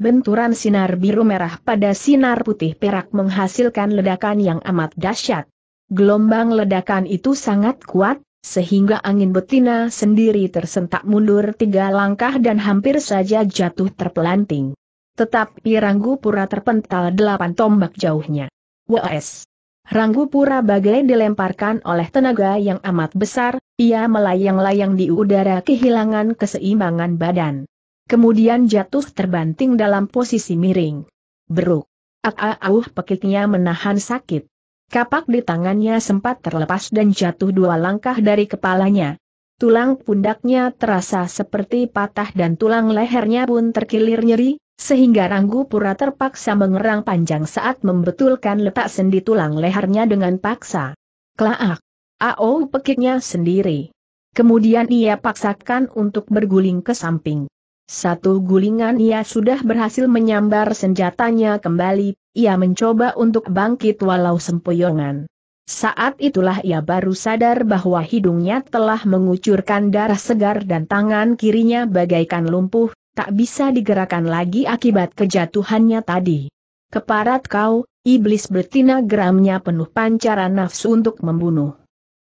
Benturan sinar biru merah pada sinar putih perak menghasilkan ledakan yang amat dahsyat. Gelombang ledakan itu sangat kuat, sehingga angin betina sendiri tersentak mundur tiga langkah dan hampir saja jatuh terpelanting. Tetapi Ranggu Pura terpental delapan tombak jauhnya. WS. Ranggupura bagai dilemparkan oleh tenaga yang amat besar, ia melayang-layang di udara kehilangan keseimbangan badan. Kemudian jatuh terbanting dalam posisi miring. Beruk. Ak-auh pekiknya menahan sakit. Kapak di tangannya sempat terlepas dan jatuh dua langkah dari kepalanya. Tulang pundaknya terasa seperti patah dan tulang lehernya pun terkilir nyeri, sehingga Ranggu Pura terpaksa mengerang panjang saat membetulkan letak sendi tulang lehernya dengan paksa. Klaak! Ao pekiknya sendiri. Kemudian ia paksakan untuk berguling ke samping. Satu gulingan ia sudah berhasil menyambar senjatanya kembali, ia mencoba untuk bangkit walau sempoyongan. Saat itulah ia baru sadar bahwa hidungnya telah mengucurkan darah segar dan tangan kirinya bagaikan lumpuh, tak bisa digerakkan lagi akibat kejatuhannya tadi. Keparat kau, iblis betina geramnya penuh pancaran nafsu untuk membunuh.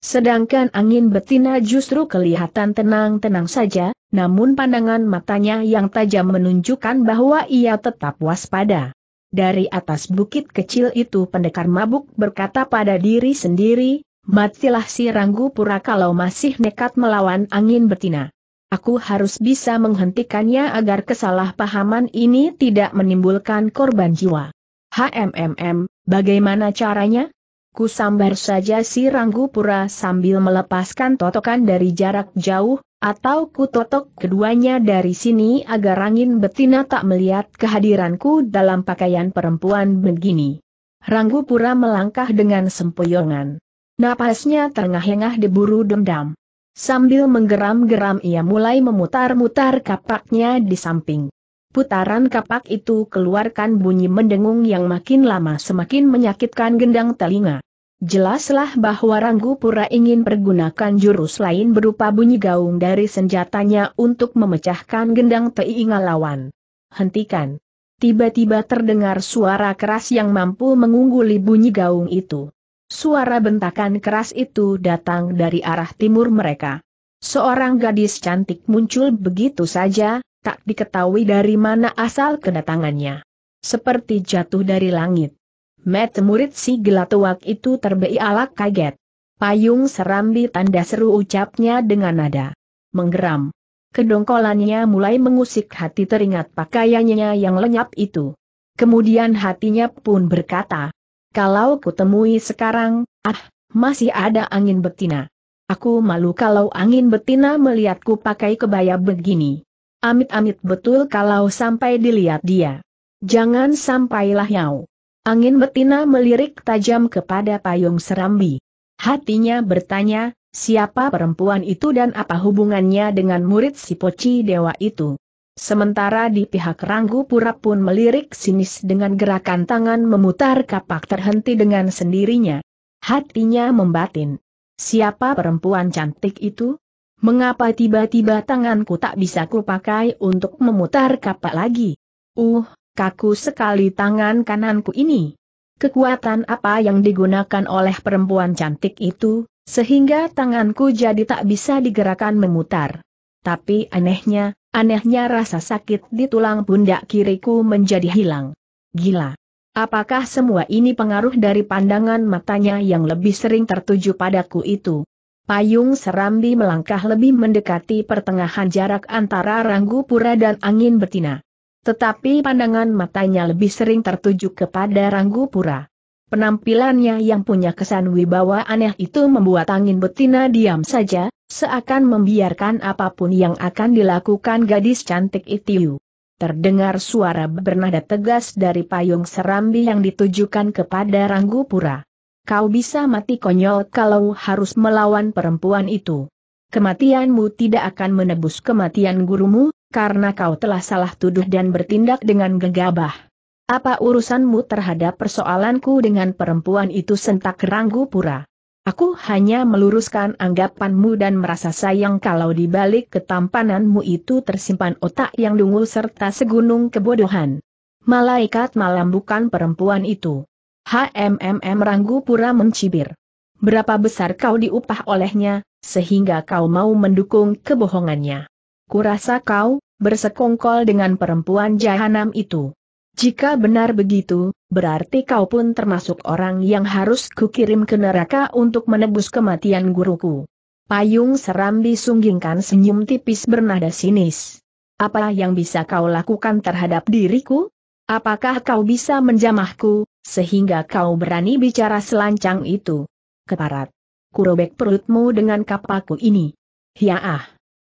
Sedangkan angin betina justru kelihatan tenang-tenang saja, namun pandangan matanya yang tajam menunjukkan bahwa ia tetap waspada. Dari atas bukit kecil itu pendekar mabuk berkata pada diri sendiri, matilah si Ranggu Pura kalau masih nekat melawan angin betina. Aku harus bisa menghentikannya agar kesalahpahaman ini tidak menimbulkan korban jiwa. HMMM, bagaimana caranya? Kusambar saja si Ranggupura sambil melepaskan totokan dari jarak jauh, atau ku totok keduanya dari sini agar angin betina tak melihat kehadiranku dalam pakaian perempuan begini. Ranggupura melangkah dengan sempoyongan. Napasnya terengah-engah diburu dendam. Sambil menggeram-geram ia mulai memutar-mutar kapaknya di samping. Putaran kapak itu keluarkan bunyi mendengung yang makin lama semakin menyakitkan gendang telinga. Jelaslah bahwa Ranggu Pura ingin pergunakan jurus lain berupa bunyi gaung dari senjatanya untuk memecahkan gendang teinga lawan. Hentikan. Tiba-tiba terdengar suara keras yang mampu mengungguli bunyi gaung itu. Suara bentakan keras itu datang dari arah timur mereka. Seorang gadis cantik muncul begitu saja, tak diketahui dari mana asal kedatangannya. Seperti jatuh dari langit. Met murid si gelatuak itu terbeialak kaget. Payung serambi tanda seru ucapnya dengan nada. Menggeram. Kedongkolannya mulai mengusik hati teringat pakaiannya yang lenyap itu. Kemudian hatinya pun berkata, kalau kutemui sekarang, ah, masih ada angin betina. Aku malu kalau angin betina melihatku pakai kebaya begini. Amit-amit betul kalau sampai dilihat dia. Jangan sampailah yau. Angin betina melirik tajam kepada payung serambi. Hatinya bertanya, siapa perempuan itu dan apa hubungannya dengan murid si poci dewa itu. Sementara di pihak Ranggu Pura pun melirik sinis dengan gerakan tangan memutar kapak terhenti dengan sendirinya. Hatinya membatin. Siapa perempuan cantik itu? Mengapa tiba-tiba tanganku tak bisa kupakai untuk memutar kapak lagi? Uh, kaku sekali tangan kananku ini. Kekuatan apa yang digunakan oleh perempuan cantik itu, sehingga tanganku jadi tak bisa digerakkan memutar. Tapi anehnya, Anehnya rasa sakit di tulang pundak kiriku menjadi hilang. Gila. Apakah semua ini pengaruh dari pandangan matanya yang lebih sering tertuju padaku itu? Payung Serambi melangkah lebih mendekati pertengahan jarak antara Ranggupura dan angin betina. Tetapi pandangan matanya lebih sering tertuju kepada Ranggupura. Penampilannya yang punya kesan wibawa aneh itu membuat angin betina diam saja, seakan membiarkan apapun yang akan dilakukan gadis cantik itu. Terdengar suara bernada tegas dari payung serambi yang ditujukan kepada Ranggupura. Kau bisa mati konyol kalau harus melawan perempuan itu. Kematianmu tidak akan menebus kematian gurumu, karena kau telah salah tuduh dan bertindak dengan gegabah. Apa urusanmu terhadap persoalanku dengan perempuan itu sentak Ranggu Pura? Aku hanya meluruskan anggapanmu dan merasa sayang kalau di balik ketampananmu itu tersimpan otak yang dungu serta segunung kebodohan. Malaikat malam bukan perempuan itu. HMMM Ranggu Pura mencibir. Berapa besar kau diupah olehnya, sehingga kau mau mendukung kebohongannya. Kurasa kau, bersekongkol dengan perempuan jahanam itu. Jika benar begitu, berarti kau pun termasuk orang yang harus kukirim ke neraka untuk menebus kematian guruku. Payung Serambi sunggingkan senyum tipis bernada sinis. Apa yang bisa kau lakukan terhadap diriku? Apakah kau bisa menjamahku, sehingga kau berani bicara selancang itu? Keparat. Kurobek perutmu dengan kapaku ini. Hiaah.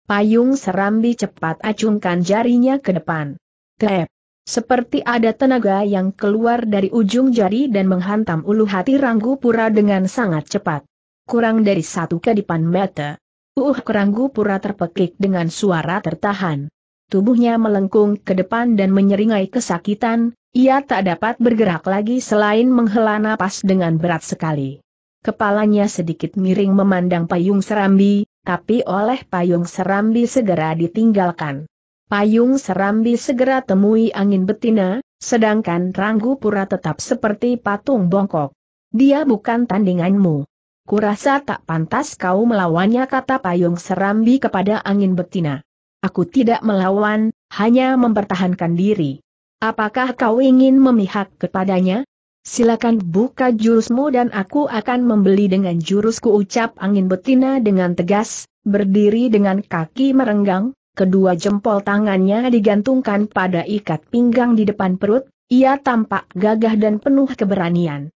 Payung Serambi cepat acungkan jarinya ke depan. Tep. Seperti ada tenaga yang keluar dari ujung jari dan menghantam ulu hati ranggu pura dengan sangat cepat. Kurang dari satu kedipan mata. Uh pura terpekik dengan suara tertahan. Tubuhnya melengkung ke depan dan menyeringai kesakitan, ia tak dapat bergerak lagi selain menghela napas dengan berat sekali. Kepalanya sedikit miring memandang payung serambi, tapi oleh payung serambi segera ditinggalkan. Payung Serambi segera temui angin betina, sedangkan Ranggu Pura tetap seperti patung bongkok. Dia bukan tandinganmu. Kurasa tak pantas kau melawannya kata Payung Serambi kepada angin betina. Aku tidak melawan, hanya mempertahankan diri. Apakah kau ingin memihak kepadanya? Silakan buka jurusmu dan aku akan membeli dengan jurusku ucap angin betina dengan tegas, berdiri dengan kaki merenggang, kedua jempol tangannya digantungkan pada ikat pinggang di depan perut, ia tampak gagah dan penuh keberanian.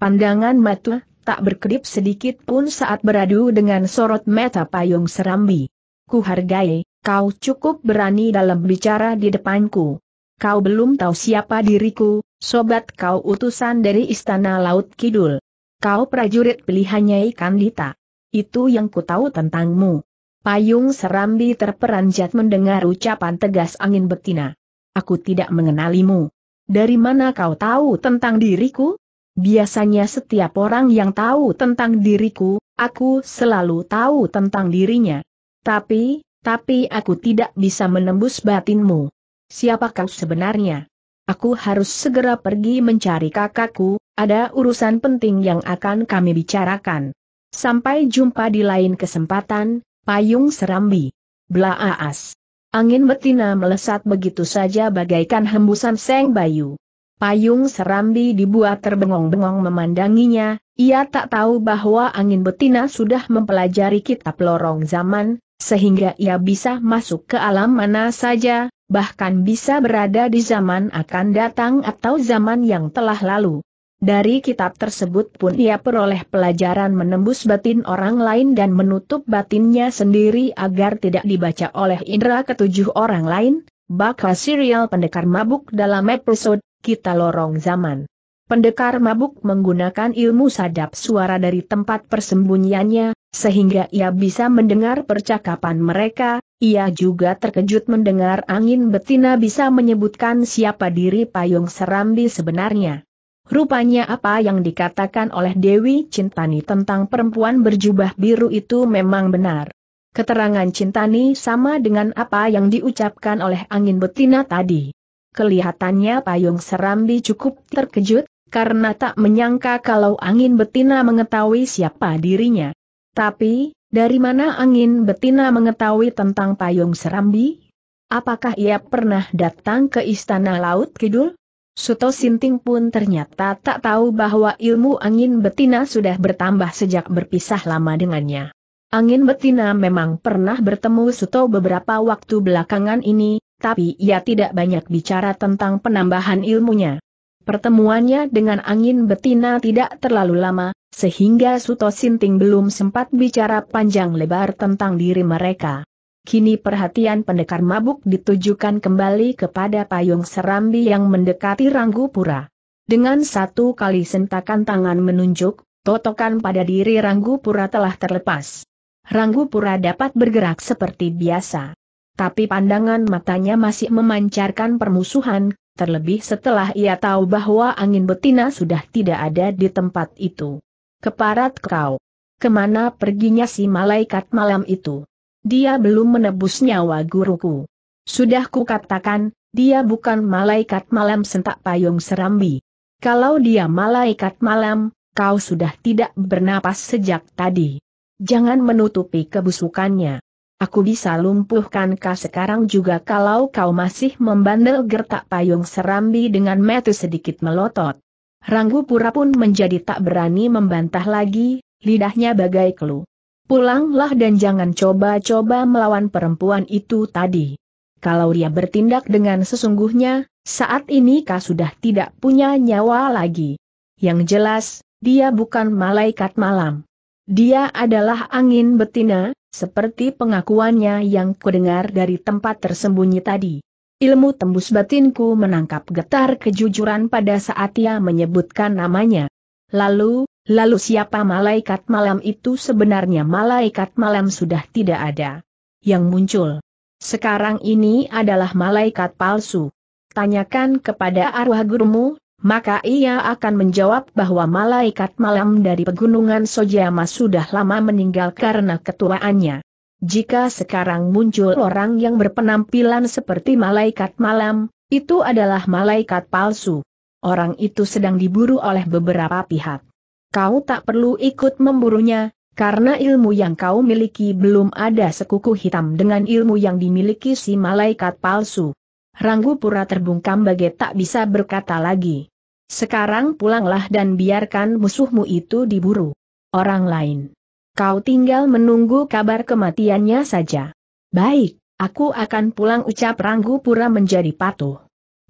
Pandangan mata tak berkedip sedikit pun saat beradu dengan sorot mata payung serambi. Kuhargai, kau cukup berani dalam bicara di depanku. Kau belum tahu siapa diriku, sobat kau utusan dari Istana Laut Kidul. Kau prajurit pilihannya Ikan Lita. Itu yang ku tahu tentangmu. Payung Serambi terperanjat mendengar ucapan tegas angin betina. Aku tidak mengenalimu. Dari mana kau tahu tentang diriku? Biasanya setiap orang yang tahu tentang diriku, aku selalu tahu tentang dirinya. Tapi, tapi aku tidak bisa menembus batinmu. Siapa kau sebenarnya? Aku harus segera pergi mencari kakakku, ada urusan penting yang akan kami bicarakan. Sampai jumpa di lain kesempatan, Payung serambi. Blaas. Angin betina melesat begitu saja bagaikan hembusan seng bayu. Payung serambi dibuat terbengong-bengong memandanginya, ia tak tahu bahwa angin betina sudah mempelajari kitab lorong zaman, sehingga ia bisa masuk ke alam mana saja, bahkan bisa berada di zaman akan datang atau zaman yang telah lalu. Dari kitab tersebut pun ia peroleh pelajaran menembus batin orang lain dan menutup batinnya sendiri agar tidak dibaca oleh indera ketujuh orang lain, bakal serial pendekar mabuk dalam episode Kita Lorong Zaman. Pendekar mabuk menggunakan ilmu sadap suara dari tempat persembunyiannya, sehingga ia bisa mendengar percakapan mereka, ia juga terkejut mendengar angin betina bisa menyebutkan siapa diri payung serambi sebenarnya. Rupanya apa yang dikatakan oleh Dewi Cintani tentang perempuan berjubah biru itu memang benar. Keterangan Cintani sama dengan apa yang diucapkan oleh angin betina tadi. Kelihatannya Payung Serambi cukup terkejut, karena tak menyangka kalau angin betina mengetahui siapa dirinya. Tapi, dari mana angin betina mengetahui tentang Payung Serambi? Apakah ia pernah datang ke Istana Laut Kidul? Suto Sinting pun ternyata tak tahu bahwa ilmu angin betina sudah bertambah sejak berpisah lama dengannya. Angin betina memang pernah bertemu Suto beberapa waktu belakangan ini, tapi ia tidak banyak bicara tentang penambahan ilmunya. Pertemuannya dengan angin betina tidak terlalu lama, sehingga Suto Sinting belum sempat bicara panjang lebar tentang diri mereka. Kini perhatian pendekar mabuk ditujukan kembali kepada payung serambi yang mendekati Ranggupura. Dengan satu kali sentakan tangan menunjuk, totokan pada diri Ranggupura telah terlepas. Ranggupura dapat bergerak seperti biasa. Tapi pandangan matanya masih memancarkan permusuhan, terlebih setelah ia tahu bahwa angin betina sudah tidak ada di tempat itu. Keparat kau! Kemana perginya si malaikat malam itu? Dia belum menebus nyawa guruku. Sudah kukatakan, dia bukan malaikat malam sentak payung serambi. Kalau dia malaikat malam, kau sudah tidak bernapas sejak tadi. Jangan menutupi kebusukannya. Aku bisa lumpuhkan kau sekarang juga kalau kau masih membandel gertak payung serambi dengan metu sedikit melotot. Ranggu Pura pun menjadi tak berani membantah lagi, lidahnya bagai keluh. Pulanglah dan jangan coba-coba melawan perempuan itu tadi. Kalau dia bertindak dengan sesungguhnya, saat ini kau sudah tidak punya nyawa lagi. Yang jelas, dia bukan malaikat malam. Dia adalah angin betina, seperti pengakuannya yang kudengar dari tempat tersembunyi tadi. Ilmu tembus batinku menangkap getar kejujuran pada saat ia menyebutkan namanya. Lalu, Lalu siapa malaikat malam itu sebenarnya malaikat malam sudah tidak ada. Yang muncul sekarang ini adalah malaikat palsu. Tanyakan kepada arwah gurumu, maka ia akan menjawab bahwa malaikat malam dari pegunungan Sojama sudah lama meninggal karena ketuaannya. Jika sekarang muncul orang yang berpenampilan seperti malaikat malam, itu adalah malaikat palsu. Orang itu sedang diburu oleh beberapa pihak. Kau tak perlu ikut memburunya, karena ilmu yang kau miliki belum ada sekuku hitam dengan ilmu yang dimiliki si malaikat palsu. Ranggu Pura terbungkam bagai tak bisa berkata lagi. Sekarang pulanglah dan biarkan musuhmu itu diburu. Orang lain. Kau tinggal menunggu kabar kematiannya saja. Baik, aku akan pulang ucap Ranggu Pura menjadi patuh.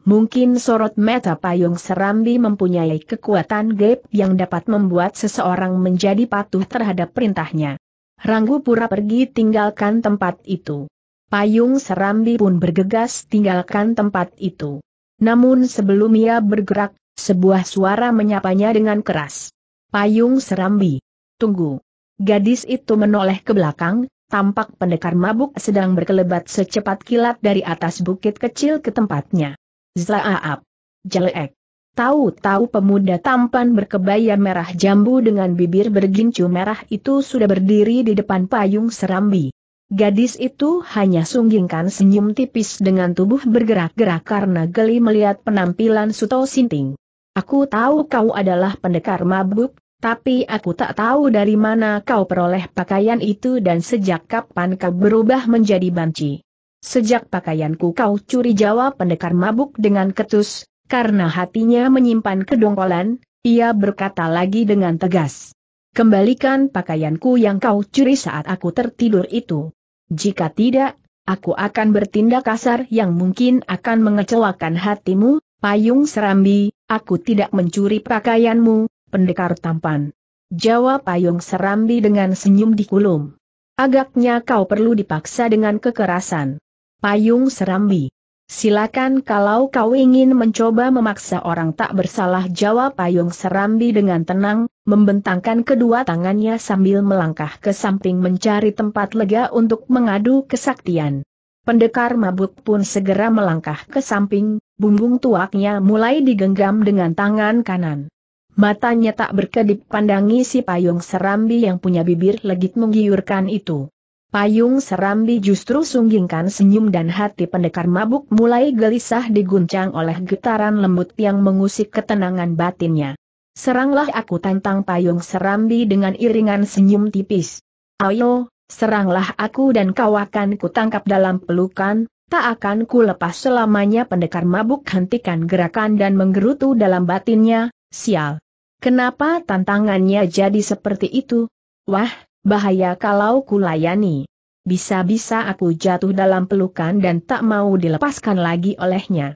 Mungkin sorot mata payung serambi mempunyai kekuatan gaib yang dapat membuat seseorang menjadi patuh terhadap perintahnya. Ranggu pura pergi tinggalkan tempat itu. Payung serambi pun bergegas tinggalkan tempat itu. Namun sebelum ia bergerak, sebuah suara menyapanya dengan keras. Payung serambi. Tunggu. Gadis itu menoleh ke belakang, tampak pendekar mabuk sedang berkelebat secepat kilat dari atas bukit kecil ke tempatnya. Zaaap. Jelek. Tahu-tahu pemuda tampan berkebaya merah jambu dengan bibir bergincu merah itu sudah berdiri di depan payung serambi. Gadis itu hanya sunggingkan senyum tipis dengan tubuh bergerak-gerak karena geli melihat penampilan Suto Sinting. Aku tahu kau adalah pendekar mabuk, tapi aku tak tahu dari mana kau peroleh pakaian itu dan sejak kapan kau berubah menjadi banci. Sejak pakaianku kau curi Jawa pendekar mabuk dengan ketus, karena hatinya menyimpan kedongkolan, ia berkata lagi dengan tegas. Kembalikan pakaianku yang kau curi saat aku tertidur itu. Jika tidak, aku akan bertindak kasar yang mungkin akan mengecewakan hatimu, payung serambi, aku tidak mencuri pakaianmu, pendekar tampan. Jawab payung serambi dengan senyum dikulum. Agaknya kau perlu dipaksa dengan kekerasan. Payung Serambi. Silakan kalau kau ingin mencoba memaksa orang tak bersalah jawab Payung Serambi dengan tenang, membentangkan kedua tangannya sambil melangkah ke samping mencari tempat lega untuk mengadu kesaktian. Pendekar mabuk pun segera melangkah ke samping, bumbung tuaknya mulai digenggam dengan tangan kanan. Matanya tak berkedip pandangi si payung serambi yang punya bibir legit menggiurkan itu. Payung Serambi justru sunggingkan senyum dan hati pendekar mabuk mulai gelisah diguncang oleh getaran lembut yang mengusik ketenangan batinnya. Seranglah aku tantang Payung Serambi dengan iringan senyum tipis. Ayo, seranglah aku dan kau akan kutangkap dalam pelukan, tak akan ku lepas selamanya pendekar mabuk hentikan gerakan dan menggerutu dalam batinnya, sial. Kenapa tantangannya jadi seperti itu? Wah, bahaya kalau kulayani. Bisa-bisa aku jatuh dalam pelukan dan tak mau dilepaskan lagi olehnya.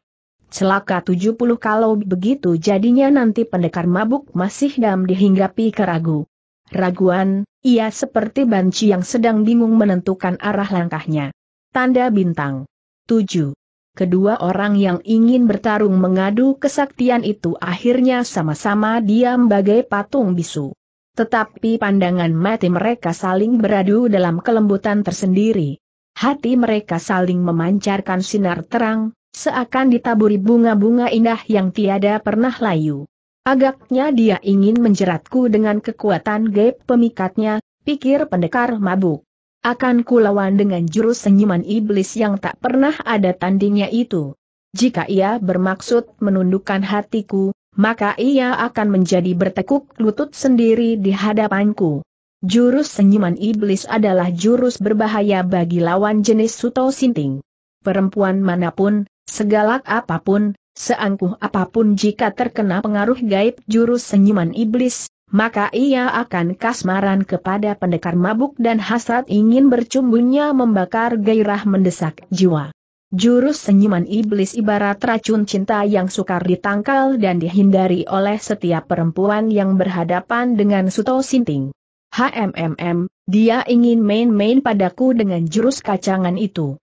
Celaka 70 kalau begitu jadinya nanti pendekar mabuk masih dam dihinggapi keragu. Raguan, ia seperti banci yang sedang bingung menentukan arah langkahnya. Tanda bintang. 7. Kedua orang yang ingin bertarung mengadu kesaktian itu akhirnya sama-sama diam bagai patung bisu. Tetapi pandangan mati mereka saling beradu dalam kelembutan tersendiri. Hati mereka saling memancarkan sinar terang, seakan ditaburi bunga-bunga indah yang tiada pernah layu. Agaknya dia ingin menjeratku dengan kekuatan gap pemikatnya, pikir pendekar mabuk. Akan kulawan dengan jurus senyuman iblis yang tak pernah ada tandingnya itu. Jika ia bermaksud menundukkan hatiku, maka ia akan menjadi bertekuk lutut sendiri di hadapanku. Jurus senyuman iblis adalah jurus berbahaya bagi lawan jenis Suto Sinting. Perempuan manapun, segalak apapun, seangkuh apapun jika terkena pengaruh gaib jurus senyuman iblis, maka ia akan kasmaran kepada pendekar mabuk dan hasrat ingin bercumbunya membakar gairah mendesak jiwa. Jurus senyuman iblis ibarat racun cinta yang sukar ditangkal dan dihindari oleh setiap perempuan yang berhadapan dengan Suto Sinting. HMMM, dia ingin main-main padaku dengan jurus kacangan itu.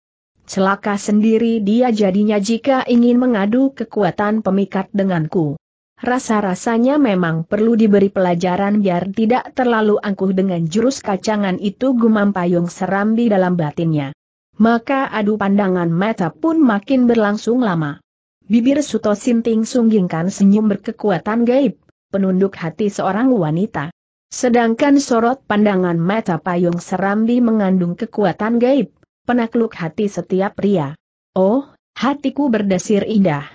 Celaka sendiri dia jadinya jika ingin mengadu kekuatan pemikat denganku. Rasa-rasanya memang perlu diberi pelajaran biar tidak terlalu angkuh dengan jurus kacangan itu gumam payung serambi dalam batinnya. Maka adu pandangan mata pun makin berlangsung lama. Bibir Suto Sinting sunggingkan senyum berkekuatan gaib, penunduk hati seorang wanita. Sedangkan sorot pandangan mata payung serambi mengandung kekuatan gaib, penakluk hati setiap pria. Oh, hatiku berdesir indah.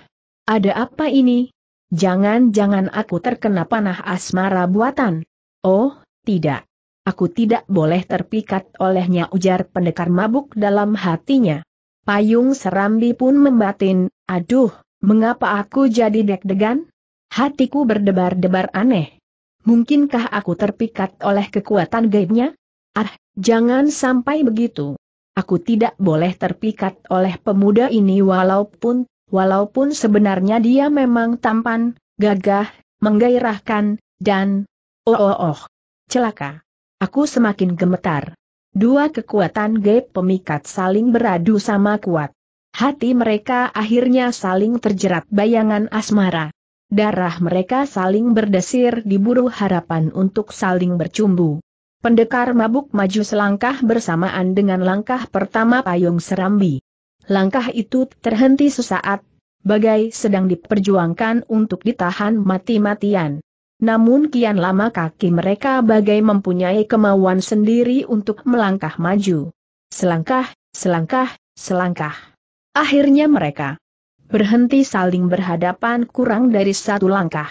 Ada apa ini? Jangan-jangan aku terkena panah asmara buatan. Oh, tidak. Aku tidak boleh terpikat olehnya ujar pendekar mabuk dalam hatinya. Payung Serambi pun membatin, aduh, mengapa aku jadi deg-degan? Hatiku berdebar-debar aneh. Mungkinkah aku terpikat oleh kekuatan gaibnya? Ah, jangan sampai begitu. Aku tidak boleh terpikat oleh pemuda ini walaupun, walaupun sebenarnya dia memang tampan, gagah, menggairahkan, dan... Oh oh oh, celaka. Aku semakin gemetar. Dua kekuatan gaib pemikat saling beradu sama kuat. Hati mereka akhirnya saling terjerat bayangan asmara. Darah mereka saling berdesir di harapan untuk saling bercumbu. Pendekar mabuk maju selangkah bersamaan dengan langkah pertama payung serambi. Langkah itu terhenti sesaat, bagai sedang diperjuangkan untuk ditahan mati-matian. Namun kian lama kaki mereka bagai mempunyai kemauan sendiri untuk melangkah maju. Selangkah, selangkah, selangkah. Akhirnya mereka berhenti saling berhadapan kurang dari satu langkah.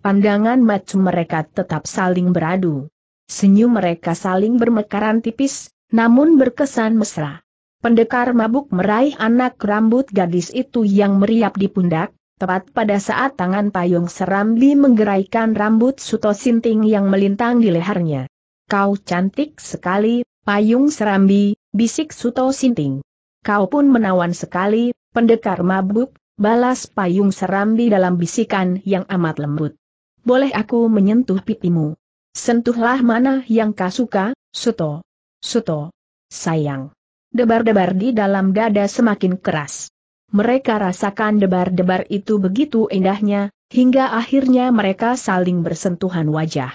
Pandangan mata mereka tetap saling beradu. Senyum mereka saling bermekaran tipis, namun berkesan mesra. Pendekar mabuk meraih anak rambut gadis itu yang meriap di pundak, Tepat pada saat tangan payung serambi menggeraikan rambut Suto Sinting yang melintang di lehernya. Kau cantik sekali, payung serambi, bisik Suto Sinting. Kau pun menawan sekali, pendekar mabuk, balas payung serambi dalam bisikan yang amat lembut. Boleh aku menyentuh pipimu? Sentuhlah mana yang kau suka, Suto. Suto. Sayang. Debar-debar di dalam dada semakin keras mereka rasakan debar-debar itu begitu indahnya, hingga akhirnya mereka saling bersentuhan wajah.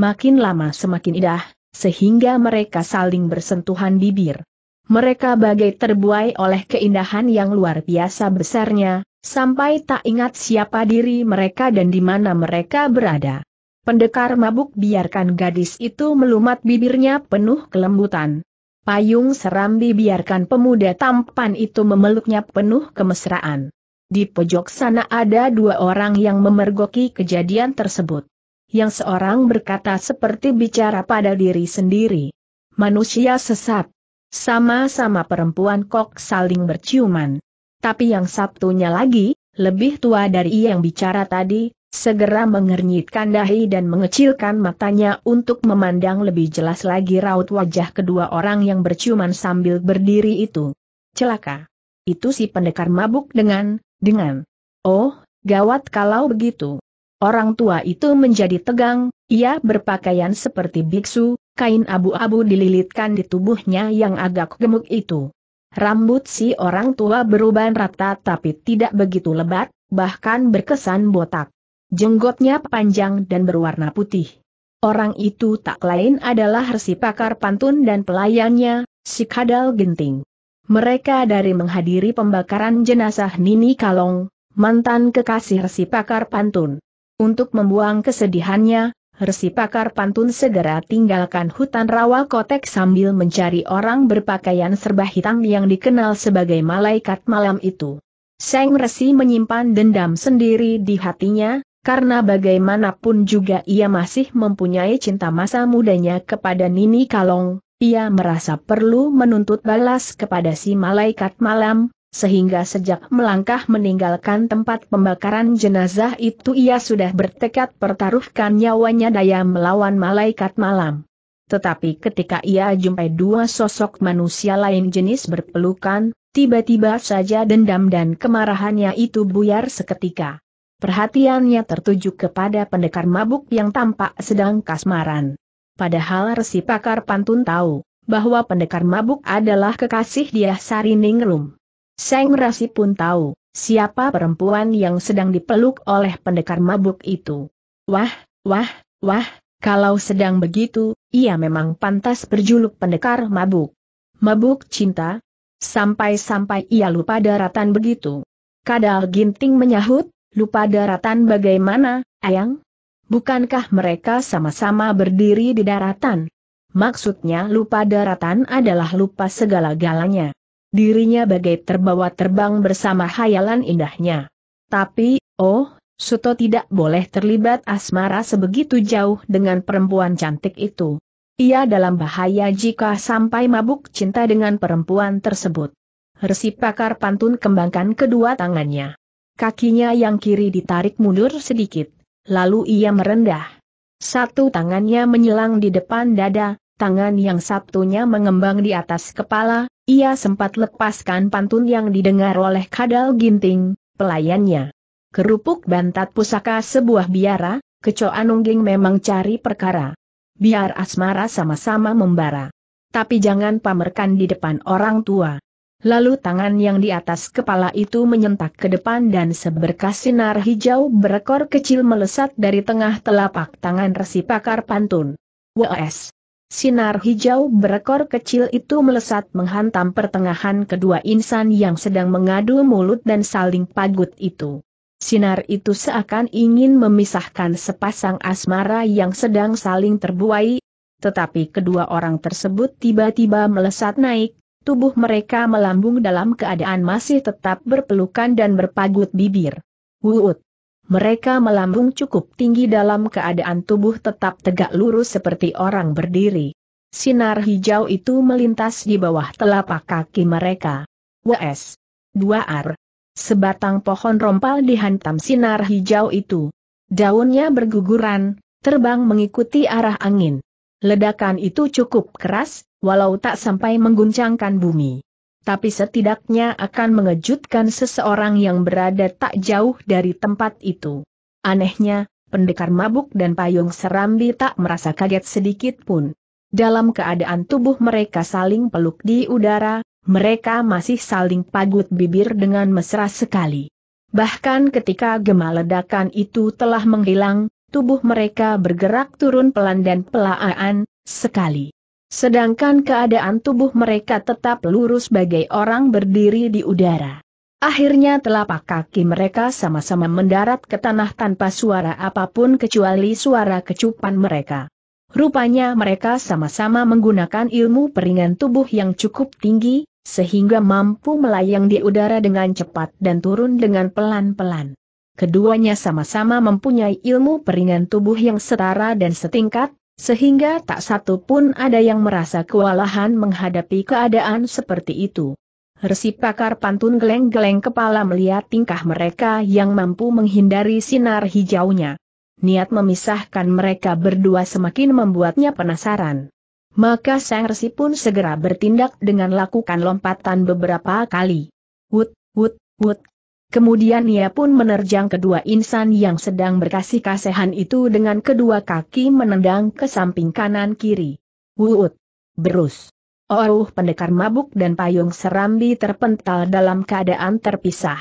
Makin lama semakin indah, sehingga mereka saling bersentuhan bibir. Mereka bagai terbuai oleh keindahan yang luar biasa besarnya, sampai tak ingat siapa diri mereka dan di mana mereka berada. Pendekar mabuk biarkan gadis itu melumat bibirnya penuh kelembutan, Payung Serambi biarkan pemuda tampan itu memeluknya penuh kemesraan. Di pojok sana ada dua orang yang memergoki kejadian tersebut. Yang seorang berkata seperti bicara pada diri sendiri. Manusia sesat. Sama-sama perempuan kok saling berciuman. Tapi yang Sabtunya lagi, lebih tua dari yang bicara tadi, Segera mengernyitkan dahi dan mengecilkan matanya untuk memandang lebih jelas lagi raut wajah kedua orang yang berciuman sambil berdiri itu. Celaka. Itu si pendekar mabuk dengan, dengan. Oh, gawat kalau begitu. Orang tua itu menjadi tegang, ia berpakaian seperti biksu, kain abu-abu dililitkan di tubuhnya yang agak gemuk itu. Rambut si orang tua beruban rata tapi tidak begitu lebat, bahkan berkesan botak. Jenggotnya panjang dan berwarna putih. Orang itu tak lain adalah Resi Pakar Pantun dan pelayannya, Sikadal Genting. Mereka dari menghadiri pembakaran jenazah Nini Kalong, mantan kekasih Resi Pakar Pantun. Untuk membuang kesedihannya, Resi Pakar Pantun segera tinggalkan hutan rawa kotek sambil mencari orang berpakaian serba hitam yang dikenal sebagai malaikat malam itu. Seng Resi menyimpan dendam sendiri di hatinya, karena bagaimanapun juga ia masih mempunyai cinta masa mudanya kepada Nini Kalong, ia merasa perlu menuntut balas kepada si malaikat malam, sehingga sejak melangkah meninggalkan tempat pembakaran jenazah itu ia sudah bertekad pertaruhkan nyawanya daya melawan malaikat malam. Tetapi ketika ia jumpai dua sosok manusia lain jenis berpelukan, tiba-tiba saja dendam dan kemarahannya itu buyar seketika. Perhatiannya tertuju kepada pendekar mabuk yang tampak sedang kasmaran. Padahal resi pakar pantun tahu, bahwa pendekar mabuk adalah kekasih dia Sari Ningrum. Seng Rasi pun tahu, siapa perempuan yang sedang dipeluk oleh pendekar mabuk itu. Wah, wah, wah, kalau sedang begitu, ia memang pantas berjuluk pendekar mabuk. Mabuk cinta? Sampai-sampai ia lupa daratan begitu. Kadal Ginting menyahut, lupa daratan bagaimana, Ayang? Bukankah mereka sama-sama berdiri di daratan? Maksudnya lupa daratan adalah lupa segala-galanya. Dirinya bagai terbawa terbang bersama hayalan indahnya. Tapi, oh, Suto tidak boleh terlibat asmara sebegitu jauh dengan perempuan cantik itu. Ia dalam bahaya jika sampai mabuk cinta dengan perempuan tersebut. Resi pakar pantun kembangkan kedua tangannya. Kakinya yang kiri ditarik mundur sedikit. Lalu ia merendah. Satu tangannya menyelang di depan dada, tangan yang satunya mengembang di atas kepala, ia sempat lepaskan pantun yang didengar oleh kadal ginting, pelayannya. Kerupuk bantat pusaka sebuah biara, kecoa nungging memang cari perkara. Biar asmara sama-sama membara. Tapi jangan pamerkan di depan orang tua. Lalu tangan yang di atas kepala itu menyentak ke depan dan seberkas sinar hijau berekor kecil melesat dari tengah telapak tangan resi pakar pantun. WS. Sinar hijau berekor kecil itu melesat menghantam pertengahan kedua insan yang sedang mengadu mulut dan saling pagut itu. Sinar itu seakan ingin memisahkan sepasang asmara yang sedang saling terbuai, tetapi kedua orang tersebut tiba-tiba melesat naik, tubuh mereka melambung dalam keadaan masih tetap berpelukan dan berpagut bibir. Wuut. Mereka melambung cukup tinggi dalam keadaan tubuh tetap tegak lurus seperti orang berdiri. Sinar hijau itu melintas di bawah telapak kaki mereka. WS. 2R. Sebatang pohon rompal dihantam sinar hijau itu. Daunnya berguguran, terbang mengikuti arah angin. Ledakan itu cukup keras, walau tak sampai mengguncangkan bumi. Tapi setidaknya akan mengejutkan seseorang yang berada tak jauh dari tempat itu. Anehnya, pendekar mabuk dan payung serambi tak merasa kaget sedikit pun. Dalam keadaan tubuh mereka saling peluk di udara, mereka masih saling pagut bibir dengan mesra sekali. Bahkan ketika gema ledakan itu telah menghilang, tubuh mereka bergerak turun pelan dan pelaaan sekali. Sedangkan keadaan tubuh mereka tetap lurus bagai orang berdiri di udara. Akhirnya telapak kaki mereka sama-sama mendarat ke tanah tanpa suara apapun kecuali suara kecupan mereka. Rupanya mereka sama-sama menggunakan ilmu peringan tubuh yang cukup tinggi, sehingga mampu melayang di udara dengan cepat dan turun dengan pelan-pelan. Keduanya sama-sama mempunyai ilmu peringan tubuh yang setara dan setingkat, sehingga tak satu pun ada yang merasa kewalahan menghadapi keadaan seperti itu. Resi pakar pantun geleng-geleng kepala melihat tingkah mereka yang mampu menghindari sinar hijaunya. Niat memisahkan mereka berdua semakin membuatnya penasaran. Maka Sang Resi pun segera bertindak dengan lakukan lompatan beberapa kali. Wut, wut, wut, Kemudian ia pun menerjang kedua insan yang sedang berkasih kasihan itu dengan kedua kaki menendang ke samping kanan kiri. Wuut! Berus! Oruh pendekar mabuk dan payung serambi terpental dalam keadaan terpisah.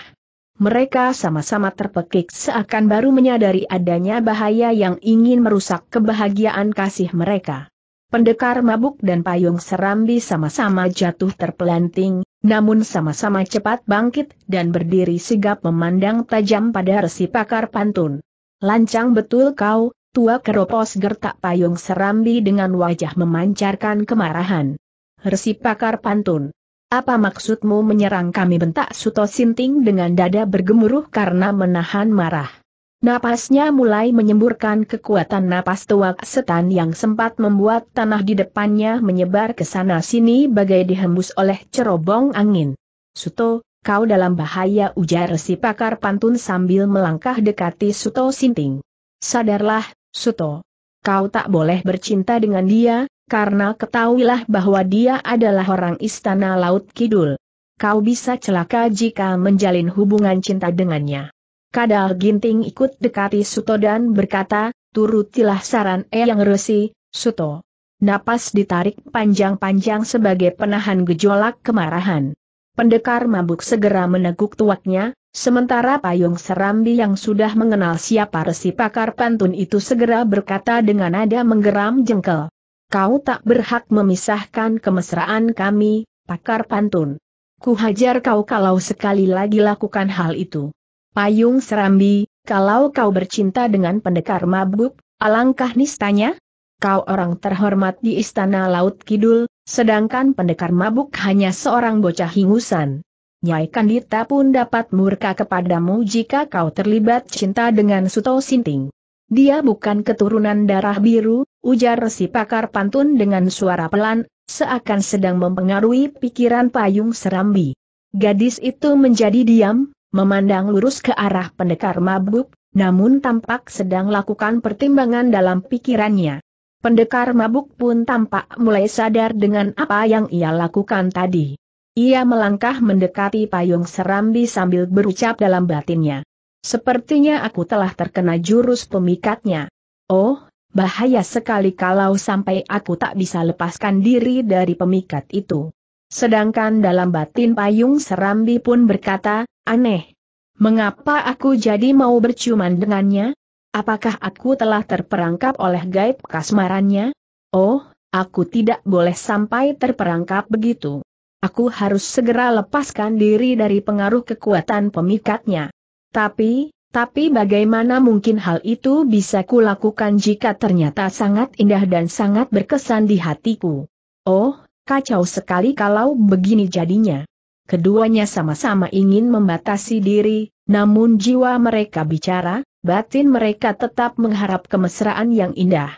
Mereka sama-sama terpekik seakan baru menyadari adanya bahaya yang ingin merusak kebahagiaan kasih mereka. Pendekar mabuk dan payung serambi sama-sama jatuh terpelanting, namun sama-sama cepat bangkit dan berdiri sigap memandang tajam pada resi pakar pantun. Lancang betul kau, tua keropos gertak payung serambi dengan wajah memancarkan kemarahan. Resi pakar pantun. Apa maksudmu menyerang kami bentak Suto Sinting dengan dada bergemuruh karena menahan marah. Napasnya mulai menyemburkan kekuatan napas tuak setan yang sempat membuat tanah di depannya menyebar ke sana-sini bagai dihembus oleh cerobong angin. Suto, kau dalam bahaya ujar si pakar pantun sambil melangkah dekati Suto Sinting. Sadarlah, Suto. Kau tak boleh bercinta dengan dia, karena ketahuilah bahwa dia adalah orang istana Laut Kidul. Kau bisa celaka jika menjalin hubungan cinta dengannya. Kadal Ginting ikut dekati Suto dan berkata, turutilah saran Eyang Resi, Suto. Napas ditarik panjang-panjang sebagai penahan gejolak kemarahan. Pendekar mabuk segera meneguk tuaknya, sementara payung serambi yang sudah mengenal siapa resi pakar pantun itu segera berkata dengan nada menggeram jengkel. Kau tak berhak memisahkan kemesraan kami, pakar pantun. Kuhajar kau kalau sekali lagi lakukan hal itu. Payung Serambi, kalau kau bercinta dengan pendekar mabuk, alangkah nistanya? Kau orang terhormat di Istana Laut Kidul, sedangkan pendekar mabuk hanya seorang bocah hingusan. Nyai Kandita pun dapat murka kepadamu jika kau terlibat cinta dengan Suto Sinting. Dia bukan keturunan darah biru, ujar resi pakar pantun dengan suara pelan, seakan sedang mempengaruhi pikiran payung serambi. Gadis itu menjadi diam, memandang lurus ke arah pendekar mabuk, namun tampak sedang lakukan pertimbangan dalam pikirannya. Pendekar mabuk pun tampak mulai sadar dengan apa yang ia lakukan tadi. Ia melangkah mendekati payung serambi sambil berucap dalam batinnya. Sepertinya aku telah terkena jurus pemikatnya. Oh, bahaya sekali kalau sampai aku tak bisa lepaskan diri dari pemikat itu. Sedangkan dalam batin payung serambi pun berkata, aneh. Mengapa aku jadi mau berciuman dengannya? Apakah aku telah terperangkap oleh gaib kasmarannya? Oh, aku tidak boleh sampai terperangkap begitu. Aku harus segera lepaskan diri dari pengaruh kekuatan pemikatnya. Tapi, tapi bagaimana mungkin hal itu bisa kulakukan jika ternyata sangat indah dan sangat berkesan di hatiku? Oh, Kacau sekali kalau begini jadinya. Keduanya sama-sama ingin membatasi diri, namun jiwa mereka bicara, batin mereka tetap mengharap kemesraan yang indah.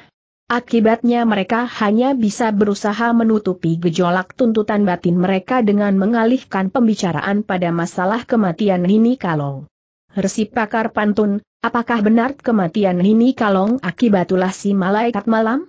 Akibatnya mereka hanya bisa berusaha menutupi gejolak tuntutan batin mereka dengan mengalihkan pembicaraan pada masalah kematian Nini Kalong. Resi pakar pantun, apakah benar kematian Nini Kalong akibat ulah si malaikat malam?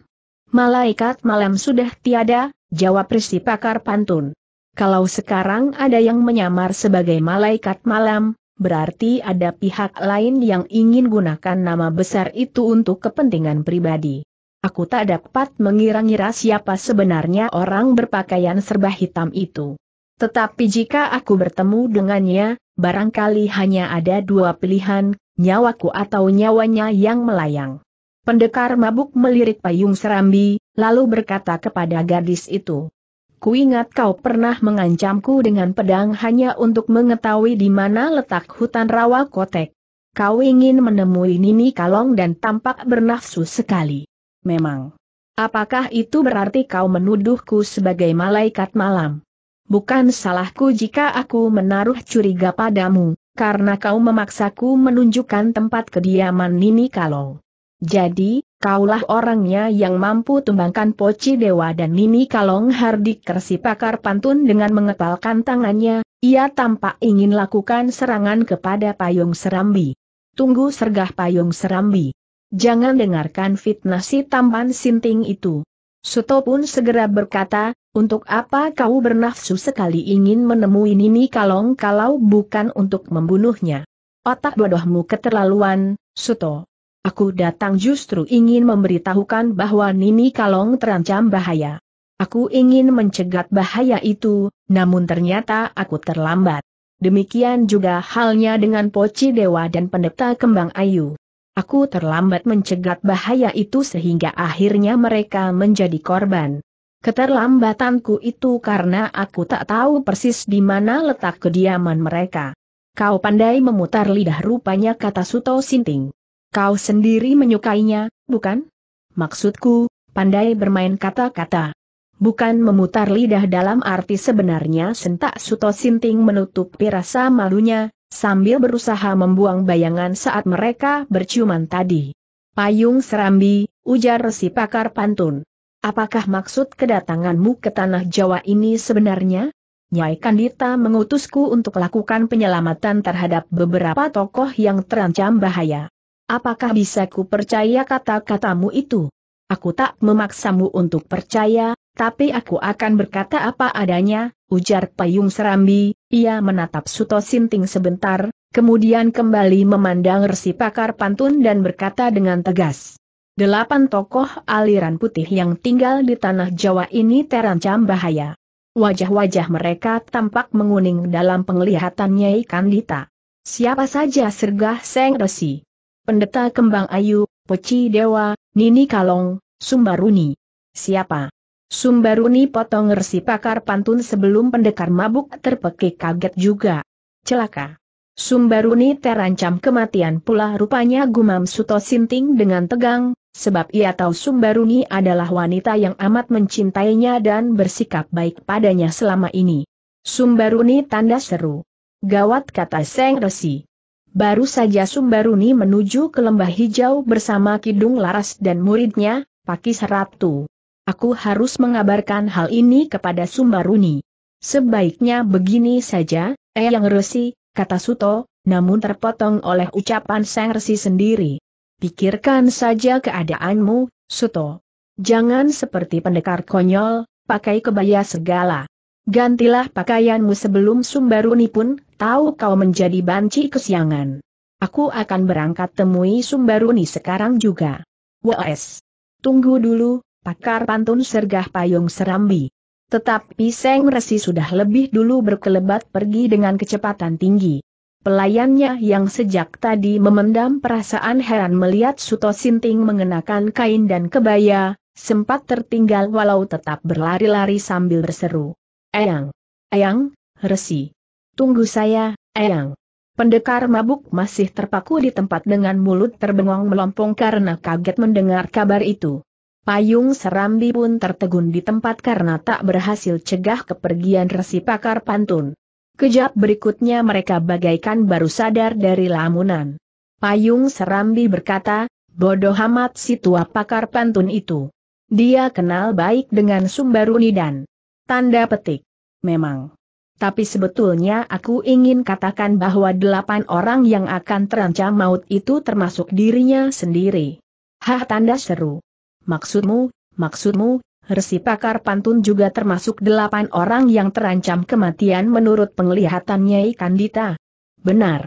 Malaikat malam sudah tiada, jawab resi pakar pantun. Kalau sekarang ada yang menyamar sebagai malaikat malam, berarti ada pihak lain yang ingin gunakan nama besar itu untuk kepentingan pribadi. Aku tak dapat mengira-ngira siapa sebenarnya orang berpakaian serba hitam itu. Tetapi jika aku bertemu dengannya, barangkali hanya ada dua pilihan, nyawaku atau nyawanya yang melayang. Pendekar mabuk melirik payung serambi, lalu berkata kepada gadis itu. Kuingat kau pernah mengancamku dengan pedang hanya untuk mengetahui di mana letak hutan rawa kotek. Kau ingin menemui Nini Kalong dan tampak bernafsu sekali. Memang. Apakah itu berarti kau menuduhku sebagai malaikat malam? Bukan salahku jika aku menaruh curiga padamu, karena kau memaksaku menunjukkan tempat kediaman Nini Kalong. Jadi, kaulah orangnya yang mampu tumbangkan Poci Dewa dan Nini Kalong Hardi Kersi pakar pantun dengan mengepalkan tangannya, ia tampak ingin lakukan serangan kepada Payung Serambi. Tunggu sergah Payung Serambi. Jangan dengarkan fitnah si tampan sinting itu. Suto pun segera berkata, untuk apa kau bernafsu sekali ingin menemui Nini Kalong kalau bukan untuk membunuhnya? Otak bodohmu keterlaluan, Suto. Aku datang justru ingin memberitahukan bahwa Nini Kalong terancam bahaya. Aku ingin mencegat bahaya itu, namun ternyata aku terlambat. Demikian juga halnya dengan Poci Dewa dan Pendeta Kembang Ayu. Aku terlambat mencegat bahaya itu sehingga akhirnya mereka menjadi korban. Keterlambatanku itu karena aku tak tahu persis di mana letak kediaman mereka. Kau pandai memutar lidah rupanya kata Suto Sinting. Kau sendiri menyukainya, bukan? Maksudku, pandai bermain kata-kata. Bukan memutar lidah dalam arti sebenarnya sentak Suto Sinting menutupi rasa malunya, sambil berusaha membuang bayangan saat mereka berciuman tadi. Payung Serambi, ujar resi pakar pantun. Apakah maksud kedatanganmu ke tanah Jawa ini sebenarnya? Nyai Kandita mengutusku untuk lakukan penyelamatan terhadap beberapa tokoh yang terancam bahaya. Apakah bisa ku percaya kata-katamu itu? Aku tak memaksamu untuk percaya, tapi aku akan berkata apa adanya, ujar Payung Serambi, ia menatap Suto Sinting sebentar, kemudian kembali memandang Resi Pakar Pantun dan berkata dengan tegas. Delapan tokoh aliran putih yang tinggal di tanah Jawa ini terancam bahaya. Wajah-wajah mereka tampak menguning dalam penglihatannya Ikan Lita. Siapa saja sergah Seng Resi? Pendeta Kembang Ayu, Poci Dewa, Nini Kalong, Sumbaruni. Siapa? Sumbaruni potong resi pakar pantun sebelum pendekar mabuk terpekik kaget juga. Celaka. Sumbaruni terancam kematian pula rupanya gumam Suto Sinting dengan tegang, sebab ia tahu Sumbaruni adalah wanita yang amat mencintainya dan bersikap baik padanya selama ini. Sumbaruni tanda seru. Gawat kata Seng Resi. Baru saja Sumbaruni menuju ke lembah hijau bersama Kidung Laras dan muridnya, Pakis Ratu. Aku harus mengabarkan hal ini kepada Sumbaruni. Sebaiknya begini saja, eh yang resi, kata Suto, namun terpotong oleh ucapan sang resi sendiri. Pikirkan saja keadaanmu, Suto. Jangan seperti pendekar konyol, pakai kebaya segala. Gantilah pakaianmu sebelum Sumbaruni pun, tahu kau menjadi banci kesiangan. Aku akan berangkat temui Sumbaruni sekarang juga. WS. Tunggu dulu, pakar pantun sergah payung serambi. Tetapi Seng Resi sudah lebih dulu berkelebat pergi dengan kecepatan tinggi. Pelayannya yang sejak tadi memendam perasaan heran melihat Suto Sinting mengenakan kain dan kebaya, sempat tertinggal walau tetap berlari-lari sambil berseru. Eyang. Eyang, resi. Tunggu saya, Eyang. Pendekar mabuk masih terpaku di tempat dengan mulut terbengong melompong karena kaget mendengar kabar itu. Payung Serambi pun tertegun di tempat karena tak berhasil cegah kepergian resi pakar pantun. Kejap berikutnya mereka bagaikan baru sadar dari lamunan. Payung Serambi berkata, bodoh amat si tua pakar pantun itu. Dia kenal baik dengan Sumbaruni dan Tanda petik. Memang. Tapi sebetulnya aku ingin katakan bahwa delapan orang yang akan terancam maut itu termasuk dirinya sendiri. Hah tanda seru. Maksudmu, maksudmu, resi pakar pantun juga termasuk delapan orang yang terancam kematian menurut penglihatannya Ikandita. Benar.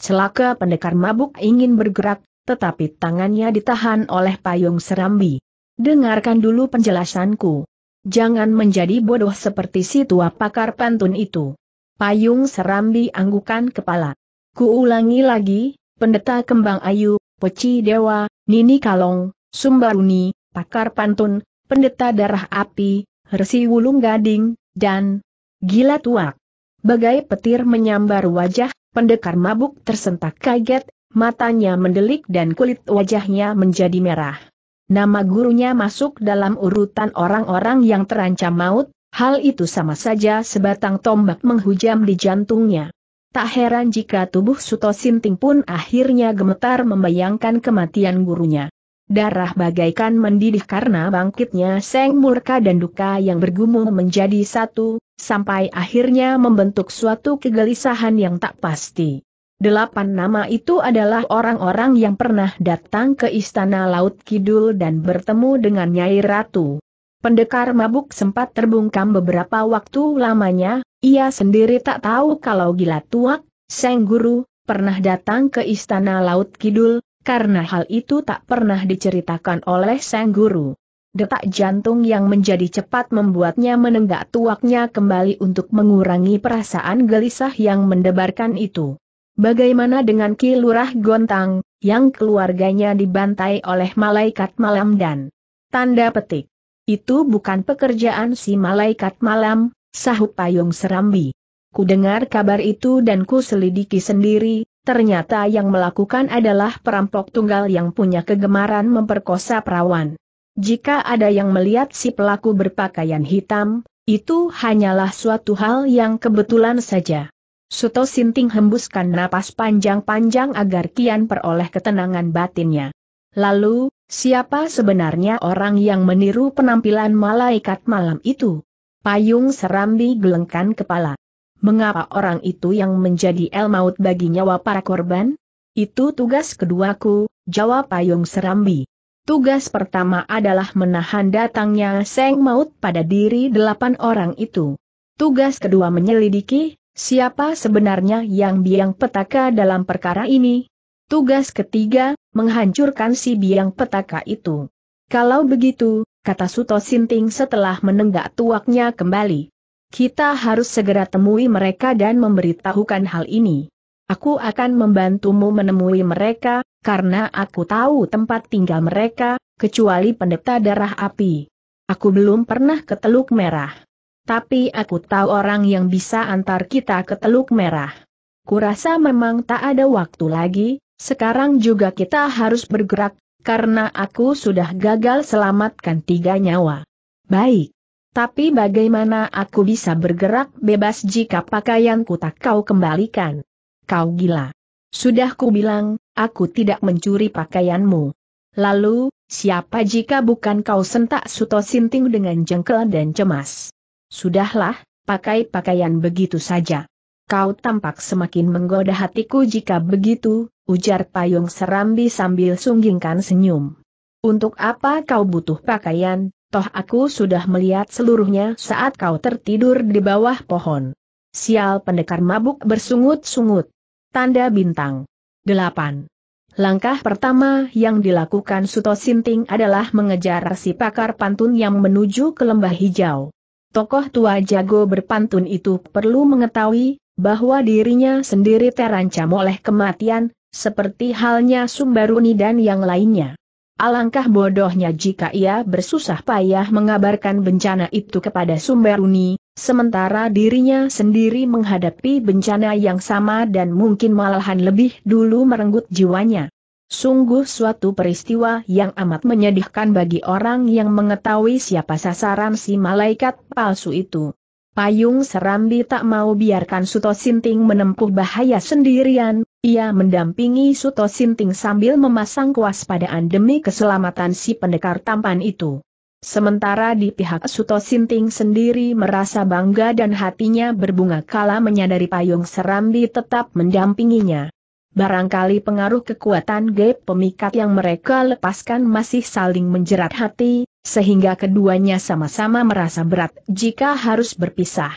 Celaka pendekar mabuk ingin bergerak, tetapi tangannya ditahan oleh payung serambi. Dengarkan dulu penjelasanku. Jangan menjadi bodoh seperti si tua pakar pantun itu. Payung Serambi anggukan kepala. Kuulangi lagi, pendeta kembang ayu, peci dewa, nini kalong, sumbaruni, pakar pantun, pendeta darah api, resi wulung gading, dan gila tuak. Bagai petir menyambar wajah, pendekar mabuk tersentak kaget, matanya mendelik dan kulit wajahnya menjadi merah. Nama gurunya masuk dalam urutan orang-orang yang terancam maut, hal itu sama saja sebatang tombak menghujam di jantungnya. Tak heran jika tubuh Suto Sinting pun akhirnya gemetar membayangkan kematian gurunya. Darah bagaikan mendidih karena bangkitnya seng murka dan duka yang bergumul menjadi satu, sampai akhirnya membentuk suatu kegelisahan yang tak pasti. Delapan nama itu adalah orang-orang yang pernah datang ke Istana Laut Kidul dan bertemu dengan Nyai Ratu. Pendekar mabuk sempat terbungkam beberapa waktu lamanya, ia sendiri tak tahu kalau gila tuak, Seng Guru, pernah datang ke Istana Laut Kidul, karena hal itu tak pernah diceritakan oleh Seng Guru. Detak jantung yang menjadi cepat membuatnya menenggak tuaknya kembali untuk mengurangi perasaan gelisah yang mendebarkan itu. Bagaimana dengan Ki Lurah Gontang, yang keluarganya dibantai oleh malaikat malam dan tanda petik. Itu bukan pekerjaan si malaikat malam, sahut payung serambi. Ku dengar kabar itu dan ku selidiki sendiri, ternyata yang melakukan adalah perampok tunggal yang punya kegemaran memperkosa perawan. Jika ada yang melihat si pelaku berpakaian hitam, itu hanyalah suatu hal yang kebetulan saja. Suto Sinting hembuskan napas panjang-panjang agar kian peroleh ketenangan batinnya. Lalu, siapa sebenarnya orang yang meniru penampilan malaikat malam itu? Payung Serambi gelengkan kepala. Mengapa orang itu yang menjadi el maut bagi nyawa para korban? Itu tugas keduaku, jawab Payung Serambi. Tugas pertama adalah menahan datangnya Seng Maut pada diri delapan orang itu. Tugas kedua menyelidiki, Siapa sebenarnya yang biang petaka dalam perkara ini? Tugas ketiga, menghancurkan si biang petaka itu. Kalau begitu, kata Suto Sinting setelah menenggak tuaknya kembali. Kita harus segera temui mereka dan memberitahukan hal ini. Aku akan membantumu menemui mereka, karena aku tahu tempat tinggal mereka, kecuali pendeta darah api. Aku belum pernah ke Teluk Merah. Tapi aku tahu orang yang bisa antar kita ke Teluk Merah. Kurasa memang tak ada waktu lagi, sekarang juga kita harus bergerak, karena aku sudah gagal selamatkan tiga nyawa. Baik. Tapi bagaimana aku bisa bergerak bebas jika pakaianku tak kau kembalikan? Kau gila. Sudah ku bilang, aku tidak mencuri pakaianmu. Lalu, siapa jika bukan kau sentak Suto Sinting dengan jengkel dan cemas? Sudahlah, pakai pakaian begitu saja. Kau tampak semakin menggoda hatiku jika begitu, ujar payung serambi sambil sunggingkan senyum. Untuk apa kau butuh pakaian, toh aku sudah melihat seluruhnya saat kau tertidur di bawah pohon. Sial pendekar mabuk bersungut-sungut. Tanda bintang. 8. Langkah pertama yang dilakukan Suto Sinting adalah mengejar si pakar pantun yang menuju ke lembah hijau. Tokoh tua jago berpantun itu perlu mengetahui, bahwa dirinya sendiri terancam oleh kematian, seperti halnya Sumbaruni dan yang lainnya. Alangkah bodohnya jika ia bersusah payah mengabarkan bencana itu kepada Sumbaruni, sementara dirinya sendiri menghadapi bencana yang sama dan mungkin malahan lebih dulu merenggut jiwanya. Sungguh suatu peristiwa yang amat menyedihkan bagi orang yang mengetahui siapa sasaran si malaikat palsu itu. Payung Serambi tak mau biarkan Suto Sinting menempuh bahaya sendirian, ia mendampingi Suto Sinting sambil memasang kewaspadaan demi keselamatan si pendekar tampan itu. Sementara di pihak Suto Sinting sendiri merasa bangga dan hatinya berbunga kala menyadari Payung Serambi tetap mendampinginya. Barangkali pengaruh kekuatan gap pemikat yang mereka lepaskan masih saling menjerat hati, sehingga keduanya sama-sama merasa berat jika harus berpisah.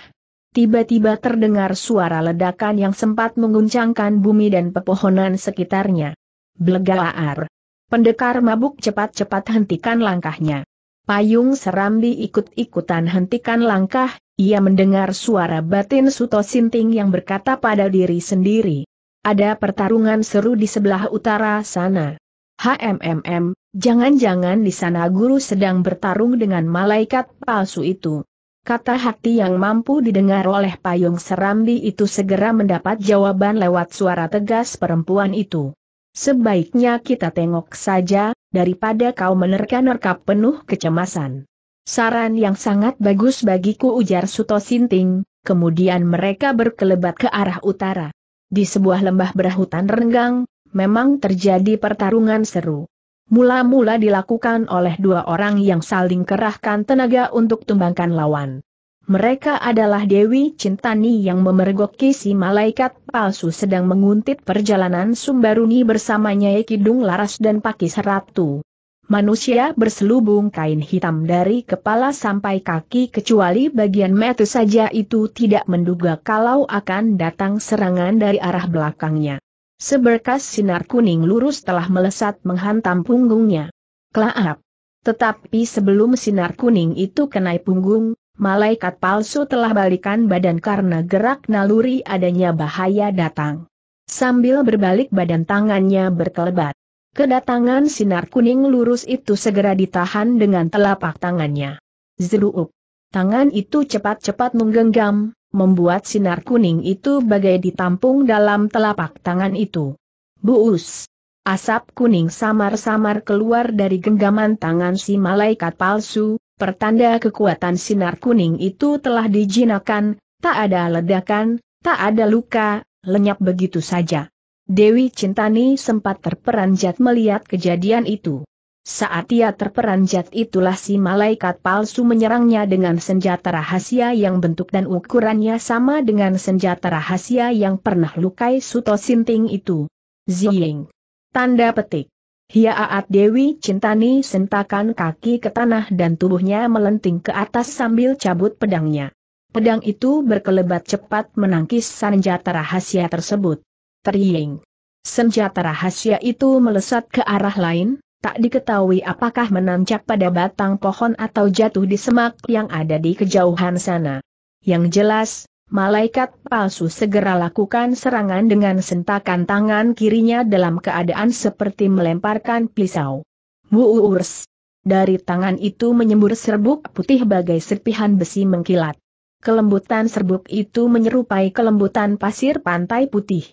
Tiba-tiba terdengar suara ledakan yang sempat mengguncangkan bumi dan pepohonan sekitarnya. Blegaar. Pendekar mabuk cepat-cepat hentikan langkahnya. Payung Serambi ikut-ikutan hentikan langkah, ia mendengar suara batin Suto Sinting yang berkata pada diri sendiri. Ada pertarungan seru di sebelah utara sana. HMMM, jangan-jangan di sana guru sedang bertarung dengan malaikat palsu itu. Kata hati yang mampu didengar oleh payung serambi itu segera mendapat jawaban lewat suara tegas perempuan itu. Sebaiknya kita tengok saja, daripada kau menerka-nerka penuh kecemasan. Saran yang sangat bagus bagiku ujar Suto Sinting, kemudian mereka berkelebat ke arah utara. Di sebuah lembah berhutan renggang, memang terjadi pertarungan seru. Mula-mula dilakukan oleh dua orang yang saling kerahkan tenaga untuk tumbangkan lawan. Mereka adalah Dewi Cintani yang memergoki si malaikat palsu sedang menguntit perjalanan Sumbaruni bersamanya Yekidung Laras dan Pakis Ratu manusia berselubung kain hitam dari kepala sampai kaki kecuali bagian metu saja itu tidak menduga kalau akan datang serangan dari arah belakangnya. Seberkas sinar kuning lurus telah melesat menghantam punggungnya. Kelaap. Tetapi sebelum sinar kuning itu kenai punggung, malaikat palsu telah balikan badan karena gerak naluri adanya bahaya datang. Sambil berbalik badan tangannya berkelebat. Kedatangan sinar kuning lurus itu segera ditahan dengan telapak tangannya. Zeruup. Tangan itu cepat-cepat menggenggam, membuat sinar kuning itu bagai ditampung dalam telapak tangan itu. Buus. Asap kuning samar-samar keluar dari genggaman tangan si malaikat palsu, pertanda kekuatan sinar kuning itu telah dijinakan, tak ada ledakan, tak ada luka, lenyap begitu saja. Dewi Cintani sempat terperanjat melihat kejadian itu. Saat ia terperanjat itulah si malaikat palsu menyerangnya dengan senjata rahasia yang bentuk dan ukurannya sama dengan senjata rahasia yang pernah lukai Suto Sinting itu. Ziying. Tanda petik. Hiaat Dewi Cintani sentakan kaki ke tanah dan tubuhnya melenting ke atas sambil cabut pedangnya. Pedang itu berkelebat cepat menangkis senjata rahasia tersebut. Teriing. Senjata rahasia itu melesat ke arah lain, tak diketahui apakah menancap pada batang pohon atau jatuh di semak yang ada di kejauhan sana. Yang jelas, malaikat palsu segera lakukan serangan dengan sentakan tangan kirinya dalam keadaan seperti melemparkan pisau. Wuurs! Dari tangan itu menyembur serbuk putih bagai serpihan besi mengkilat. Kelembutan serbuk itu menyerupai kelembutan pasir pantai putih.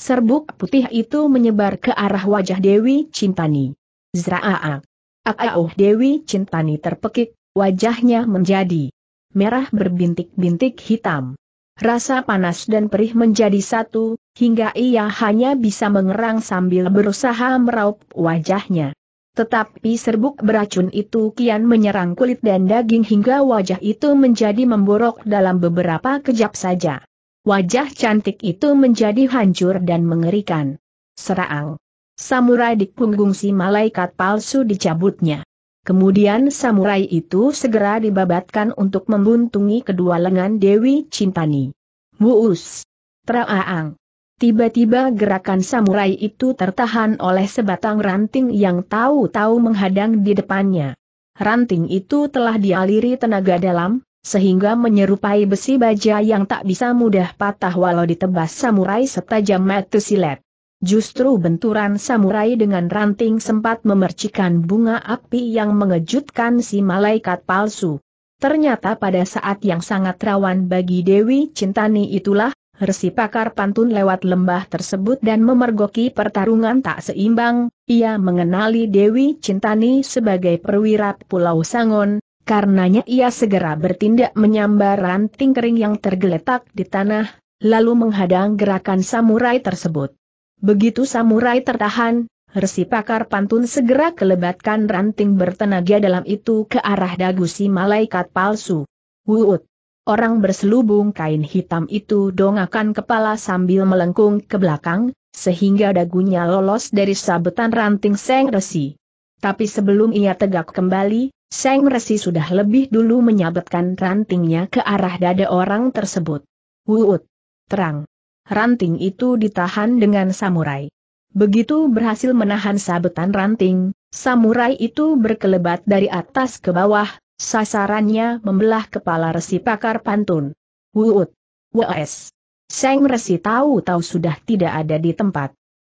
Serbuk putih itu menyebar ke arah wajah Dewi Cintani. Zraaak. Akauh Dewi Cintani terpekik, wajahnya menjadi merah berbintik-bintik hitam. Rasa panas dan perih menjadi satu, hingga ia hanya bisa mengerang sambil berusaha meraup wajahnya. Tetapi serbuk beracun itu kian menyerang kulit dan daging hingga wajah itu menjadi memborok dalam beberapa kejap saja. Wajah cantik itu menjadi hancur dan mengerikan. Serang. Samurai di punggung si malaikat palsu dicabutnya. Kemudian samurai itu segera dibabatkan untuk membuntungi kedua lengan Dewi Cintani. Muus. Traang. Tiba-tiba gerakan samurai itu tertahan oleh sebatang ranting yang tahu-tahu menghadang di depannya. Ranting itu telah dialiri tenaga dalam, sehingga menyerupai besi baja yang tak bisa mudah patah walau ditebas samurai setajam metu silet. Justru benturan samurai dengan ranting sempat memercikan bunga api yang mengejutkan si malaikat palsu. Ternyata pada saat yang sangat rawan bagi Dewi Cintani itulah, Resi pakar pantun lewat lembah tersebut dan memergoki pertarungan tak seimbang, ia mengenali Dewi Cintani sebagai perwira Pulau Sangon, Karenanya ia segera bertindak menyambar ranting kering yang tergeletak di tanah, lalu menghadang gerakan samurai tersebut. Begitu samurai tertahan, Resi pakar pantun segera kelebatkan ranting bertenaga dalam itu ke arah dagu si malaikat palsu. Wuut! Orang berselubung kain hitam itu dongakan kepala sambil melengkung ke belakang, sehingga dagunya lolos dari sabetan ranting seng resi. Tapi sebelum ia tegak kembali, Seng Resi sudah lebih dulu menyabetkan rantingnya ke arah dada orang tersebut. Wuut! Terang! Ranting itu ditahan dengan samurai. Begitu berhasil menahan sabetan ranting, samurai itu berkelebat dari atas ke bawah, sasarannya membelah kepala resi pakar pantun. Wuut! Wes! Seng Resi tahu-tahu sudah tidak ada di tempat.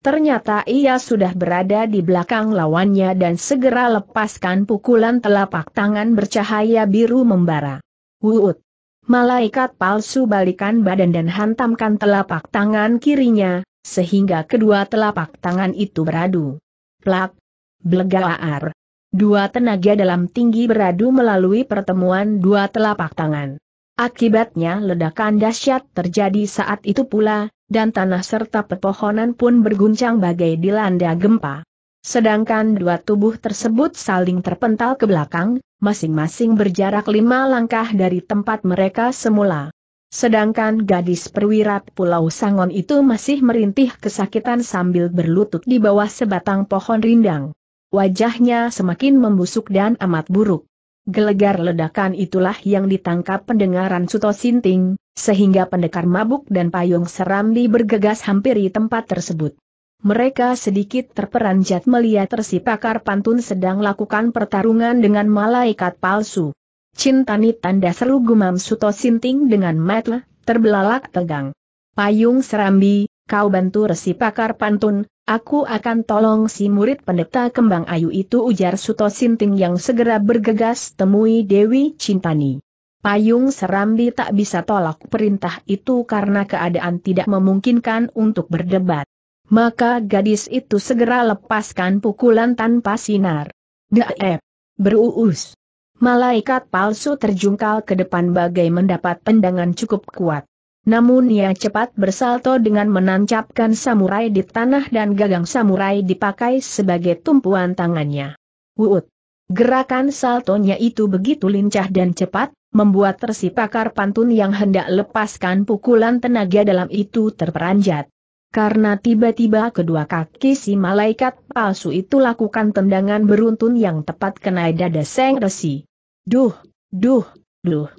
Ternyata ia sudah berada di belakang lawannya dan segera lepaskan pukulan telapak tangan bercahaya biru membara. Wuut! Malaikat palsu balikan badan dan hantamkan telapak tangan kirinya, sehingga kedua telapak tangan itu beradu. Plak! Blegaar! Dua tenaga dalam tinggi beradu melalui pertemuan dua telapak tangan. Akibatnya ledakan dahsyat terjadi saat itu pula, dan tanah serta pepohonan pun berguncang bagai dilanda gempa. Sedangkan dua tubuh tersebut saling terpental ke belakang, masing-masing berjarak lima langkah dari tempat mereka semula. Sedangkan gadis perwira Pulau Sangon itu masih merintih kesakitan sambil berlutut di bawah sebatang pohon rindang. Wajahnya semakin membusuk dan amat buruk. Gelegar ledakan itulah yang ditangkap pendengaran Suto Sinting, sehingga pendekar mabuk dan payung serambi bergegas hampiri tempat tersebut. Mereka sedikit terperanjat melihat resi pakar pantun sedang lakukan pertarungan dengan malaikat palsu. Cintani tanda seru gumam Suto Sinting dengan mata terbelalak tegang. Payung serambi, kau bantu resi pakar pantun, Aku akan tolong si murid pendeta kembang ayu itu ujar Suto Sinting yang segera bergegas temui Dewi Cintani. Payung Serambi tak bisa tolak perintah itu karena keadaan tidak memungkinkan untuk berdebat. Maka gadis itu segera lepaskan pukulan tanpa sinar. Daep! Beruus! Malaikat palsu terjungkal ke depan bagai mendapat tendangan cukup kuat. Namun ia cepat bersalto dengan menancapkan samurai di tanah dan gagang samurai dipakai sebagai tumpuan tangannya. Wuut! Gerakan saltonya itu begitu lincah dan cepat, membuat tersipakar pantun yang hendak lepaskan pukulan tenaga dalam itu terperanjat. Karena tiba-tiba kedua kaki si malaikat palsu itu lakukan tendangan beruntun yang tepat kena dada Seng Resi. Duh, duh, duh.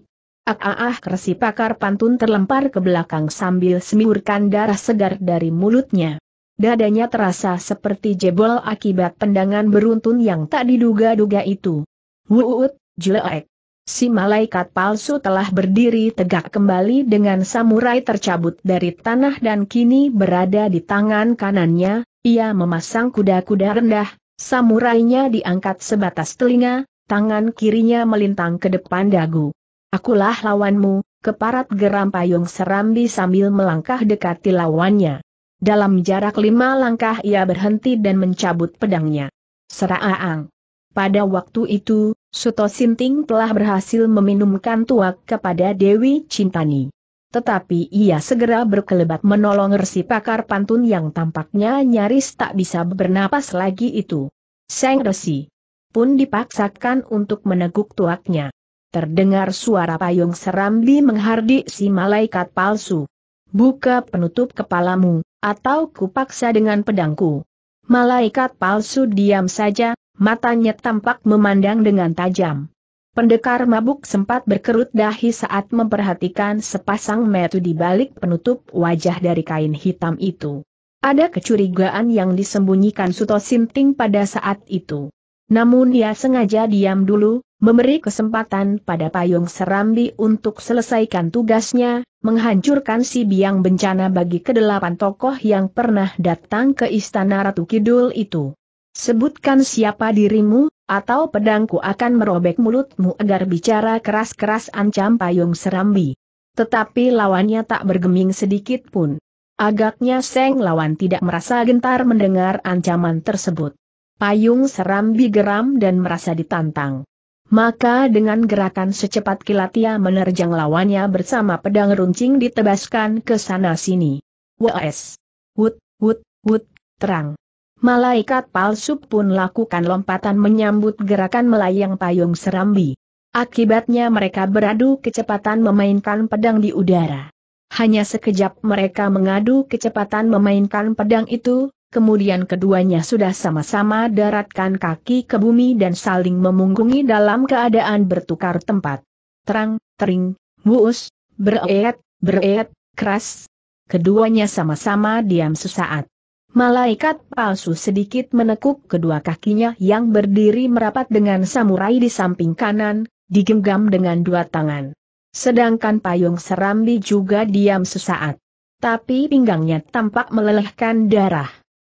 Ah ah ah kersi pakar pantun terlempar ke belakang sambil semiurkan darah segar dari mulutnya. Dadanya terasa seperti jebol akibat tendangan beruntun yang tak diduga-duga itu. Wuut, jelek. Si malaikat palsu telah berdiri tegak kembali dengan samurai tercabut dari tanah dan kini berada di tangan kanannya, ia memasang kuda-kuda rendah, samurainya diangkat sebatas telinga, tangan kirinya melintang ke depan dagu. Akulah lawanmu, keparat geram payung serambi sambil melangkah dekati lawannya. Dalam jarak lima langkah ia berhenti dan mencabut pedangnya. Seraang. Pada waktu itu, Suto Sinting telah berhasil meminumkan tuak kepada Dewi Cintani. Tetapi ia segera berkelebat menolong resi pakar pantun yang tampaknya nyaris tak bisa bernapas lagi itu. Seng resi pun dipaksakan untuk meneguk tuaknya. Terdengar suara payung serambi menghardik si malaikat palsu. Buka penutup kepalamu, atau kupaksa dengan pedangku. Malaikat palsu diam saja, matanya tampak memandang dengan tajam. Pendekar mabuk sempat berkerut dahi saat memperhatikan sepasang metu di balik penutup wajah dari kain hitam itu. Ada kecurigaan yang disembunyikan Suto Sinting pada saat itu. Namun ia sengaja diam dulu, memberi kesempatan pada payung serambi untuk selesaikan tugasnya, menghancurkan si biang bencana bagi kedelapan tokoh yang pernah datang ke istana Ratu Kidul itu. Sebutkan siapa dirimu, atau pedangku akan merobek mulutmu agar bicara keras-keras ancam payung serambi. Tetapi lawannya tak bergeming sedikit pun. Agaknya Seng Lawan tidak merasa gentar mendengar ancaman tersebut. Payung Serambi geram dan merasa ditantang. Maka dengan gerakan secepat kilat ia menerjang lawannya bersama pedang runcing ditebaskan ke sana-sini. Wes! Wut, wut, wut, terang. Malaikat palsu pun lakukan lompatan menyambut gerakan melayang payung serambi. Akibatnya mereka beradu kecepatan memainkan pedang di udara. Hanya sekejap mereka mengadu kecepatan memainkan pedang itu, kemudian keduanya sudah sama-sama daratkan kaki ke bumi dan saling memunggungi dalam keadaan bertukar tempat. Terang, tering, buus, bereet, bereet, keras. Keduanya sama-sama diam sesaat. Malaikat palsu sedikit menekuk kedua kakinya yang berdiri merapat dengan samurai di samping kanan, digenggam dengan dua tangan. Sedangkan payung serambi juga diam sesaat. Tapi pinggangnya tampak melelehkan darah.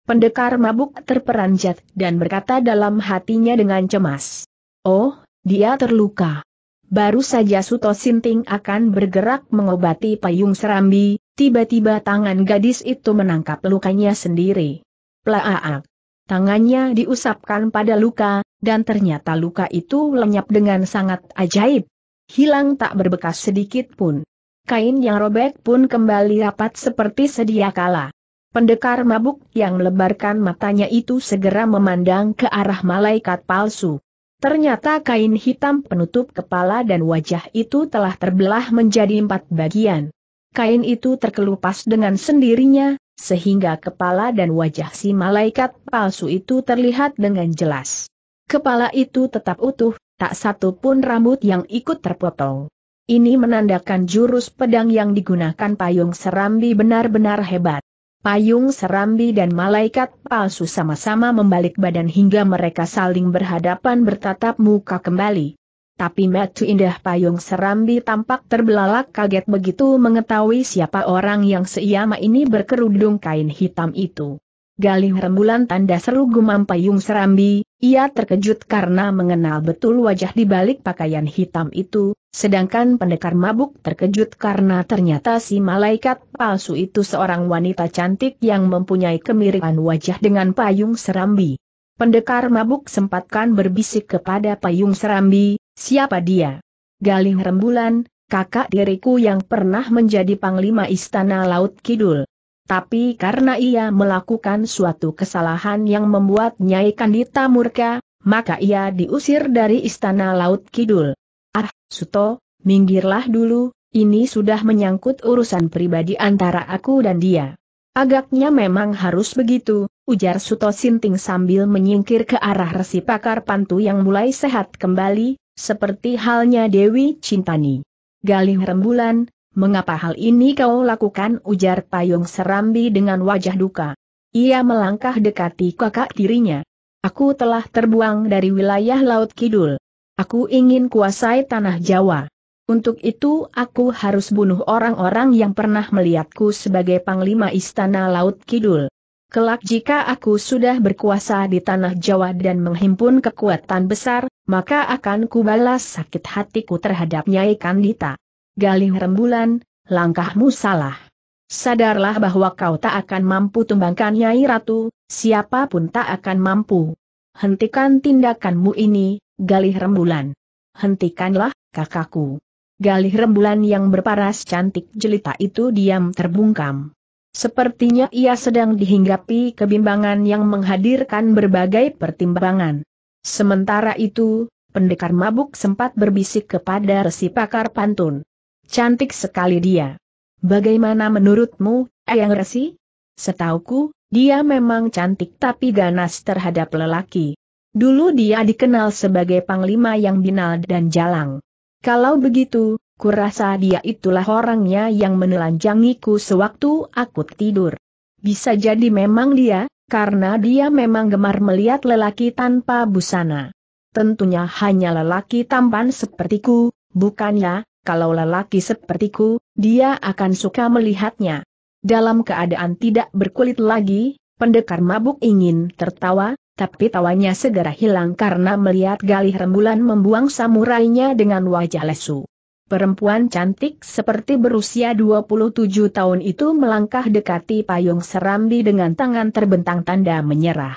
Pendekar mabuk terperanjat dan berkata dalam hatinya dengan cemas. Oh, dia terluka. Baru saja Suto Sinting akan bergerak mengobati payung serambi, tiba-tiba tangan gadis itu menangkap lukanya sendiri. Plaaak. Tangannya diusapkan pada luka, dan ternyata luka itu lenyap dengan sangat ajaib. Hilang tak berbekas sedikit pun. Kain yang robek pun kembali rapat seperti sedia kala. Pendekar mabuk yang melebarkan matanya itu segera memandang ke arah malaikat palsu. Ternyata kain hitam penutup kepala dan wajah itu telah terbelah menjadi empat bagian. Kain itu terkelupas dengan sendirinya, sehingga kepala dan wajah si malaikat palsu itu terlihat dengan jelas. Kepala itu tetap utuh, tak satu pun rambut yang ikut terpotong. Ini menandakan jurus pedang yang digunakan payung serambi benar-benar hebat. Payung Serambi dan Malaikat Palsu sama-sama membalik badan hingga mereka saling berhadapan bertatap muka kembali. Tapi Matu indah payung serambi tampak terbelalak kaget begitu mengetahui siapa orang yang seiyama ini berkerudung kain hitam itu. Galih rembulan tanda seru gumam payung serambi, ia terkejut karena mengenal betul wajah di balik pakaian hitam itu, Sedangkan pendekar mabuk terkejut karena ternyata si malaikat palsu itu seorang wanita cantik yang mempunyai kemiripan wajah dengan payung serambi. Pendekar mabuk sempatkan berbisik kepada payung serambi, siapa dia? Galih rembulan, kakak diriku yang pernah menjadi panglima istana Laut Kidul. Tapi karena ia melakukan suatu kesalahan yang membuat Nyai Kandita murka, maka ia diusir dari istana Laut Kidul. Ah, Suto, minggirlah dulu, ini sudah menyangkut urusan pribadi antara aku dan dia. Agaknya memang harus begitu, ujar Suto Sinting sambil menyingkir ke arah resi pakar pantu yang mulai sehat kembali, seperti halnya Dewi Cintani. Galih rembulan, mengapa hal ini kau lakukan ujar payung serambi dengan wajah duka. Ia melangkah dekati kakak tirinya. Aku telah terbuang dari wilayah Laut Kidul. Aku ingin kuasai tanah Jawa. Untuk itu aku harus bunuh orang-orang yang pernah melihatku sebagai Panglima Istana Laut Kidul. Kelak jika aku sudah berkuasa di tanah Jawa dan menghimpun kekuatan besar, maka akan kubalas sakit hatiku terhadap Nyai Kandita. Galih rembulan, langkahmu salah. Sadarlah bahwa kau tak akan mampu tumbangkan Nyai Ratu, siapapun tak akan mampu. Hentikan tindakanmu ini, Galih Rembulan. Hentikanlah, kakakku. Galih Rembulan yang berparas cantik jelita itu diam terbungkam. Sepertinya ia sedang dihinggapi kebimbangan yang menghadirkan berbagai pertimbangan. Sementara itu, pendekar mabuk sempat berbisik kepada resi pakar pantun. Cantik sekali dia. Bagaimana menurutmu, ayang Resi? Setauku, dia memang cantik tapi ganas terhadap lelaki. Dulu dia dikenal sebagai panglima yang binal dan jalang. Kalau begitu, kurasa dia itulah orangnya yang menelanjangiku sewaktu aku tidur. Bisa jadi memang dia, karena dia memang gemar melihat lelaki tanpa busana. Tentunya hanya lelaki tampan sepertiku, bukannya, kalau lelaki sepertiku, dia akan suka melihatnya. Dalam keadaan tidak berkulit lagi, pendekar mabuk ingin tertawa, tapi tawanya segera hilang karena melihat galih rembulan membuang samurainya dengan wajah lesu. Perempuan cantik seperti berusia 27 tahun itu melangkah dekati payung serambi dengan tangan terbentang tanda menyerah.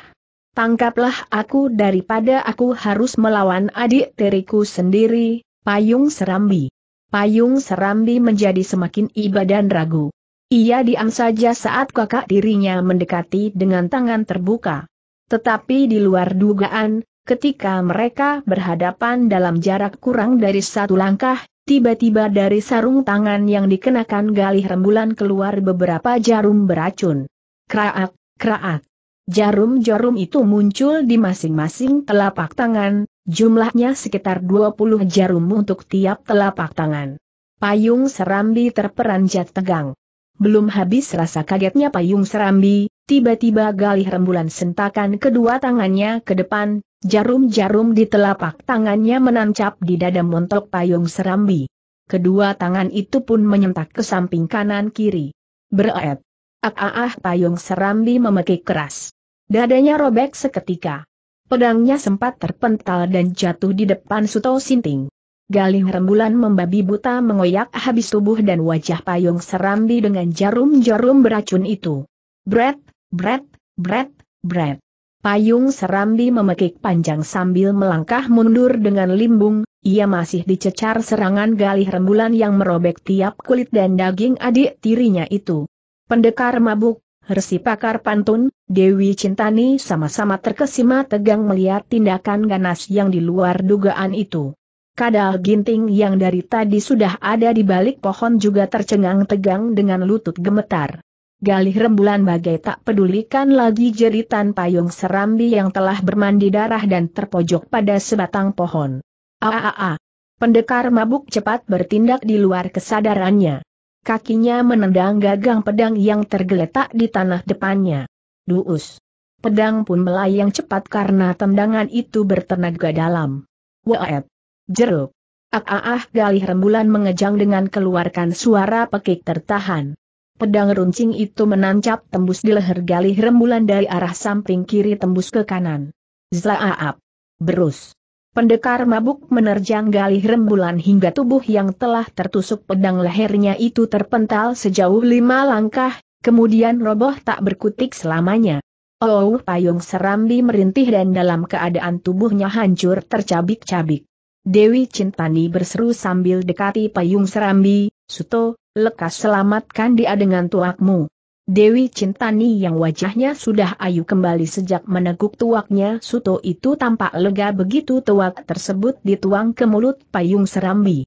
Tangkaplah aku daripada aku harus melawan adik teriku sendiri, payung serambi. Payung serambi menjadi semakin iba dan ragu. Ia diam saja saat kakak dirinya mendekati dengan tangan terbuka. Tetapi di luar dugaan, ketika mereka berhadapan dalam jarak kurang dari satu langkah, tiba-tiba dari sarung tangan yang dikenakan galih rembulan keluar beberapa jarum beracun. Kraak, kraak. Jarum-jarum itu muncul di masing-masing telapak tangan, jumlahnya sekitar 20 jarum untuk tiap telapak tangan. Payung Serambi terperanjat tegang. Belum habis rasa kagetnya Payung Serambi, Tiba-tiba Galih Rembulan sentakan kedua tangannya ke depan, jarum-jarum di telapak tangannya menancap di dada montok payung serambi. Kedua tangan itu pun menyentak ke samping kanan kiri. Beret. ak ah, ah, ah payung serambi memekik keras. Dadanya robek seketika. Pedangnya sempat terpental dan jatuh di depan Suto Sinting. Galih rembulan membabi buta mengoyak habis tubuh dan wajah payung serambi dengan jarum-jarum beracun itu. Brett, Bret, bret, bret. Payung Serambi memekik panjang sambil melangkah mundur dengan limbung, ia masih dicecar serangan galih rembulan yang merobek tiap kulit dan daging adik tirinya itu. Pendekar mabuk, resi pakar pantun, Dewi Cintani sama-sama terkesima tegang melihat tindakan ganas yang di luar dugaan itu. Kadal ginting yang dari tadi sudah ada di balik pohon juga tercengang tegang dengan lutut gemetar. Galih rembulan bagai tak pedulikan lagi jeritan payung serambi yang telah bermandi darah dan terpojok pada sebatang pohon. Aaaa. Pendekar mabuk cepat bertindak di luar kesadarannya. Kakinya menendang gagang pedang yang tergeletak di tanah depannya. Duus. Pedang pun melayang cepat karena tendangan itu bertenaga dalam. Waet. Jeruk. Aaah galih rembulan mengejang dengan keluarkan suara pekik tertahan. Pedang runcing itu menancap tembus di leher galih rembulan dari arah samping kiri tembus ke kanan. Zlaaap, Berus. Pendekar mabuk menerjang galih rembulan hingga tubuh yang telah tertusuk pedang lehernya itu terpental sejauh lima langkah, kemudian roboh tak berkutik selamanya. Oh, payung serambi merintih dan dalam keadaan tubuhnya hancur tercabik-cabik. Dewi Cintani berseru sambil dekati payung serambi, Suto, lekas selamatkan dia dengan tuakmu. Dewi Cintani yang wajahnya sudah ayu kembali sejak meneguk tuaknya Suto itu tampak lega begitu tuak tersebut dituang ke mulut payung serambi.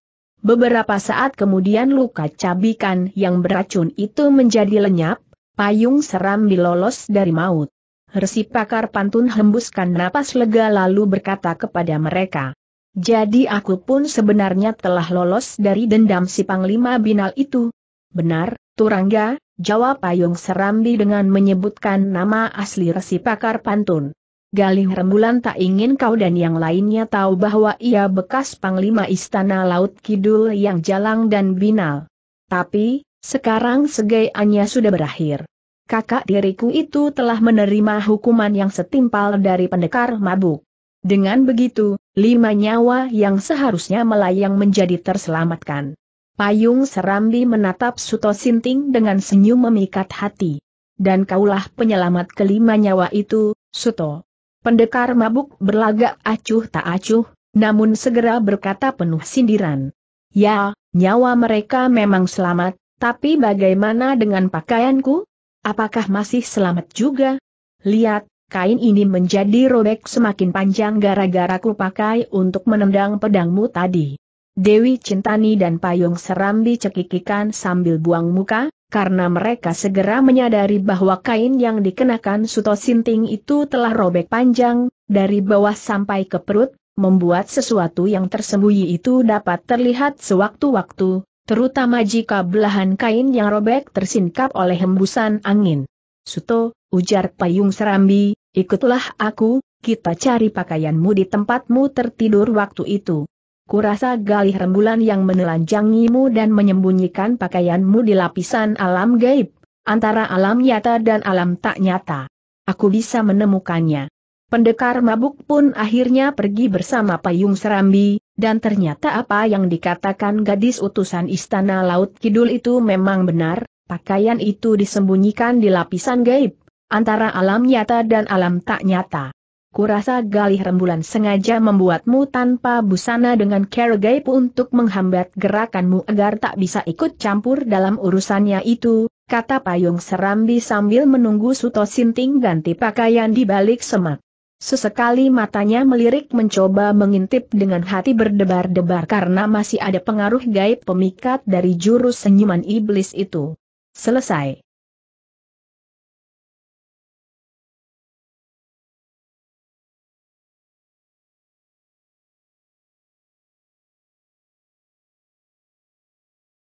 Beberapa saat kemudian luka cabikan yang beracun itu menjadi lenyap, payung serambi lolos dari maut. Resi pakar pantun hembuskan napas lega lalu berkata kepada mereka, jadi aku pun sebenarnya telah lolos dari dendam si Panglima Binal itu. Benar, Turangga, jawab Payung Serambi dengan menyebutkan nama asli resi pakar pantun. Galih Rembulan tak ingin kau dan yang lainnya tahu bahwa ia bekas Panglima Istana Laut Kidul yang jalang dan binal. Tapi, sekarang segaiannya sudah berakhir. Kakak diriku itu telah menerima hukuman yang setimpal dari pendekar mabuk. Dengan begitu, lima nyawa yang seharusnya melayang menjadi terselamatkan. Payung Serambi menatap Suto Sinting dengan senyum memikat hati. Dan kaulah penyelamat kelima nyawa itu, Suto. Pendekar mabuk berlagak acuh tak acuh, namun segera berkata penuh sindiran. Ya, nyawa mereka memang selamat, tapi bagaimana dengan pakaianku? Apakah masih selamat juga? Lihat, kain ini menjadi robek semakin panjang gara-gara ku pakai untuk menendang pedangmu tadi. Dewi Cintani dan Payung Serambi cekikikan sambil buang muka, karena mereka segera menyadari bahwa kain yang dikenakan Suto Sinting itu telah robek panjang, dari bawah sampai ke perut, membuat sesuatu yang tersembunyi itu dapat terlihat sewaktu-waktu, terutama jika belahan kain yang robek tersingkap oleh hembusan angin. Suto, ujar Payung Serambi, Ikutlah aku, kita cari pakaianmu di tempatmu tertidur waktu itu. Kurasa galih rembulan yang menelanjangimu dan menyembunyikan pakaianmu di lapisan alam gaib, antara alam nyata dan alam tak nyata. Aku bisa menemukannya. Pendekar mabuk pun akhirnya pergi bersama payung serambi, dan ternyata apa yang dikatakan gadis utusan istana Laut Kidul itu memang benar, pakaian itu disembunyikan di lapisan gaib antara alam nyata dan alam tak nyata. Kurasa Galih Rembulan sengaja membuatmu tanpa busana dengan Kergai untuk menghambat gerakanmu agar tak bisa ikut campur dalam urusannya itu, kata Payung Serambi sambil menunggu Suto Sinting ganti pakaian di balik semak. Sesekali matanya melirik mencoba mengintip dengan hati berdebar-debar karena masih ada pengaruh gaib pemikat dari jurus senyuman iblis itu. Selesai.